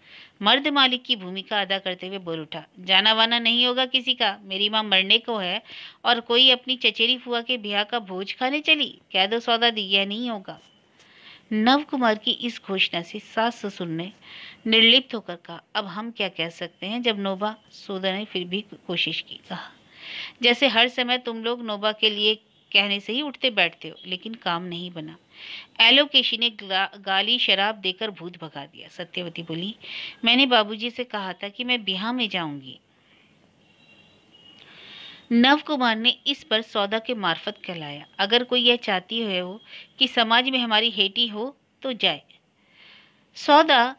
S1: मर्द मालिक की भूमिका अदा करते हुए बोल उठा जाना वाना नहीं होगा किसी का मेरी माँ मरने को है और कोई अपनी चचेरी फुआ के ब्याह का भोज खाने चली कह दो सौदा दी यह नहीं होगा नव कुमार की इस घोषणा से सास ससुर ने निर्लिप्त होकर कहा अब हम क्या कह सकते हैं जब नोबा सोदा ने फिर भी कोशिश की कहा जैसे हर समय तुम लोग नोबा के लिए कहने से ही उठते बैठते हो लेकिन काम नहीं बना एलोकेशी ने गाली शराब देकर भूत भगा दिया सत्यवती बोली मैंने बाबूजी से कहा था कि मैं बिहार में जाऊंगी नव कुमार ने इस पर सौदा के मार्फत कहलाया अगर कोई यह चाहती हुए हो कि समाज में हमारी हेटी हो तो जाए सौदा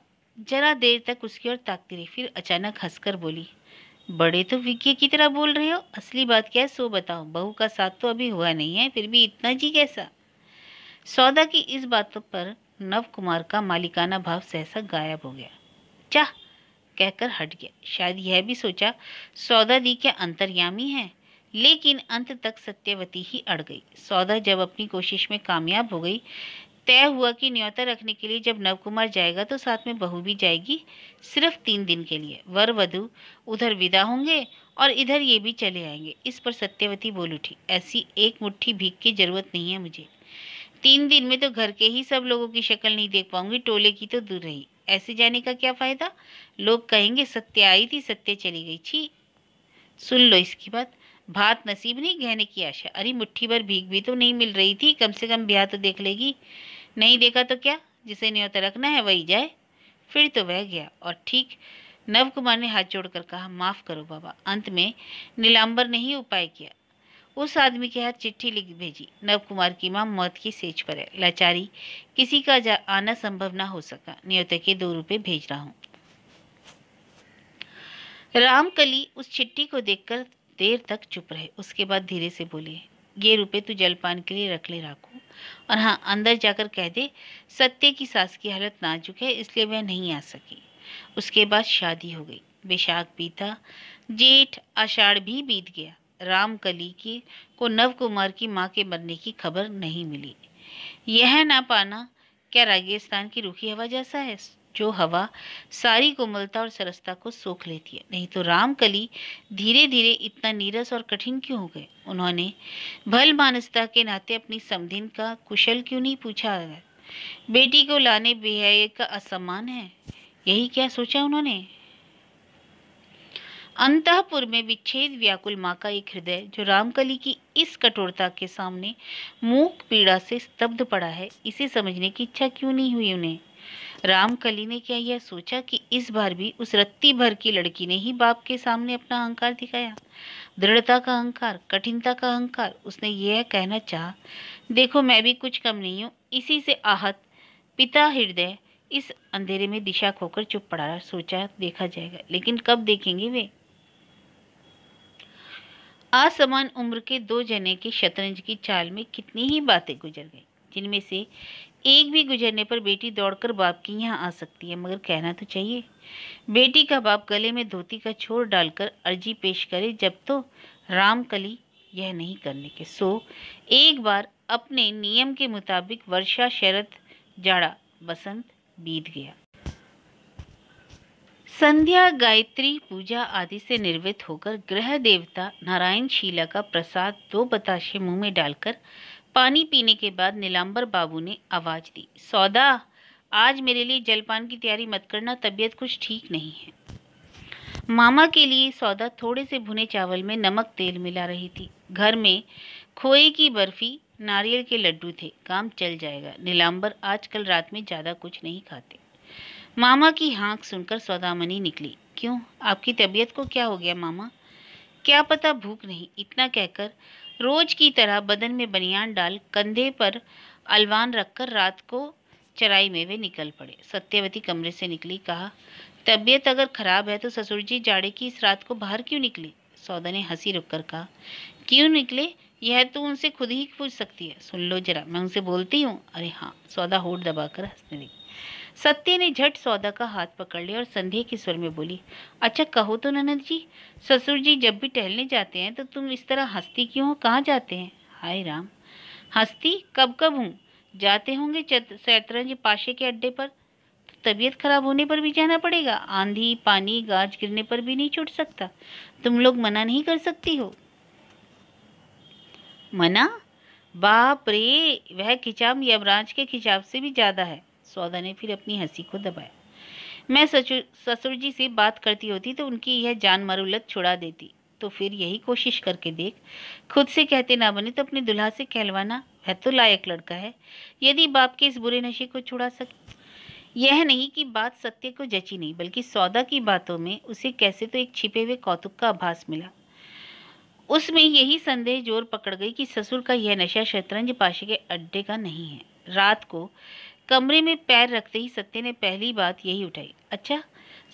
S1: जरा देर तक उसकी ओर ताकती रही फिर अचानक हंसकर बोली बड़े तो विज्ञ की तरह बोल रहे हो असली बात क्या है सो बताओ बहू का साथ तो अभी हुआ नहीं है फिर भी इतना जी कैसा सौदा की इस बात पर नव कुमार का मालिकाना भाव सहसा गायब हो गया चाह कहकर हट गया शायद यह भी सोचा सौदा दी क्या अंतर्यामी है लेकिन अंत तक सत्यवती ही अड़ गई सौदा जब अपनी कोशिश में कामयाब हो गई तय हुआ कि न्योता रखने के लिए जब नवकुमार जाएगा तो साथ में बहू भी जाएगी सिर्फ तीन दिन के लिए वर वधु उधर विदा होंगे और इधर ये भी चले आएंगे इस पर सत्यवती बोल उठी ऐसी एक मुट्ठी भीख की जरूरत नहीं है मुझे तीन दिन में तो घर के ही सब लोगों की शक्ल नहीं देख पाऊंगी टोले की तो दूर रही ऐसे जाने का क्या फ़ायदा लोग कहेंगे सत्य आई थी सत्य चली गई छी सुन लो इसकी बात भात नसीब नहीं गहने की आशा अरे मुट्ठी भर भीख भी तो नहीं मिल रही थी कम से कम ब्याह तो देख लेगी नहीं देखा तो क्या जिसे न्योता रखना है वही जाए फिर तो वह गया और ठीक नव कुमार ने हाथ जोड़कर कहा माफ़ करो बाबा अंत में नीलांबर ने ही उपाय किया उस आदमी के हाथ चिट्ठी लिख भेजी नव कुमार की माँ मौत की सेज पर है लाचारी किसी का आना संभव ना हो सका न्योते के दो रुपये भेज रहा हूँ रामकली उस चिट्ठी को देखकर देर तक चुप रहे उसके बाद धीरे से बोले ये रुपए तू जलपान के लिए रख ले राखू और हाँ अंदर जाकर कह दे सत्य की सास की हालत नाजुक है इसलिए वह नहीं आ सकी उसके बाद शादी हो गई बेशाख बीता जेठ आषाढ़ भी बीत गया रामकली की को नव कुमार की मां के मरने की खबर नहीं मिली यह ना पाना क्या रेगिस्तान की रूखी हवा जैसा है जो हवा सारी कोमलता और सरसता को सोख लेती है नहीं तो रामकली धीरे धीरे इतना नीरस और कठिन क्यों हो गए उन्होंने भल मानसता के नाते अपनी समधिन का कुशल क्यों नहीं पूछा बेटी को लाने बेहया का असम्मान है यही क्या सोचा उन्होंने अंतपुर में विच्छेद व्याकुल माँ का एक हृदय जो रामकली की इस कठोरता के सामने मूक पीड़ा से स्तब्ध पड़ा है इसे समझने की इच्छा क्यों नहीं हुई उन्हें रामकली ने क्या यह सोचा कि इस बार भी उस रत्ती भर की लड़की ने ही बाप के सामने अपना अहंकार दिखाया दृढ़ता का अहंकार कठिनता का अहंकार उसने यह कहना चाह देखो मैं भी कुछ कम नहीं हूँ इसी से आहत पिता हृदय इस अंधेरे में दिशा खोकर चुप पड़ा रहा सोचा देखा जाएगा लेकिन कब देखेंगे वे असमान उम्र के दो जने के शतरंज की चाल में कितनी ही बातें गुजर गई जिनमें से एक भी गुजरने पर बेटी दौड़कर बाप की यहाँ आ सकती है मगर कहना तो चाहिए बेटी का बाप गले में धोती का छोर डालकर अर्जी पेश करे जब तो रामकली यह नहीं करने के सो एक बार अपने नियम के मुताबिक वर्षा शरद जाड़ा बसंत बीत गया संध्या गायत्री पूजा आदि से निर्वृत्त होकर ग्रह देवता नारायण शीला का प्रसाद दो बताशे मुंह में डालकर पानी पीने के बाद नीलांबर बाबू ने आवाज़ दी सौदा आज मेरे लिए जलपान की तैयारी मत करना तबीयत कुछ ठीक नहीं है मामा के लिए सौदा थोड़े से भुने चावल में नमक तेल मिला रही थी घर में खोए की बर्फ़ी नारियल के लड्डू थे काम चल जाएगा नीलांबर आजकल रात में ज़्यादा कुछ नहीं खाते मामा की हाँक सुनकर सौदामनी निकली क्यों आपकी तबीयत को क्या हो गया मामा क्या पता भूख नहीं इतना कहकर रोज की तरह बदन में बनियान डाल कंधे पर अलवान रखकर रात को चराई में वे निकल पड़े सत्यवती कमरे से निकली कहा तबीयत अगर खराब है तो ससुर जी जाड़े की इस रात को बाहर क्यों निकली सौदा ने हंसी रुक कर कहा क्यों निकले यह तो उनसे खुद ही पूछ सकती है सुन लो जरा मैं उनसे बोलती हूँ अरे हाँ सौदा होठ दबाकर हंसने लगी सत्य ने झट सौदा का हाथ पकड़ लिया और संध्या के स्वर में बोली अच्छा कहो तो ननद जी ससुर जी जब भी टहलने जाते हैं तो तुम इस तरह हंसती क्यों हो कहाँ जाते हैं हाय राम हंसती कब कब हूँ जाते होंगे शतरंज पाशे के अड्डे पर तो तबीयत खराब होने पर भी जाना पड़ेगा आंधी पानी गाज गिरने पर भी नहीं छूट सकता तुम लोग मना नहीं कर सकती हो मना बाप रे वह खिंचाव यमराज के खिंचाव से भी ज़्यादा है सौदा ने फिर अपनी हंसी को दबाया मैं ससुर जी से बात करती होती तो उनकी यह जान मरुलत छुड़ा देती तो फिर यही कोशिश करके देख खुद से कहते ना बने तो अपने दुल्हा से कहलवाना है तो लायक लड़का है यदि बाप के इस बुरे नशे को छुड़ा सके यह नहीं कि बात सत्य को जची नहीं बल्कि सौदा की बातों में उसे कैसे तो एक छिपे हुए कौतुक का आभास मिला उसमें यही संदेह जोर पकड़ गई कि ससुर का यह नशा शतरंज पाशे के अड्डे का नहीं है रात को कमरे में पैर रखते ही सत्य ने पहली बात यही उठाई अच्छा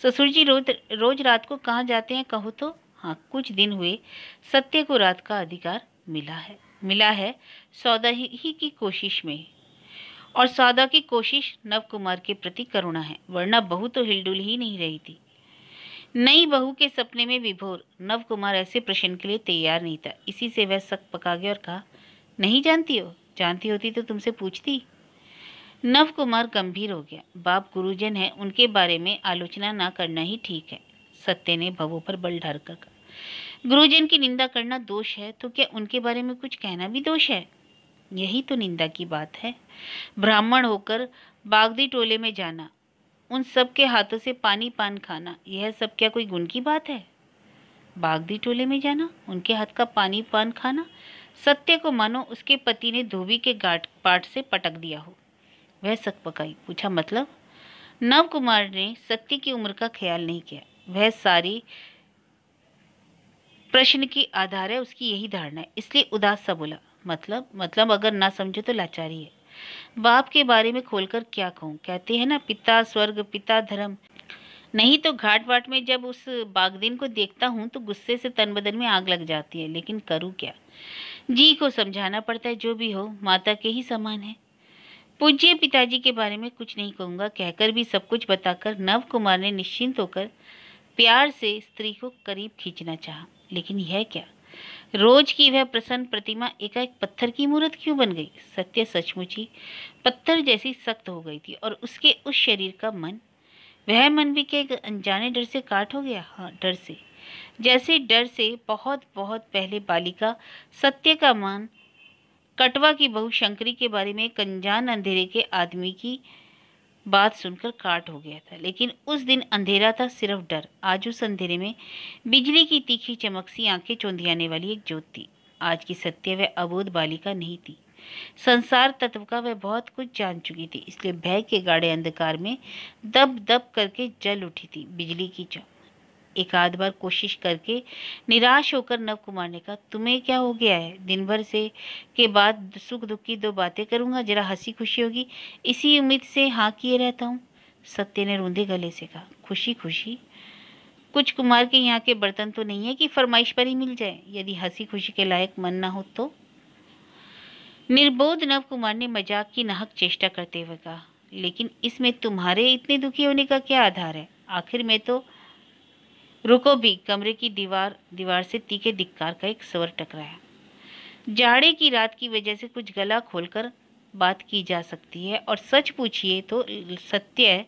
S1: ससुर जी रोज रोज रात को कहाँ जाते हैं कहो तो हाँ कुछ दिन हुए सत्य को रात का अधिकार मिला है मिला है सौदा ही, की कोशिश में और सौदा की कोशिश नव कुमार के प्रति करुणा है वरना बहू तो हिलडुल ही नहीं रही थी नई बहू के सपने में विभोर नव कुमार ऐसे प्रश्न के लिए तैयार नहीं था इसी से वह सक पका गया और कहा नहीं जानती हो जानती होती तो तुमसे पूछती नव कुमार गंभीर हो गया बाप गुरुजन है उनके बारे में आलोचना ना करना ही ठीक है सत्य ने भवो पर बल ढार कर कहा गुरुजन की निंदा करना दोष है तो क्या उनके बारे में कुछ कहना भी दोष है यही तो निंदा की बात है ब्राह्मण होकर बागदी टोले में जाना उन सब के हाथों से पानी पान खाना यह सब क्या कोई गुण की बात है बागदी टोले में जाना उनके हाथ का पानी पान खाना सत्य को मानो उसके पति ने धोबी के गाट पाट से पटक दिया हो वह सक पकाई पूछा मतलब नव कुमार ने सत्य की उम्र का ख्याल नहीं किया वह सारी प्रश्न की आधार है उसकी यही धारणा है इसलिए उदास सा बोला मतलब मतलब अगर ना समझो तो लाचारी है बाप के बारे में खोलकर क्या कहूँ कहते हैं ना पिता स्वर्ग पिता धर्म नहीं तो घाट वाट में जब उस बागदीन को देखता हूँ तो गुस्से से तन बदन में आग लग जाती है लेकिन करूँ क्या जी को समझाना पड़ता है जो भी हो माता के ही समान है पूज्य पिताजी के बारे में कुछ नहीं कहूँगा कहकर भी सब कुछ बताकर नव कुमार ने निश्चिंत होकर प्यार से स्त्री को करीब खींचना चाहा लेकिन यह क्या रोज की वह प्रसन्न प्रतिमा एकाएक पत्थर की मूर्त क्यों बन गई सत्य सचमुच ही पत्थर जैसी सख्त हो गई थी और उसके उस शरीर का मन वह मन भी क्या अनजाने डर से काट हो गया हाँ डर से जैसे डर से बहुत बहुत पहले बालिका सत्य का मान कटवा की बहू शंकरी के बारे में कंजान अंधेरे के आदमी की बात सुनकर काट हो गया था लेकिन उस दिन अंधेरा था सिर्फ डर आज उस अंधेरे में बिजली की तीखी चमक सी आंखें चौंधियाने वाली एक ज्योत थी आज की सत्य वह अबोध बालिका नहीं थी संसार तत्व का वह बहुत कुछ जान चुकी थी इसलिए भय के गाढ़े अंधकार में दब दब करके जल उठी थी बिजली की चमक एक आध बार कोशिश करके निराश होकर नव कुमार ने कहा तुम्हें क्या हो गया है दिन भर से के बाद सुख दुख की दो बातें करूंगा जरा हंसी खुशी होगी इसी उम्मीद से हाँ किए रहता हूँ सत्य ने रूंधे गले से कहा खुशी खुशी कुछ कुमार के यहाँ के बर्तन तो नहीं है कि फरमाइश पर ही मिल जाए यदि हंसी खुशी के लायक मन ना हो तो निर्बोध नव कुमार ने मजाक की नाहक चेष्टा करते हुए कहा लेकिन इसमें तुम्हारे इतने दुखी होने का क्या आधार है आखिर में तो रुको भी कमरे की दीवार दीवार से तीखे धिक्कार का एक स्वर टकराया जाड़े की रात की वजह से कुछ गला खोलकर बात की जा सकती है और सच पूछिए तो सत्य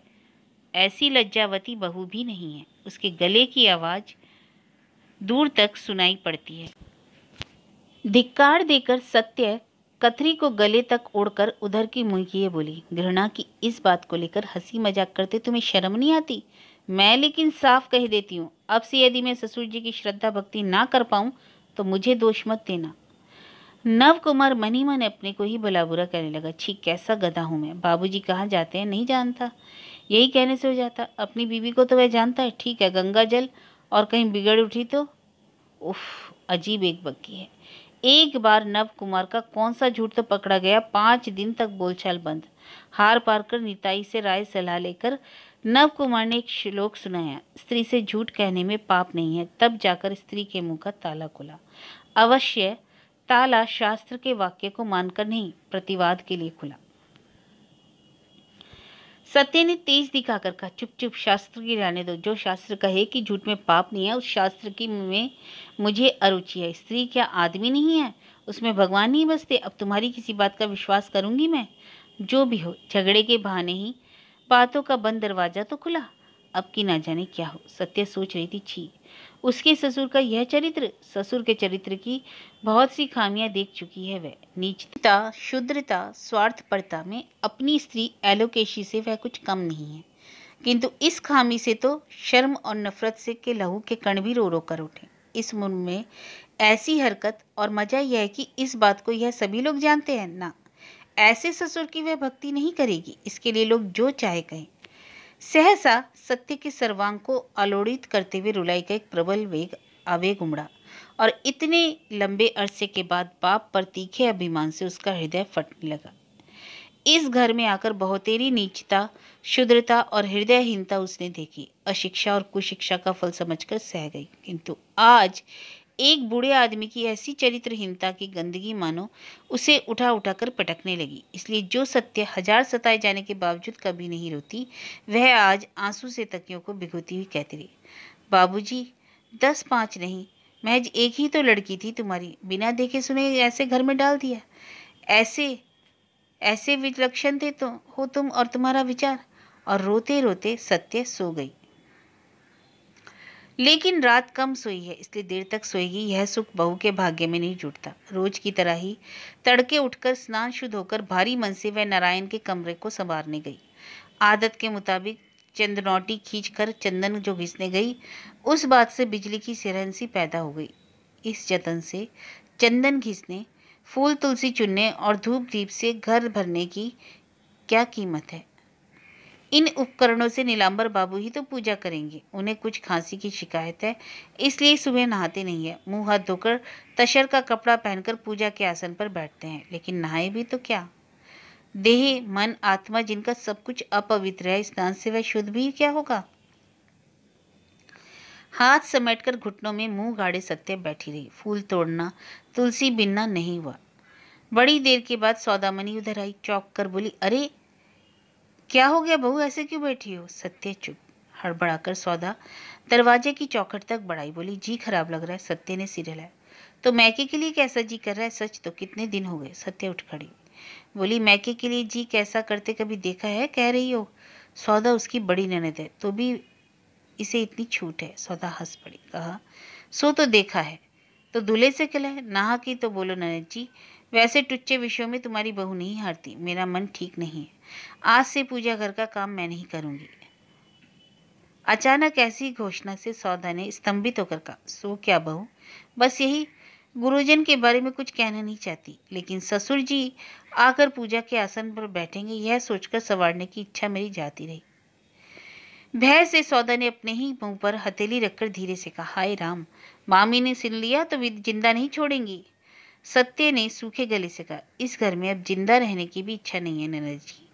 S1: ऐसी लज्जावती बहू भी नहीं है उसके गले की आवाज़ दूर तक सुनाई पड़ती है धिक्कार देकर सत्य कथरी को गले तक ओढ़कर उधर की मुंह बोली घृणा की इस बात को लेकर हंसी मजाक करते तुम्हें शर्म नहीं आती मैं लेकिन साफ कह देती हूँ अब से यदि मैं ससुर जी की श्रद्धा भक्ति ना कर पाऊँ तो मुझे दोष मत देना नव कुमार मनी मन अपने को ही भला बुरा करने लगा छी कैसा गधा हूँ मैं बाबूजी कहाँ जाते हैं नहीं जानता यही कहने से हो जाता अपनी बीवी को तो वह जानता है ठीक है गंगा जल और कहीं बिगड़ उठी तो उफ अजीब एक बक्की है एक बार नव कुमार का कौन सा झूठ तो पकड़ा गया पाँच दिन तक बोलचाल बंद हार पार कर निताई से राय सलाह लेकर नव कुमार ने एक श्लोक सुनाया स्त्री से झूठ कहने में पाप नहीं है तब जाकर स्त्री के मुंह का ताला खुला अवश्य ताला शास्त्र के वाक्य को मानकर नहीं प्रतिवाद के लिए खुला सत्य ने तेज दिखाकर कहा चुप चुप शास्त्र की रहने दो जो शास्त्र कहे कि झूठ में पाप नहीं है उस शास्त्र की में मुझे अरुचि है स्त्री क्या आदमी नहीं है उसमें भगवान नहीं बसते अब तुम्हारी किसी बात का विश्वास करूंगी मैं जो भी हो झगड़े के बहाने ही बातों का बंद दरवाज़ा तो खुला अब की ना जाने क्या हो सत्य सोच रही थी छी उसके ससुर का यह चरित्र ससुर के चरित्र की बहुत सी खामियां देख चुकी है वह नीचता शुद्रता स्वार्थपरता में अपनी स्त्री एलोकेशी से वह कुछ कम नहीं है किंतु इस खामी से तो शर्म और नफरत से के लहू के कण भी रो रो कर उठे इस मुन में ऐसी हरकत और मज़ा यह है कि इस बात को यह सभी लोग जानते हैं ना ऐसे ससुर की वह भक्ति नहीं करेगी इसके लिए लोग जो चाहे कहें सहसा सत्य के सर्वांग को आलोड़ित करते हुए रुलाई का एक प्रबल वेग आवेग उमड़ा और इतने लंबे अरसे के बाद बाप पर तीखे अभिमान से उसका हृदय फटने लगा इस घर में आकर बहुतेरी नीचता शुद्रता और हृदयहीनता उसने देखी अशिक्षा और कुशिक्षा का फल समझकर सह गई किंतु आज एक बूढ़े आदमी की ऐसी चरित्रहीनता की गंदगी मानो उसे उठा उठाकर पटकने लगी इसलिए जो सत्य हजार सताए जाने के बावजूद कभी नहीं रोती वह आज आंसू से तकियों को भिगोती हुई कहती रही बाबूजी दस पाँच नहीं महज एक ही तो लड़की थी तुम्हारी बिना देखे सुने ऐसे घर में डाल दिया ऐसे ऐसे विलक्षण थे तो हो तुम और तुम्हारा विचार और रोते रोते सत्य सो गई लेकिन रात कम सोई है इसलिए देर तक सोएगी यह सुख बहू के भाग्य में नहीं जुटता रोज की तरह ही तड़के उठकर स्नान शुद्ध होकर भारी मन से वह नारायण के कमरे को संवारने गई आदत के मुताबिक चंदनौटी कर चंदन जो घिसने गई उस बात से बिजली की सिरहसी पैदा हो गई इस जतन से चंदन घिसने फूल तुलसी चुनने और धूप दीप से घर भरने की क्या कीमत है इन उपकरणों से नीलांबर बाबू ही तो पूजा करेंगे उन्हें कुछ खांसी की शिकायत है इसलिए सुबह नहाते नहीं है मुंह हाथ धोकर तशर का कपड़ा पहनकर पूजा के आसन पर बैठते हैं लेकिन नहाए भी तो क्या देह मन आत्मा जिनका सब कुछ अपवित्र है स्नान से वह शुद्ध भी क्या होगा हाथ समेटकर घुटनों में मुंह गाड़े सत्य बैठी रही फूल तोड़ना तुलसी बिनना नहीं हुआ बड़ी देर के बाद सौदामनी उधर आई चौक कर बोली अरे क्या हो गया बहू ऐसे क्यों बैठी हो सत्य चुप हड़बड़ाकर सौदा दरवाजे की चौखट तक बढ़ाई बोली जी खराब लग रहा है सत्य ने सिर हिलाया तो मैके के लिए कैसा जी कर रहा है सच तो कितने दिन हो गए सत्य उठ खड़ी बोली मैके के लिए जी कैसा करते कभी देखा है कह रही हो सौदा उसकी बड़ी ननद है तो भी इसे इतनी छूट है सौदा हंस पड़ी कहा सो तो देखा है तो दूल्हे से कहला है नहा की तो बोलो ननद जी वैसे टुच्चे विषयों में तुम्हारी बहू नहीं हारती मेरा मन ठीक नहीं है आज से पूजा घर का काम मैं नहीं करूँगी अचानक ऐसी घोषणा से सौदा ने स्तंभित होकर कहा सो क्या बहू बस यही गुरुजन के बारे में कुछ कहना नहीं चाहती लेकिन ससुर जी आकर पूजा के आसन पर बैठेंगे यह सोचकर संवारने की इच्छा मेरी जाती रही भय से सौदा ने अपने ही मुंह पर हथेली रखकर धीरे से कहा हाय राम मामी ने सुन लिया तो जिंदा नहीं छोड़ेंगी सत्य ने सूखे गले से कहा इस घर में अब जिंदा रहने की भी इच्छा नहीं है ननद जी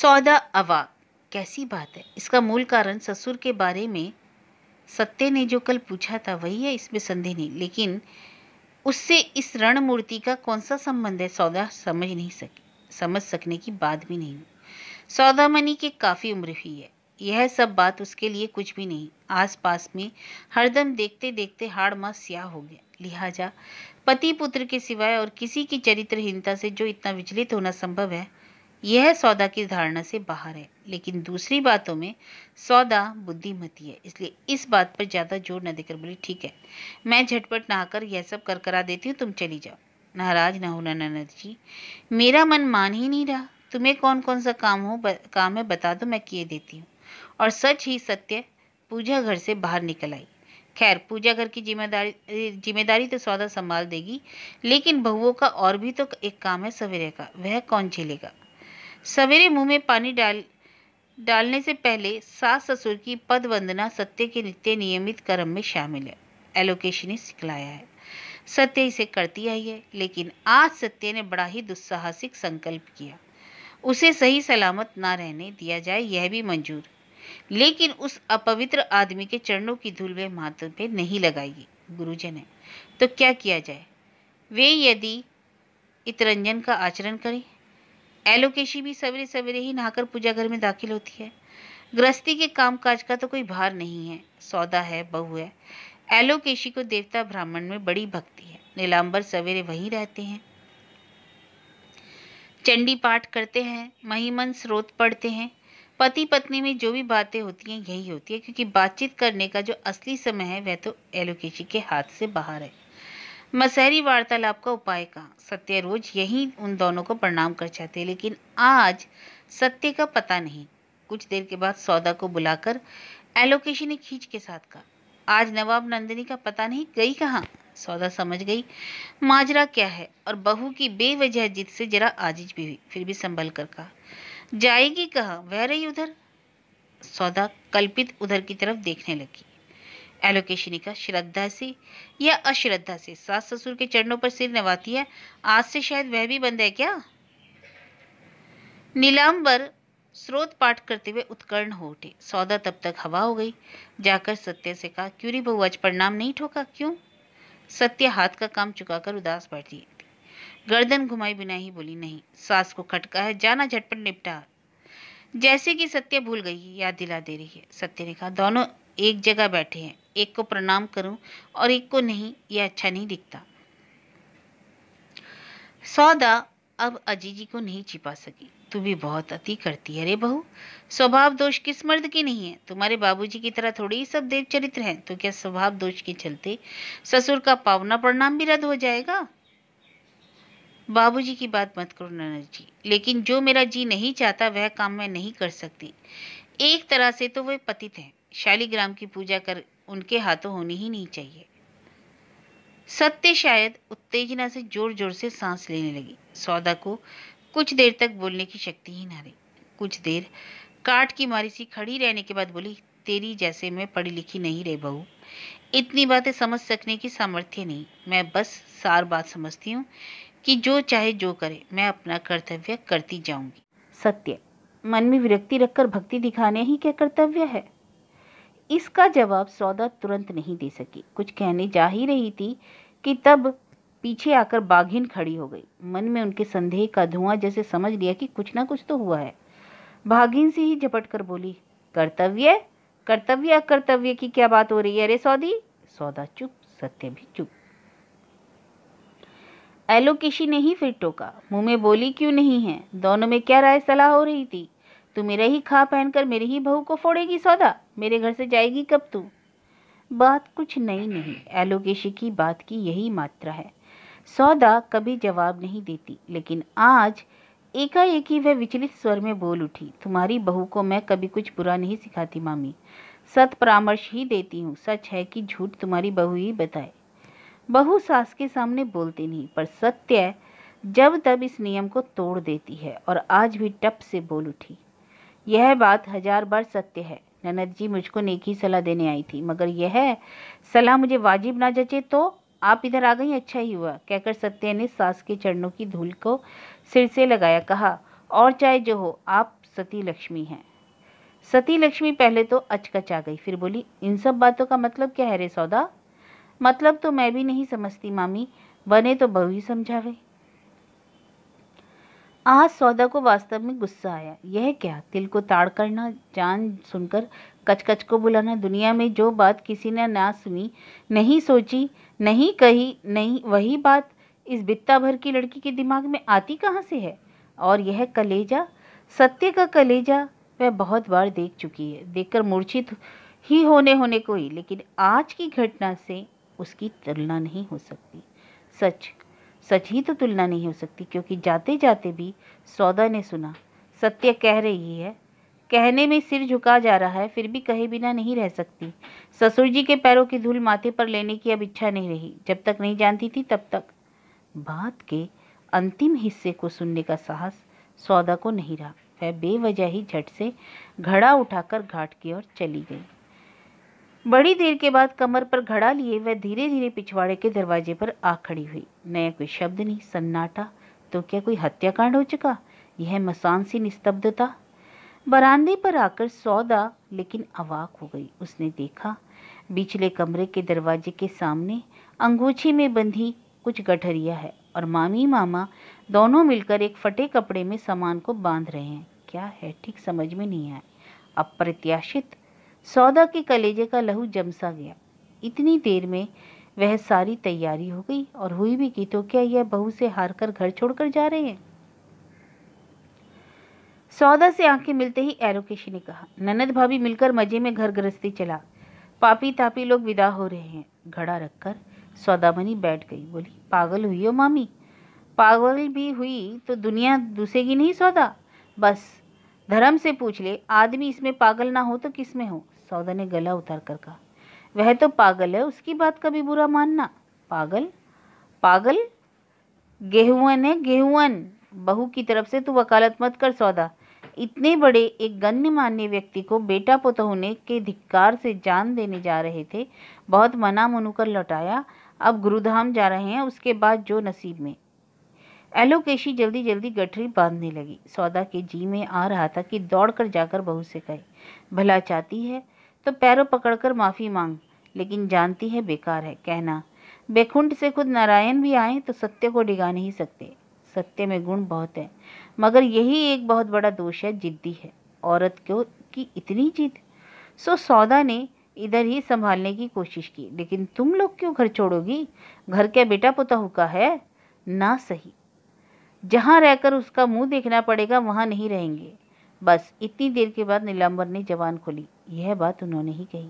S1: सौदा अवाक कैसी बात है इसका मूल कारण ससुर के बारे में सत्य ने जो कल पूछा था वही है इसमें संदेह नहीं लेकिन उससे इस रणमूर्ति का कौन सा संबंध है सौदा समझ नहीं सके समझ सकने की बात भी नहीं सौदामनी की काफ़ी उम्र हुई है यह सब बात उसके लिए कुछ भी नहीं आसपास में हरदम देखते देखते हाड़ मास स्याह हो गया लिहाजा पति पुत्र के सिवाय और किसी की चरित्रहीनता से जो इतना विचलित होना संभव है यह सौदा की धारणा से बाहर है लेकिन दूसरी बातों में सौदा बुद्धिमती है इसलिए इस बात पर ज़्यादा जोर न देकर बोली ठीक है मैं झटपट नहाकर यह सब कर करा देती हूँ तुम चली जाओ नाराज ना होना ननद जी मेरा मन मान ही नहीं रहा तुम्हें कौन कौन सा काम हो ब, काम है बता दो मैं किए देती हूँ और सच ही सत्य पूजा घर से बाहर निकल आई खैर पूजा घर की जिम्मेदारी जिम्मेदारी तो सौदा संभाल देगी लेकिन बहुओं का और भी तो एक काम है सवेरे का वह कौन झेलेगा सवेरे मुंह में पानी डाल डालने से पहले सास ससुर की पद वंदना सत्य के नित्य नियमित कर्म में शामिल है एलोकेशन ने सिखलाया है सत्य इसे करती आई है लेकिन आज सत्य ने बड़ा ही दुस्साहसिक संकल्प किया उसे सही सलामत ना रहने दिया जाए यह भी मंजूर लेकिन उस अपवित्र आदमी के चरणों की धूल वे माथे पे नहीं लगाएगी गुरुजी ने तो क्या किया जाए वे यदि इतरंजन का आचरण करें एलोकेशी भी सवेरे सवेरे ही नहाकर पूजा घर में दाखिल होती है गृहस्थी के कामकाज का तो कोई भार नहीं है सौदा है बहु है एलोकेशी को देवता ब्राह्मण में बड़ी भक्ति है नीलांबर सवेरे वहीं रहते हैं चंडी पाठ करते हैं महिमन स्रोत पढ़ते हैं पति पत्नी में जो भी बातें होती हैं यही होती है क्योंकि बातचीत करने का जो असली समय है वह तो एलोकेशी के हाथ से बाहर है मसहरी वार्तालाप का उपाय कहा सत्य रोज यही उन दोनों को प्रणाम कर चाहते लेकिन आज सत्य का पता नहीं कुछ देर के बाद सौदा को बुलाकर एलोकेशी ने खींच के साथ कहा आज नवाब नंदिनी का पता नहीं गई कहाँ सौदा समझ गई माजरा क्या है और बहू की बेवजह जिद से जरा आजिज भी हुई फिर भी संभल कर कहा जाएगी कहा वह रही उधर सौदा कल्पित उधर की तरफ देखने लगी एलोकेशनी का श्रद्धा से या अश्रद्धा से सास ससुर के चरणों पर सिर नवाती है आज से शायद वह भी बंद है क्या नीलांबर स्रोत पाठ करते हुए उत्कर्ण हो उठे सौदा तब तक हवा हो गई जाकर सत्य से कहा क्यूरी बहुआज आज प्रणाम नहीं ठोका क्यों सत्य हाथ का काम चुकाकर उदास बढ़ती गर्दन घुमाई बिना ही बोली नहीं सास को खटका है जाना झटपट निपटा जैसे कि सत्य भूल गई याद दिला दे रही है सत्य ने कहा दोनों एक जगह बैठे हैं एक को प्रणाम करूं और एक को नहीं यह अच्छा नहीं दिखता सौदा अब अजीजी को नहीं छिपा सकी तू भी बहुत अति करती है रे बहू स्वभाव दोष किस मर्द की नहीं है तुम्हारे बाबूजी की तरह थोड़ी ही सब देव चरित्र हैं तो क्या स्वभाव दोष के चलते ससुर का पावना परिणाम भी रद्द हो जाएगा बाबूजी की बात मत करो नाना जी लेकिन जो मेरा जी नहीं चाहता वह काम मैं नहीं कर सकती एक तरह से तो वे पतित हैं शालीग्राम की पूजा कर उनके हाथों होनी ही नहीं चाहिए सत्य शायद उत्तेजना से जोर जोर से सांस लेने लगी सौदा को कुछ देर तक बोलने की शक्ति ही ना रही कुछ देर काट की मारी सी खड़ी रहने के बाद बोली तेरी जैसे मैं पढ़ी लिखी नहीं रही बहू इतनी बातें समझ सकने की सामर्थ्य नहीं मैं बस सार बात समझती हूँ कि जो चाहे जो करे मैं अपना कर्तव्य करती जाऊंगी सत्य मन में विरक्ति रखकर भक्ति दिखाने ही क्या कर्तव्य है इसका जवाब सौदा तुरंत नहीं दे सकी कुछ कहने जा ही रही थी कि तब पीछे आकर बाघिन खड़ी हो गई मन में उनके संदेह का धुआं जैसे समझ लिया कि कुछ ना कुछ तो हुआ है बाघिन से ही झपट कर बोली कर्तव्य कर्तव्य कर्तव्य की क्या बात हो रही है अरे सौदी सौदा चुप सत्य भी चुप एलोकेशी ने ही फिर टोका मुंह में बोली क्यों नहीं है दोनों में क्या राय सलाह हो रही थी तू मेरा ही खा पहनकर मेरी ही बहू को फोड़ेगी सौदा मेरे घर से जाएगी कब तू बात कुछ नई नहीं एलोकेशी की बात की यही मात्रा है सौदा कभी जवाब नहीं देती लेकिन आज एकाएक ही वह विचलित स्वर में बोल उठी तुम्हारी बहू को मैं कभी कुछ बुरा नहीं सिखाती मामी सत परामर्श ही देती हूँ सच है कि झूठ तुम्हारी बहू ही बताए बहू सास के सामने बोलती नहीं पर सत्य जब तब इस नियम को तोड़ देती है और आज भी टप से बोल उठी यह बात हजार बार सत्य है ननद जी मुझको नेक ही सलाह देने आई थी मगर यह सलाह मुझे वाजिब ना जचे तो आप इधर आ गई अच्छा ही हुआ कहकर सत्य ने सास के चरणों की धूल को सिर से लगाया कहा और चाहे जो हो आप सती लक्ष्मी हैं सती लक्ष्मी पहले तो अचकच आ गई फिर बोली इन सब बातों का मतलब क्या है रे सौदा मतलब तो मैं भी नहीं समझती मामी बने तो बहू ही समझावे आज सौदा को वास्तव में गुस्सा आया यह क्या तिल को ताड़ करना जान सुनकर कचकच को बुलाना दुनिया में जो बात किसी ने ना सुनी नहीं सोची नहीं कही नहीं वही बात इस बित्ता भर की लड़की के दिमाग में आती कहाँ से है और यह कलेजा सत्य का कलेजा वह बहुत बार देख चुकी है देखकर मूर्छित ही होने होने को ही लेकिन आज की घटना से उसकी तुलना नहीं हो सकती सच सच ही तो तुलना नहीं हो सकती क्योंकि जाते जाते भी सौदा ने सुना सत्य कह रही है कहने में सिर झुका जा रहा है फिर भी कहे बिना नहीं रह सकती ससुर जी के पैरों की धूल माथे पर लेने की अब इच्छा नहीं रही जब तक नहीं जानती थी तब तक बात के अंतिम हिस्से को सुनने का साहस सौदा को नहीं रहा वह बेवजह ही झट से घड़ा उठाकर घाट की ओर चली गई बड़ी देर के बाद कमर पर घड़ा लिए वह धीरे धीरे पिछवाड़े के दरवाजे पर आ खड़ी हुई नया कोई शब्द नहीं सन्नाटा तो क्या कोई हत्याकांड हो चुका यह मसान सी निस्तब्धता बरामदे पर आकर सौदा लेकिन अवाक हो गई उसने देखा बिचले कमरे के दरवाजे के सामने अंगूछी में बंधी कुछ गठरिया है और मामी मामा दोनों मिलकर एक फटे कपड़े में सामान को बांध रहे हैं क्या है ठीक समझ में नहीं आया अप्रत्याशित सौदा के कलेजे का लहू जमसा गया इतनी देर में वह सारी तैयारी हो गई और हुई भी की तो क्या यह बहू से हार कर घर छोड़कर जा रहे हैं सौदा से आंखें मिलते ही एरोकेशी ने कहा ननद भाभी मिलकर मजे में घर गृहस्थी चला पापी तापी लोग विदा हो रहे हैं घड़ा रखकर सौदामनी बैठ गई बोली पागल हुई हो मामी पागल भी हुई तो दुनिया दूसेगी नहीं सौदा बस धर्म से पूछ ले आदमी इसमें पागल ना हो तो किस में हो सौदा ने गला उतार कर कहा वह तो पागल है उसकी बात का भी बुरा मानना पागल पागल गेहून है गेहून बहू की तरफ से तू वकालत मत कर सौदा इतने बड़े एक गण्यमान्य व्यक्ति को बेटा पोता होने के धिक्कार से जान देने जा रहे थे बहुत मना मनु कर लौटाया अब गुरुधाम जा रहे हैं उसके बाद जो नसीब में एलोकेशी जल्दी जल्दी गठरी बांधने लगी सौदा के जी में आ रहा था कि दौड़कर जाकर बहू से कहे भला चाहती है तो पैरों पकड़कर माफ़ी मांग लेकिन जानती है बेकार है कहना बेखुंड से खुद नारायण भी आए तो सत्य को डिगा नहीं सकते सत्य में गुण बहुत है मगर यही एक बहुत बड़ा दोष है जिद्दी है औरत को की इतनी जिद सो सौदा ने इधर ही संभालने की कोशिश की लेकिन तुम लोग क्यों घर छोड़ोगी घर क्या बेटा पोता हुका है ना सही जहाँ रहकर उसका मुंह देखना पड़ेगा वहाँ नहीं रहेंगे बस इतनी देर के बाद नीलाम्बर ने जवान खोली यह बात उन्होंने ही कही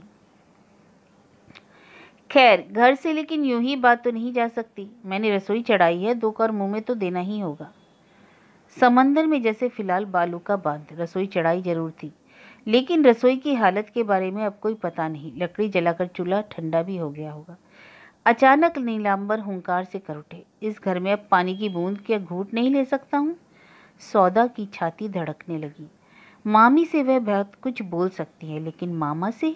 S1: खैर घर से लेकिन यूं ही बात तो नहीं जा सकती मैंने रसोई चढ़ाई है दो कर मुंह में तो देना ही होगा समंदर में जैसे फिलहाल बालू का बांध रसोई चढ़ाई जरूर थी लेकिन रसोई की हालत के बारे में अब कोई पता नहीं लकड़ी जलाकर चूल्हा ठंडा भी हो गया होगा अचानक नीलाम्बर हंकार से कर उठे इस घर में अब पानी की बूंद क्या घूट नहीं ले सकता हूँ सौदा की छाती धड़कने लगी मामी से वह बहुत कुछ बोल सकती है लेकिन मामा से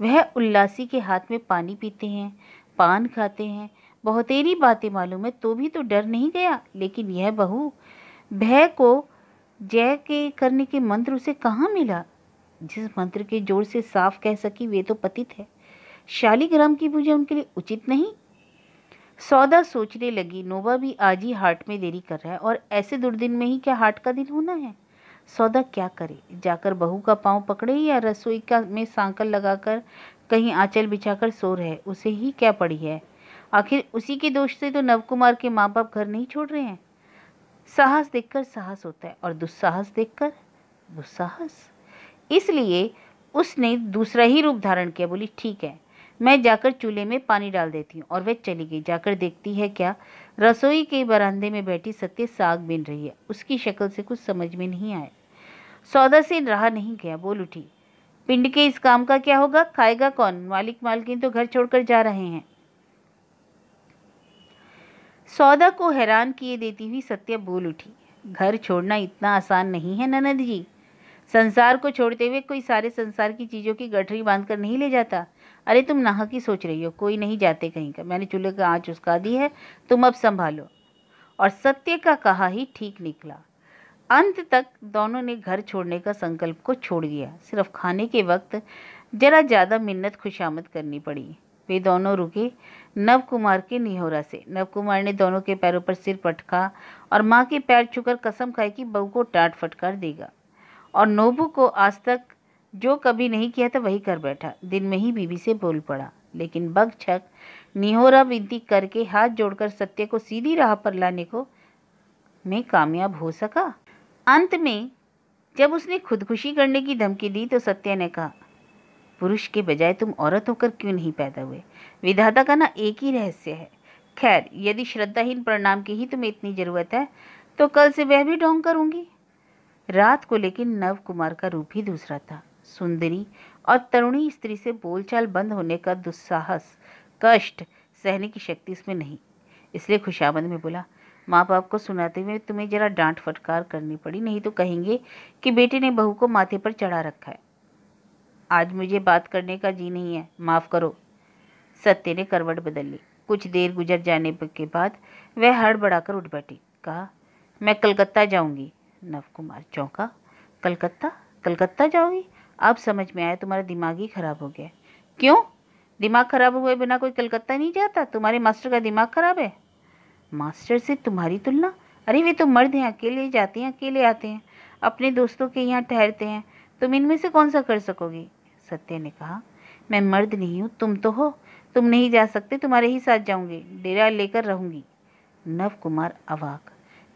S1: वह उल्लासी के हाथ में पानी पीते हैं पान खाते हैं बहुतेरी बातें मालूम है तो भी तो डर नहीं गया लेकिन यह बहू भय को जय के करने के मंत्र उसे कहाँ मिला जिस मंत्र के जोर से साफ कह सकी वे तो पतित है शालीग्राम की पूजा उनके लिए उचित नहीं सौदा सोचने लगी नोबा भी आज ही हाट में देरी कर रहा है और ऐसे दुर्दिन में ही क्या हाट का दिन होना है सौदा क्या करे जाकर बहू का पांव पकड़े या रसोई का में सांकल लगाकर कहीं आंचल बिछाकर सो रहे उसे ही क्या पड़ी है आखिर उसी के दोष से तो नवकुमार के माँ बाप घर नहीं छोड़ रहे हैं साहस देखकर साहस होता है और दुस्साहस देखकर दुस्साहस इसलिए उसने दूसरा ही रूप धारण किया बोली ठीक है मैं जाकर चूल्हे में पानी डाल देती हूँ और वह चली गई जाकर देखती है क्या रसोई के बरामदे में बैठी सत्य साग बिन रही है उसकी शक्ल से कुछ समझ में नहीं आया सौदा से रहा नहीं गया बोल उठी पिंड के इस काम का क्या होगा खाएगा कौन मालिक मालकिन तो घर छोड़कर जा रहे हैं सौदा को हैरान किए देती हुई सत्य बोल उठी घर छोड़ना इतना आसान नहीं है ननद जी संसार को छोड़ते हुए कोई सारे संसार की चीज़ों की गठरी बांधकर नहीं ले जाता अरे तुम नहा की सोच रही हो कोई नहीं जाते कहीं का मैंने चूल्हे का आँच उसका दी है तुम अब संभालो और सत्य का कहा ही ठीक निकला अंत तक दोनों ने घर छोड़ने का संकल्प को छोड़ दिया सिर्फ खाने के वक्त जरा ज़्यादा मिन्नत खुशामद करनी पड़ी वे दोनों रुके नव कुमार के निहोरा से नव कुमार ने दोनों के पैरों पर सिर पटका और माँ के पैर छूकर कसम खाई कि बहू को टाट फटकार देगा और नोबू को आज तक जो कभी नहीं किया था वही कर बैठा दिन में ही बीबी से बोल पड़ा लेकिन बगछक निहोरा विनती करके हाथ जोड़कर सत्य को सीधी राह पर लाने को में कामयाब हो सका अंत में जब उसने खुदकुशी करने की धमकी दी तो सत्य ने कहा पुरुष के बजाय तुम औरत होकर क्यों नहीं पैदा हुए विधाता का ना एक ही रहस्य है खैर यदि श्रद्धाहीन परिणाम की ही तुम्हें इतनी ज़रूरत है तो कल से वह भी ढोंग करूंगी रात को लेकिन नव कुमार का रूप ही दूसरा था सुंदरी और तरुणी स्त्री से बोलचाल बंद होने का दुस्साहस कष्ट सहने की शक्ति इसमें नहीं इसलिए खुशामद में बोला माँ बाप को सुनाते हुए तुम्हें जरा डांट फटकार करनी पड़ी नहीं तो कहेंगे कि बेटे ने बहू को माथे पर चढ़ा रखा है आज मुझे बात करने का जी नहीं है माफ़ करो सत्य ने करवट बदल ली कुछ देर गुजर जाने के बाद वह हड़बड़ाकर उठ बैठी कहा मैं कलकत्ता जाऊंगी नवकुमार चौंका कलकत्ता कलकत्ता जाओगी अब समझ में आया तुम्हारा दिमाग ही खराब हो गया क्यों दिमाग खराब हुए बिना कोई कलकत्ता नहीं जाता तुम्हारे मास्टर का दिमाग खराब है मास्टर से तुम्हारी तुलना अरे वे तो मर्द हैं अकेले जाते हैं अकेले आते हैं अपने दोस्तों के यहाँ ठहरते हैं तुम इनमें से कौन सा कर सकोगी सत्य ने कहा मैं मर्द नहीं हूँ तुम तो हो तुम नहीं जा सकते तुम्हारे ही साथ जाऊंगी डेरा लेकर रहूंगी नव कुमार अवाक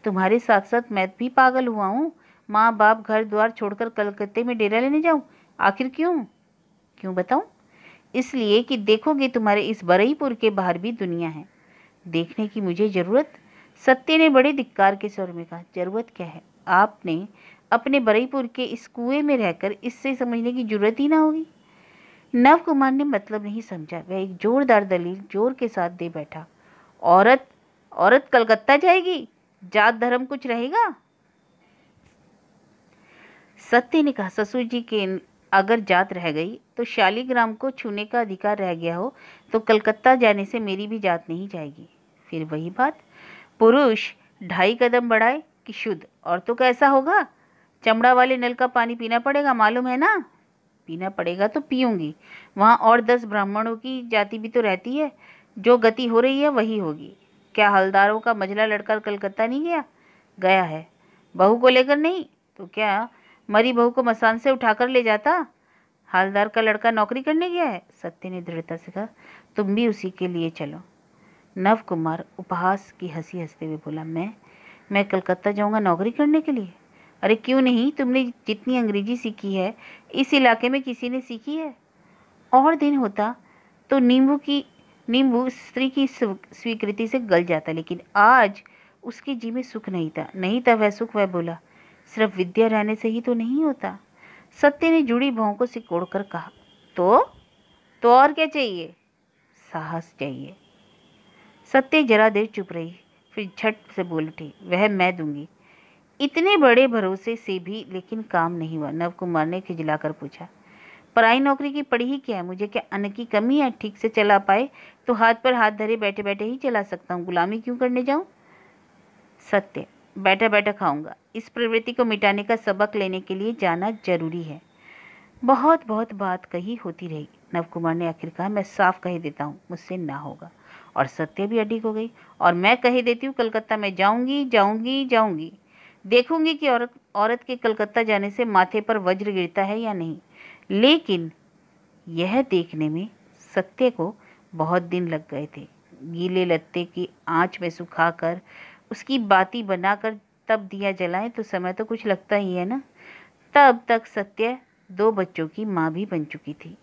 S1: तुम्हारे साथ साथ मैं भी पागल हुआ हूँ माँ बाप घर द्वार छोड़कर कलकत्ते में डेरा लेने जाऊँ आखिर क्यों क्यों बताऊँ इसलिए कि देखोगे तुम्हारे इस बरईपुर के बाहर भी दुनिया है देखने की मुझे ज़रूरत सत्य ने बड़े धिक्कार के स्वर में कहा ज़रूरत क्या है आपने अपने बरईपुर के इस कुएं में रहकर इससे समझने की जरूरत ही ना होगी नव कुमार ने मतलब नहीं समझा वह एक जोरदार दलील जोर के साथ दे बैठा औरत औरत कलकत्ता जाएगी जात धर्म कुछ रहेगा सत्य ने कहा ससुर जी के अगर जात रह गई तो शालीग्राम को छूने का अधिकार रह गया हो तो कलकत्ता जाने से मेरी भी जात नहीं जाएगी फिर वही बात पुरुष ढाई कदम बढ़ाए कि शुद्ध और तो कैसा होगा चमड़ा वाले नल का पानी पीना पड़ेगा मालूम है ना पीना पड़ेगा तो पीऊँगी वहाँ और दस ब्राह्मणों की जाति भी तो रहती है जो गति हो रही है वही होगी क्या हलदारों का मझला लड़का कलकत्ता नहीं गया गया है बहू को लेकर नहीं तो क्या मरी बहू को मसान से उठाकर ले जाता हालदार का लड़का नौकरी करने गया है सत्य ने दृढ़ता से कहा तुम भी उसी के लिए चलो नव कुमार उपहास की हंसी हंसते हुए बोला मैं मैं कलकत्ता जाऊंगा नौकरी करने के लिए अरे क्यों नहीं तुमने जितनी अंग्रेजी सीखी है इस इलाके में किसी ने सीखी है और दिन होता तो नींबू की नींबू स्त्री की स्वीकृति से गल जाता लेकिन आज उसके जी में सुख नहीं था नहीं था वह सुख वह बोला सिर्फ विद्या रहने से ही तो नहीं होता सत्य ने जुड़ी भावों को कर कहा तो तो और क्या चाहिए साहस चाहिए सत्य जरा देर चुप रही फिर झट से बोल उठी वह मैं दूंगी इतने बड़े भरोसे से भी लेकिन काम नहीं हुआ नव कुमार ने खिजलाकर पूछा पराई नौकरी की पड़ी ही क्या है मुझे क्या अन्न की कमी है ठीक से चला पाए तो हाथ पर हाथ धरे बैठे बैठे ही चला सकता हूँ गुलामी क्यों करने जाऊँ सत्य बैठा बैठा खाऊंगा इस प्रवृत्ति को मिटाने का सबक लेने के लिए जाना जरूरी है बहुत बहुत बात कही होती रही नवकुमार ने आखिर कहा मैं साफ कह देता हूँ मुझसे ना होगा और सत्य भी अडिग हो गई और मैं कह देती हूँ कलकत्ता में जाऊँगी जाऊँगी जाऊँगी देखूँगी कि औरत औरत के कलकत्ता जाने से माथे पर वज्र गिरता है या नहीं लेकिन यह देखने में सत्य को बहुत दिन लग गए थे गीले लत्ते की आँच में सुखा कर उसकी बाती बनाकर तब दिया जलाएं तो समय तो कुछ लगता ही है ना तब तक सत्य दो बच्चों की माँ भी बन चुकी थी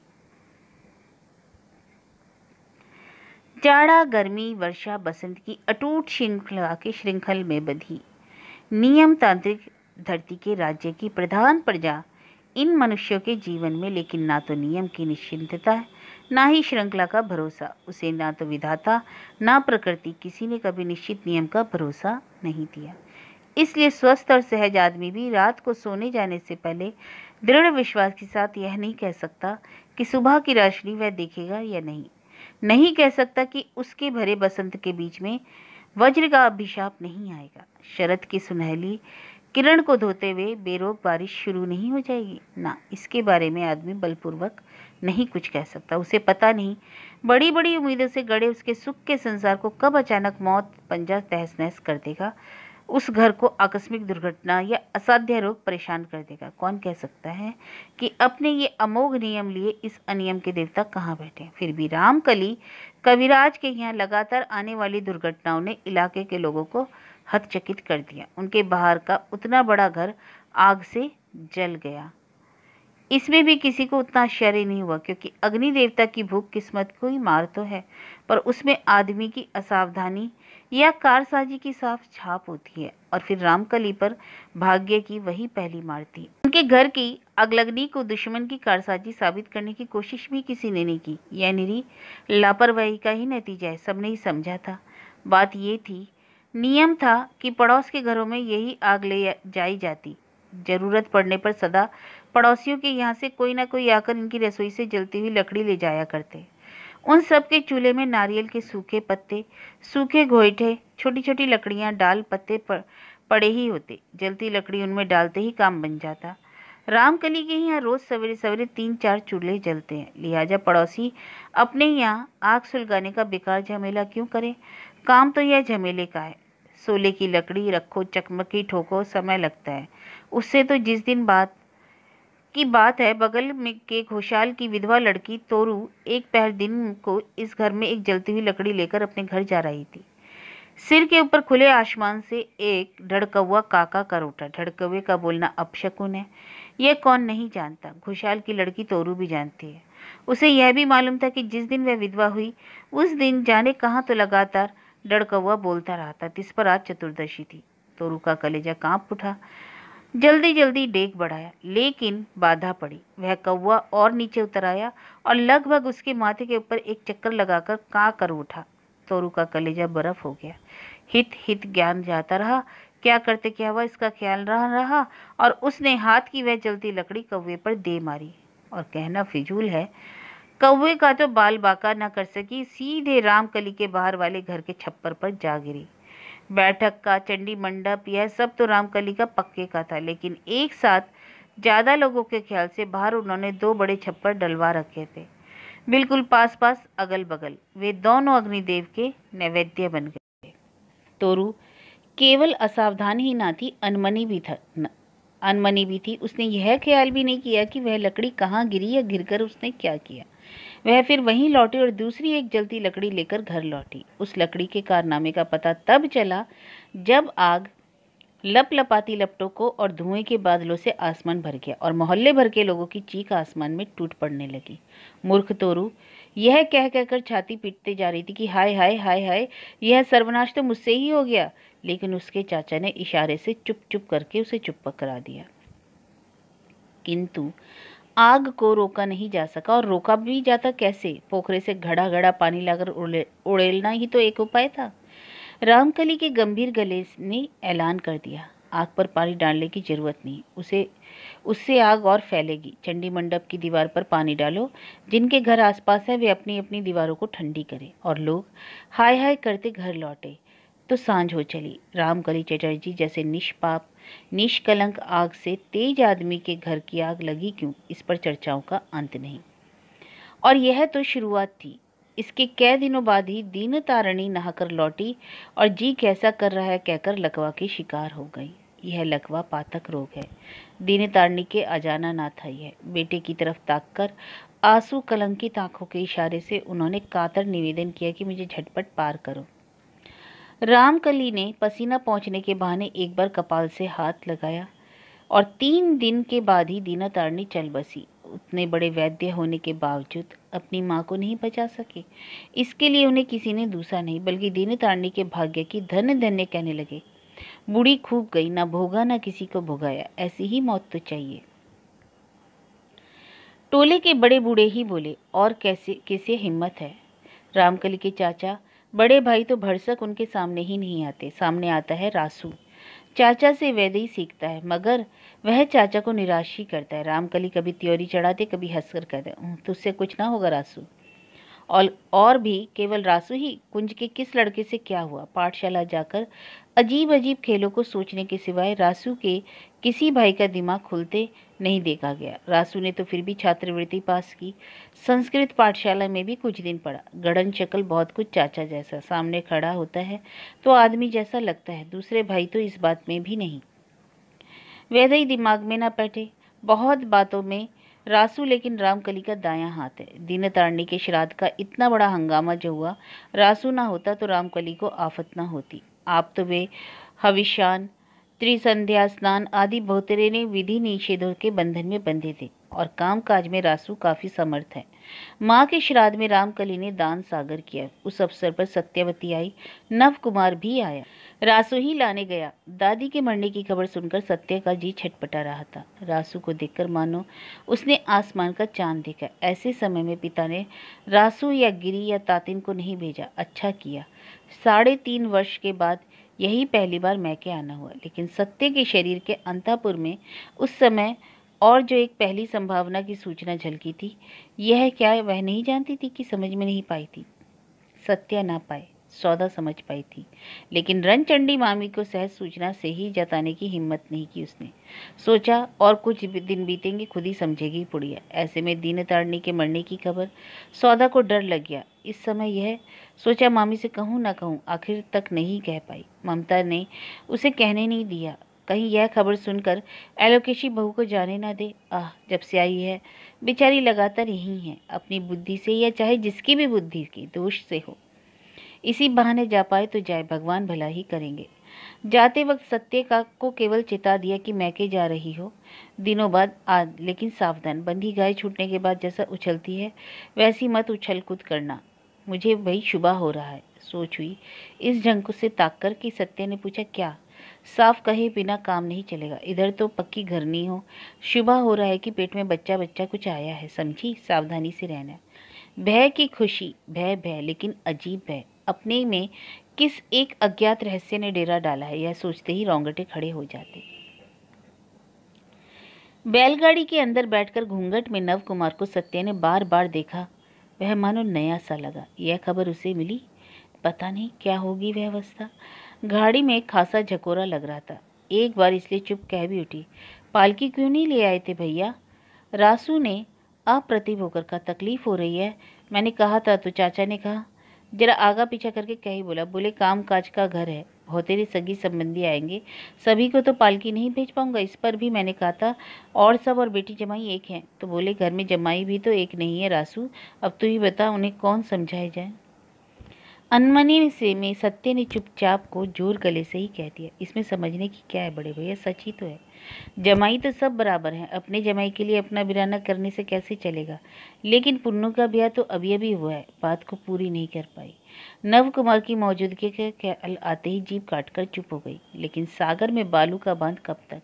S1: जाड़ा गर्मी वर्षा बसंत की अटूट श्रृंखला के श्रृंखल में बधी नियम तांत्रिक धरती के राज्य की प्रधान प्रजा इन मनुष्यों के जीवन में लेकिन ना तो नियम की निश्चिंतता है ना ही श्रृंखला का भरोसा उसे ना तो विधाता ना प्रकृति किसी ने कभी निश्चित नियम का भरोसा नहीं दिया इसलिए स्वस्थ और सहज आदमी भी रात को सोने जाने से पहले दृढ़ विश्वास के साथ यह नहीं कह सकता कि सुबह की रोशनी वह देखेगा या नहीं नहीं कह सकता कि उसके भरे बसंत के बीच में वज्र का अभिशाप नहीं आएगा शरद की सुनहली किरण को धोते हुए बेरोक बारिश शुरू नहीं हो जाएगी ना इसके बारे में आदमी बलपूर्वक नहीं कुछ कह सकता उसे पता नहीं बड़ी बड़ी उम्मीदों से गड़े उसके सुख के संसार को कब अचानक मौत पंजा तहस नहस कर देगा उस घर को आकस्मिक दुर्घटना या असाध्य रोग परेशान कर देगा कौन कह सकता है कि अपने ये अमोघ नियम लिए इस अनियम के देवता कहाँ बैठे फिर भी रामकली कविराज के यहाँ लगातार आने वाली दुर्घटनाओं ने इलाके के लोगों को हतचकित कर दिया उनके बाहर का उतना बड़ा घर आग से जल गया इसमें भी किसी को उतना आश्चर्य नहीं हुआ क्योंकि अग्नि देवता की भूख किस्मत को ही मार तो है पर उसमें आदमी की असावधानी या कारसाजी की साफ छाप होती है और फिर रामकली पर भाग्य की वही पहली मारती उनके घर की अगलग्नि को दुश्मन की कारसाजी साबित करने की कोशिश भी किसी ने नहीं की यह निरी लापरवाही का ही नतीजा है सबने ही समझा था बात ये थी नियम था कि पड़ोस के घरों में यही आग ले जाई जाती जरूरत पड़ने पर सदा पड़ोसियों के यहाँ से कोई ना कोई आकर इनकी रसोई से जलती हुई लकड़ी ले जाया करते उन सब के चूल्हे में नारियल के सूखे पत्ते सूखे घोइठे छोटी छोटी लकड़ियाँ डाल पत्ते पर पड़े ही होते जलती लकड़ी उनमें डालते ही काम बन जाता रामकली के यहाँ रोज सवेरे सवेरे तीन चार चूल्हे जलते हैं लिहाजा पड़ोसी अपने यहाँ आग सुलगाने का बेकार झमेला क्यों करें काम तो यह झमेले का है सोले की लकड़ी रखो चकमकी ठोको समय लगता है उससे तो जिस दिन बात की बात है बगल में के घोषाल की विधवा लड़की तोरू एक पहर दिन को इस घर में एक जलती हुई लकड़ी लेकर अपने घर जा रही थी सिर के ऊपर खुले आसमान से एक ढड़कौवा काका कर उठा ढड़कौवे का बोलना अपशकुन है यह कौन नहीं जानता घुशाल की लड़की तोरू भी जानती है उसे यह भी मालूम था कि जिस दिन वह विधवा हुई उस दिन जाने कहाँ तो लगातार डड़कौआ बोलता रहा था जिस पर आज चतुर्दशी थी तोरू का कलेजा कांप उठा जल्दी जल्दी डेग बढ़ाया लेकिन बाधा पड़ी वह कौवा और नीचे उतर आया और लगभग उसके माथे के ऊपर एक चक्कर लगाकर का कर उठा तोरू का कलेजा बर्फ हो गया हित हित ज्ञान जाता रहा क्या करते क्या हुआ इसका ख्याल रहा रहा और उसने हाथ की वह जलती लकड़ी कौवे पर दे मारी और कहना फिजूल है कौवे का तो बाल बाका न कर सकी सीधे रामकली के बाहर वाले घर के छप्पर पर जा गिरी बैठक का चंडी मंडप यह सब तो रामकली का पक्के का था लेकिन एक साथ ज़्यादा लोगों के ख्याल से बाहर उन्होंने दो बड़े छप्पर डलवा रखे थे बिल्कुल पास पास अगल बगल वे दोनों अग्निदेव के नैवेद्य बन गए थे तोरु केवल असावधान ही ना थी अनमनी भी था न, अनमनी भी थी उसने यह ख्याल भी नहीं किया कि वह लकड़ी कहाँ गिरी या गिरकर उसने क्या किया वह फिर वहीं लौटी और दूसरी एक जलती लकड़ी लेकर घर लौटी उस लकड़ी के कारनामे का पता तब चला जब आग लप लपाती लपटों को और धुएं के बादलों से आसमान भर गया और मोहल्ले भर के लोगों की चीख आसमान में टूट पड़ने लगी मूर्ख तोरू यह कह कहकर छाती पीटते जा रही थी कि हाय हाय हाय हाय यह सर्वनाश तो मुझसे ही हो गया लेकिन उसके चाचा ने इशारे से चुप चुप करके उसे चुप पकड़ा दिया किंतु आग को रोका नहीं जा सका और रोका भी जाता कैसे पोखरे से घड़ा घड़ा पानी लाकर उड़े उड़ेलना ही तो एक उपाय था रामकली के गंभीर गले ने ऐलान कर दिया आग पर पानी डालने की जरूरत नहीं उसे उससे आग और फैलेगी चंडी मंडप की दीवार पर पानी डालो जिनके घर आसपास है वे अपनी अपनी दीवारों को ठंडी करें और लोग हाय हाय करते घर लौटे तो सांझ हो चली रामकली चटर्जी जैसे निष्पाप निष्कलंक आग से तेज आदमी के घर की आग लगी क्यों इस पर चर्चाओं का अंत नहीं और यह तो शुरुआत थी इसके कई दिनों बाद ही दीन तारणी नहाकर लौटी और जी कैसा कर रहा है कहकर लकवा की शिकार हो गई यह लकवा पातक रोग है दीन तारणी के अजाना ना था यह बेटे की तरफ ताक कर आंसू कलंकित आंखों के इशारे से उन्होंने कातर निवेदन किया कि मुझे झटपट पार करो रामकली ने पसीना पहुंचने के बहाने एक बार कपाल से हाथ लगाया और तीन दिन के बाद ही दीना तारणी चल बसी उतने बड़े वैद्य होने के बावजूद अपनी माँ को नहीं बचा सके इसके लिए उन्हें किसी ने दूसरा नहीं बल्कि दीन तारणी के भाग्य की धन्य धन्य कहने लगे बूढ़ी खूब गई ना भोगा ना किसी को भोगाया ऐसी ही मौत तो चाहिए टोले के बड़े बूढ़े ही बोले और कैसे कैसे हिम्मत है रामकली के चाचा बड़े भाई तो भरसक उनके सामने ही नहीं आते सामने आता है रासू चाचा से वैदई सीखता है मगर वह चाचा को निराश ही करता है रामकली कभी त्योरी चढ़ाते कभी हंसकर कहते तुझसे कुछ ना होगा रासू और और भी केवल रासू ही कुंज के किस लड़के से क्या हुआ पाठशाला जाकर अजीब अजीब खेलों को सोचने के सिवाय रासू के किसी भाई का दिमाग खुलते नहीं देखा गया रासू ने तो फिर भी छात्रवृत्ति पास की संस्कृत पाठशाला में भी कुछ दिन पढ़ा गड़न शक्ल बहुत कुछ चाचा जैसा सामने खड़ा होता है तो आदमी जैसा लगता है दूसरे भाई तो इस बात में भी नहीं ही दिमाग में ना बैठे बहुत बातों में रासू लेकिन रामकली का दायां हाथ है दिन तारणी के श्राद्ध का इतना बड़ा हंगामा जो हुआ रासू ना होता तो रामकली को आफत ना होती आप हविशान त्रिसंध्या स्नान आदि बहुतेरे विधि निषेधों के बंधन में बंधे थे और काम काज में रासु काफी समर्थ है माँ के श्राद्ध में रामकली ने दान सागर किया उस अवसर पर सत्यवती आई नव कुमार भी आया रासू ही लाने गया दादी के मरने की खबर सुनकर सत्य का जी छटपटा रहा था रासू को देखकर मानो उसने आसमान का चांद देखा ऐसे समय में पिता ने रासू या गिरी या तातिन को नहीं भेजा अच्छा किया साढ़े तीन वर्ष के बाद यही पहली बार मैके आना हुआ लेकिन सत्य के शरीर के अंतापुर में उस समय और जो एक पहली संभावना की सूचना झलकी थी यह क्या वह नहीं जानती थी कि समझ में नहीं पाई थी सत्या ना पाए सौदा समझ पाई थी लेकिन रनचंडी मामी को सहज सूचना से ही जताने की हिम्मत नहीं की उसने सोचा और कुछ दिन बीतेंगे खुद ही समझेगी पुड़िया ऐसे में दीन तारणी के मरने की खबर सौदा को डर लग गया इस समय यह सोचा मामी से कहूँ ना कहूँ आखिर तक नहीं कह पाई ममता ने उसे कहने नहीं दिया कहीं यह खबर सुनकर एलोकेशी बहू को जाने ना दे आह जब से आई है बेचारी लगातार यही है अपनी बुद्धि से या चाहे जिसकी भी बुद्धि की दोष से हो इसी बहाने जा पाए तो जाए भगवान भला ही करेंगे जाते वक्त सत्य का को केवल चेता दिया कि मैके जा रही हो दिनों बाद आज लेकिन सावधान बंधी गाय छूटने के बाद जैसा उछलती है वैसी मत उछल कूद करना मुझे वही शुभा हो रहा है सोच हुई इस झंक से ताक कर कि सत्य ने पूछा क्या साफ कहे बिना काम नहीं चलेगा इधर तो पक्की घरनी हो शुभा हो रहा है कि पेट में बच्चा बच्चा कुछ आया है समझी सावधानी से रहना भय की खुशी भय भय लेकिन अजीब भय अपने में किस एक अज्ञात रहस्य ने डेरा डाला है यह सोचते ही रोंगटे खड़े हो जाते बैलगाड़ी के अंदर बैठकर घूंघट में नव कुमार को सत्या ने बार बार देखा वह मानो नया सा लगा यह खबर उसे मिली पता नहीं क्या होगी वह अवस्था गाड़ी में खासा झकोरा लग रहा था एक बार इसलिए चुप कह भी उठी पालकी क्यों नहीं ले आए थे भैया रासू ने अप्रतिभ होकर कहा तकलीफ हो रही है मैंने कहा था तो चाचा ने कहा जरा आगा पीछा करके क्या ही बोला बोले काम काज का घर है बहुत तेरी सगी संबंधी आएंगे सभी को तो पालकी नहीं भेज पाऊंगा इस पर भी मैंने कहा था और सब और बेटी जमाई एक हैं तो बोले घर में जमाई भी तो एक नहीं है रासू अब तू ही बता उन्हें कौन समझाया जाए अनमनी से में सत्य ने चुपचाप को जोर गले से ही कह दिया इसमें समझने की क्या है बड़े भैया सच ही तो है जमाई तो सब बराबर हैं अपने जमाई के लिए अपना बिराना करने से कैसे चलेगा लेकिन पुन्नू का ब्याह तो अभी अभी हुआ है बात को पूरी नहीं कर पाई नव कुमार की मौजूदगी के ख्याल आते ही जीप काट कर चुप हो गई लेकिन सागर में बालू का बांध कब तक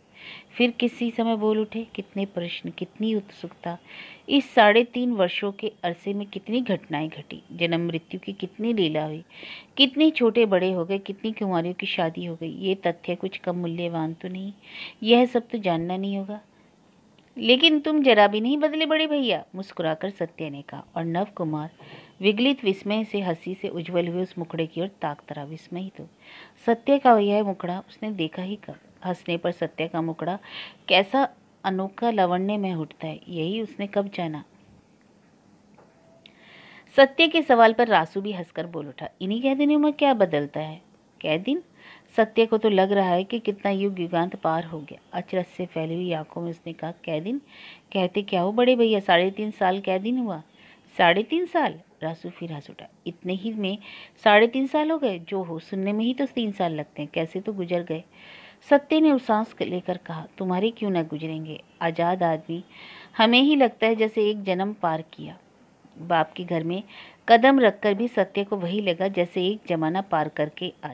S1: फिर किसी समय बोल उठे कितने प्रश्न कितनी उत्सुकता इस साढ़े तीन वर्षों के अरसे में कितनी घटनाएं घटी जन्म मृत्यु की कितनी लीला हुई कितने छोटे बड़े हो गए कितनी कुमारियों की शादी हो गई ये तथ्य कुछ कम मूल्यवान तो नहीं यह सब तो जानना नहीं होगा लेकिन तुम जरा भी नहीं बदले बड़े भैया मुस्कुराकर सत्य ने कहा और नव कुमार विगलित विस्मय से हंसी से उज्जवल हुए उस मुखड़े की ओर ताक तरा विस्मय तो सत्य का यह मुखड़ा उसने देखा ही कब हंसने पर सत्य का मुखड़ा कैसा अनोखा लवण्य में उठता है यही उसने कब जाना सत्य के सवाल पर रासु भी हंसकर बोल उठा इन्हीं कैदिनों में क्या बदलता है कैदिन सत्य को तो लग रहा है कि कितना युग युगांत पार हो गया अचरस से फैली हुई आंखों में उसने कहा कैदिन कहते क्या हो बड़े भैया साढ़े तीन साल कैदिन हुआ साढ़े तीन साल रासु फिर हंस उठा इतने ही में साढ़े तीन साल हो गए जो हो सुनने में ही तो तीन साल लगते हैं कैसे तो गुजर गए सत्य ने उस सांस लेकर कहा तुम्हारे क्यों न गुजरेंगे आज़ाद आदमी हमें ही लगता है जैसे एक जन्म पार किया बाप के घर में कदम रखकर भी सत्य को वही लगा जैसे एक जमाना पार करके आ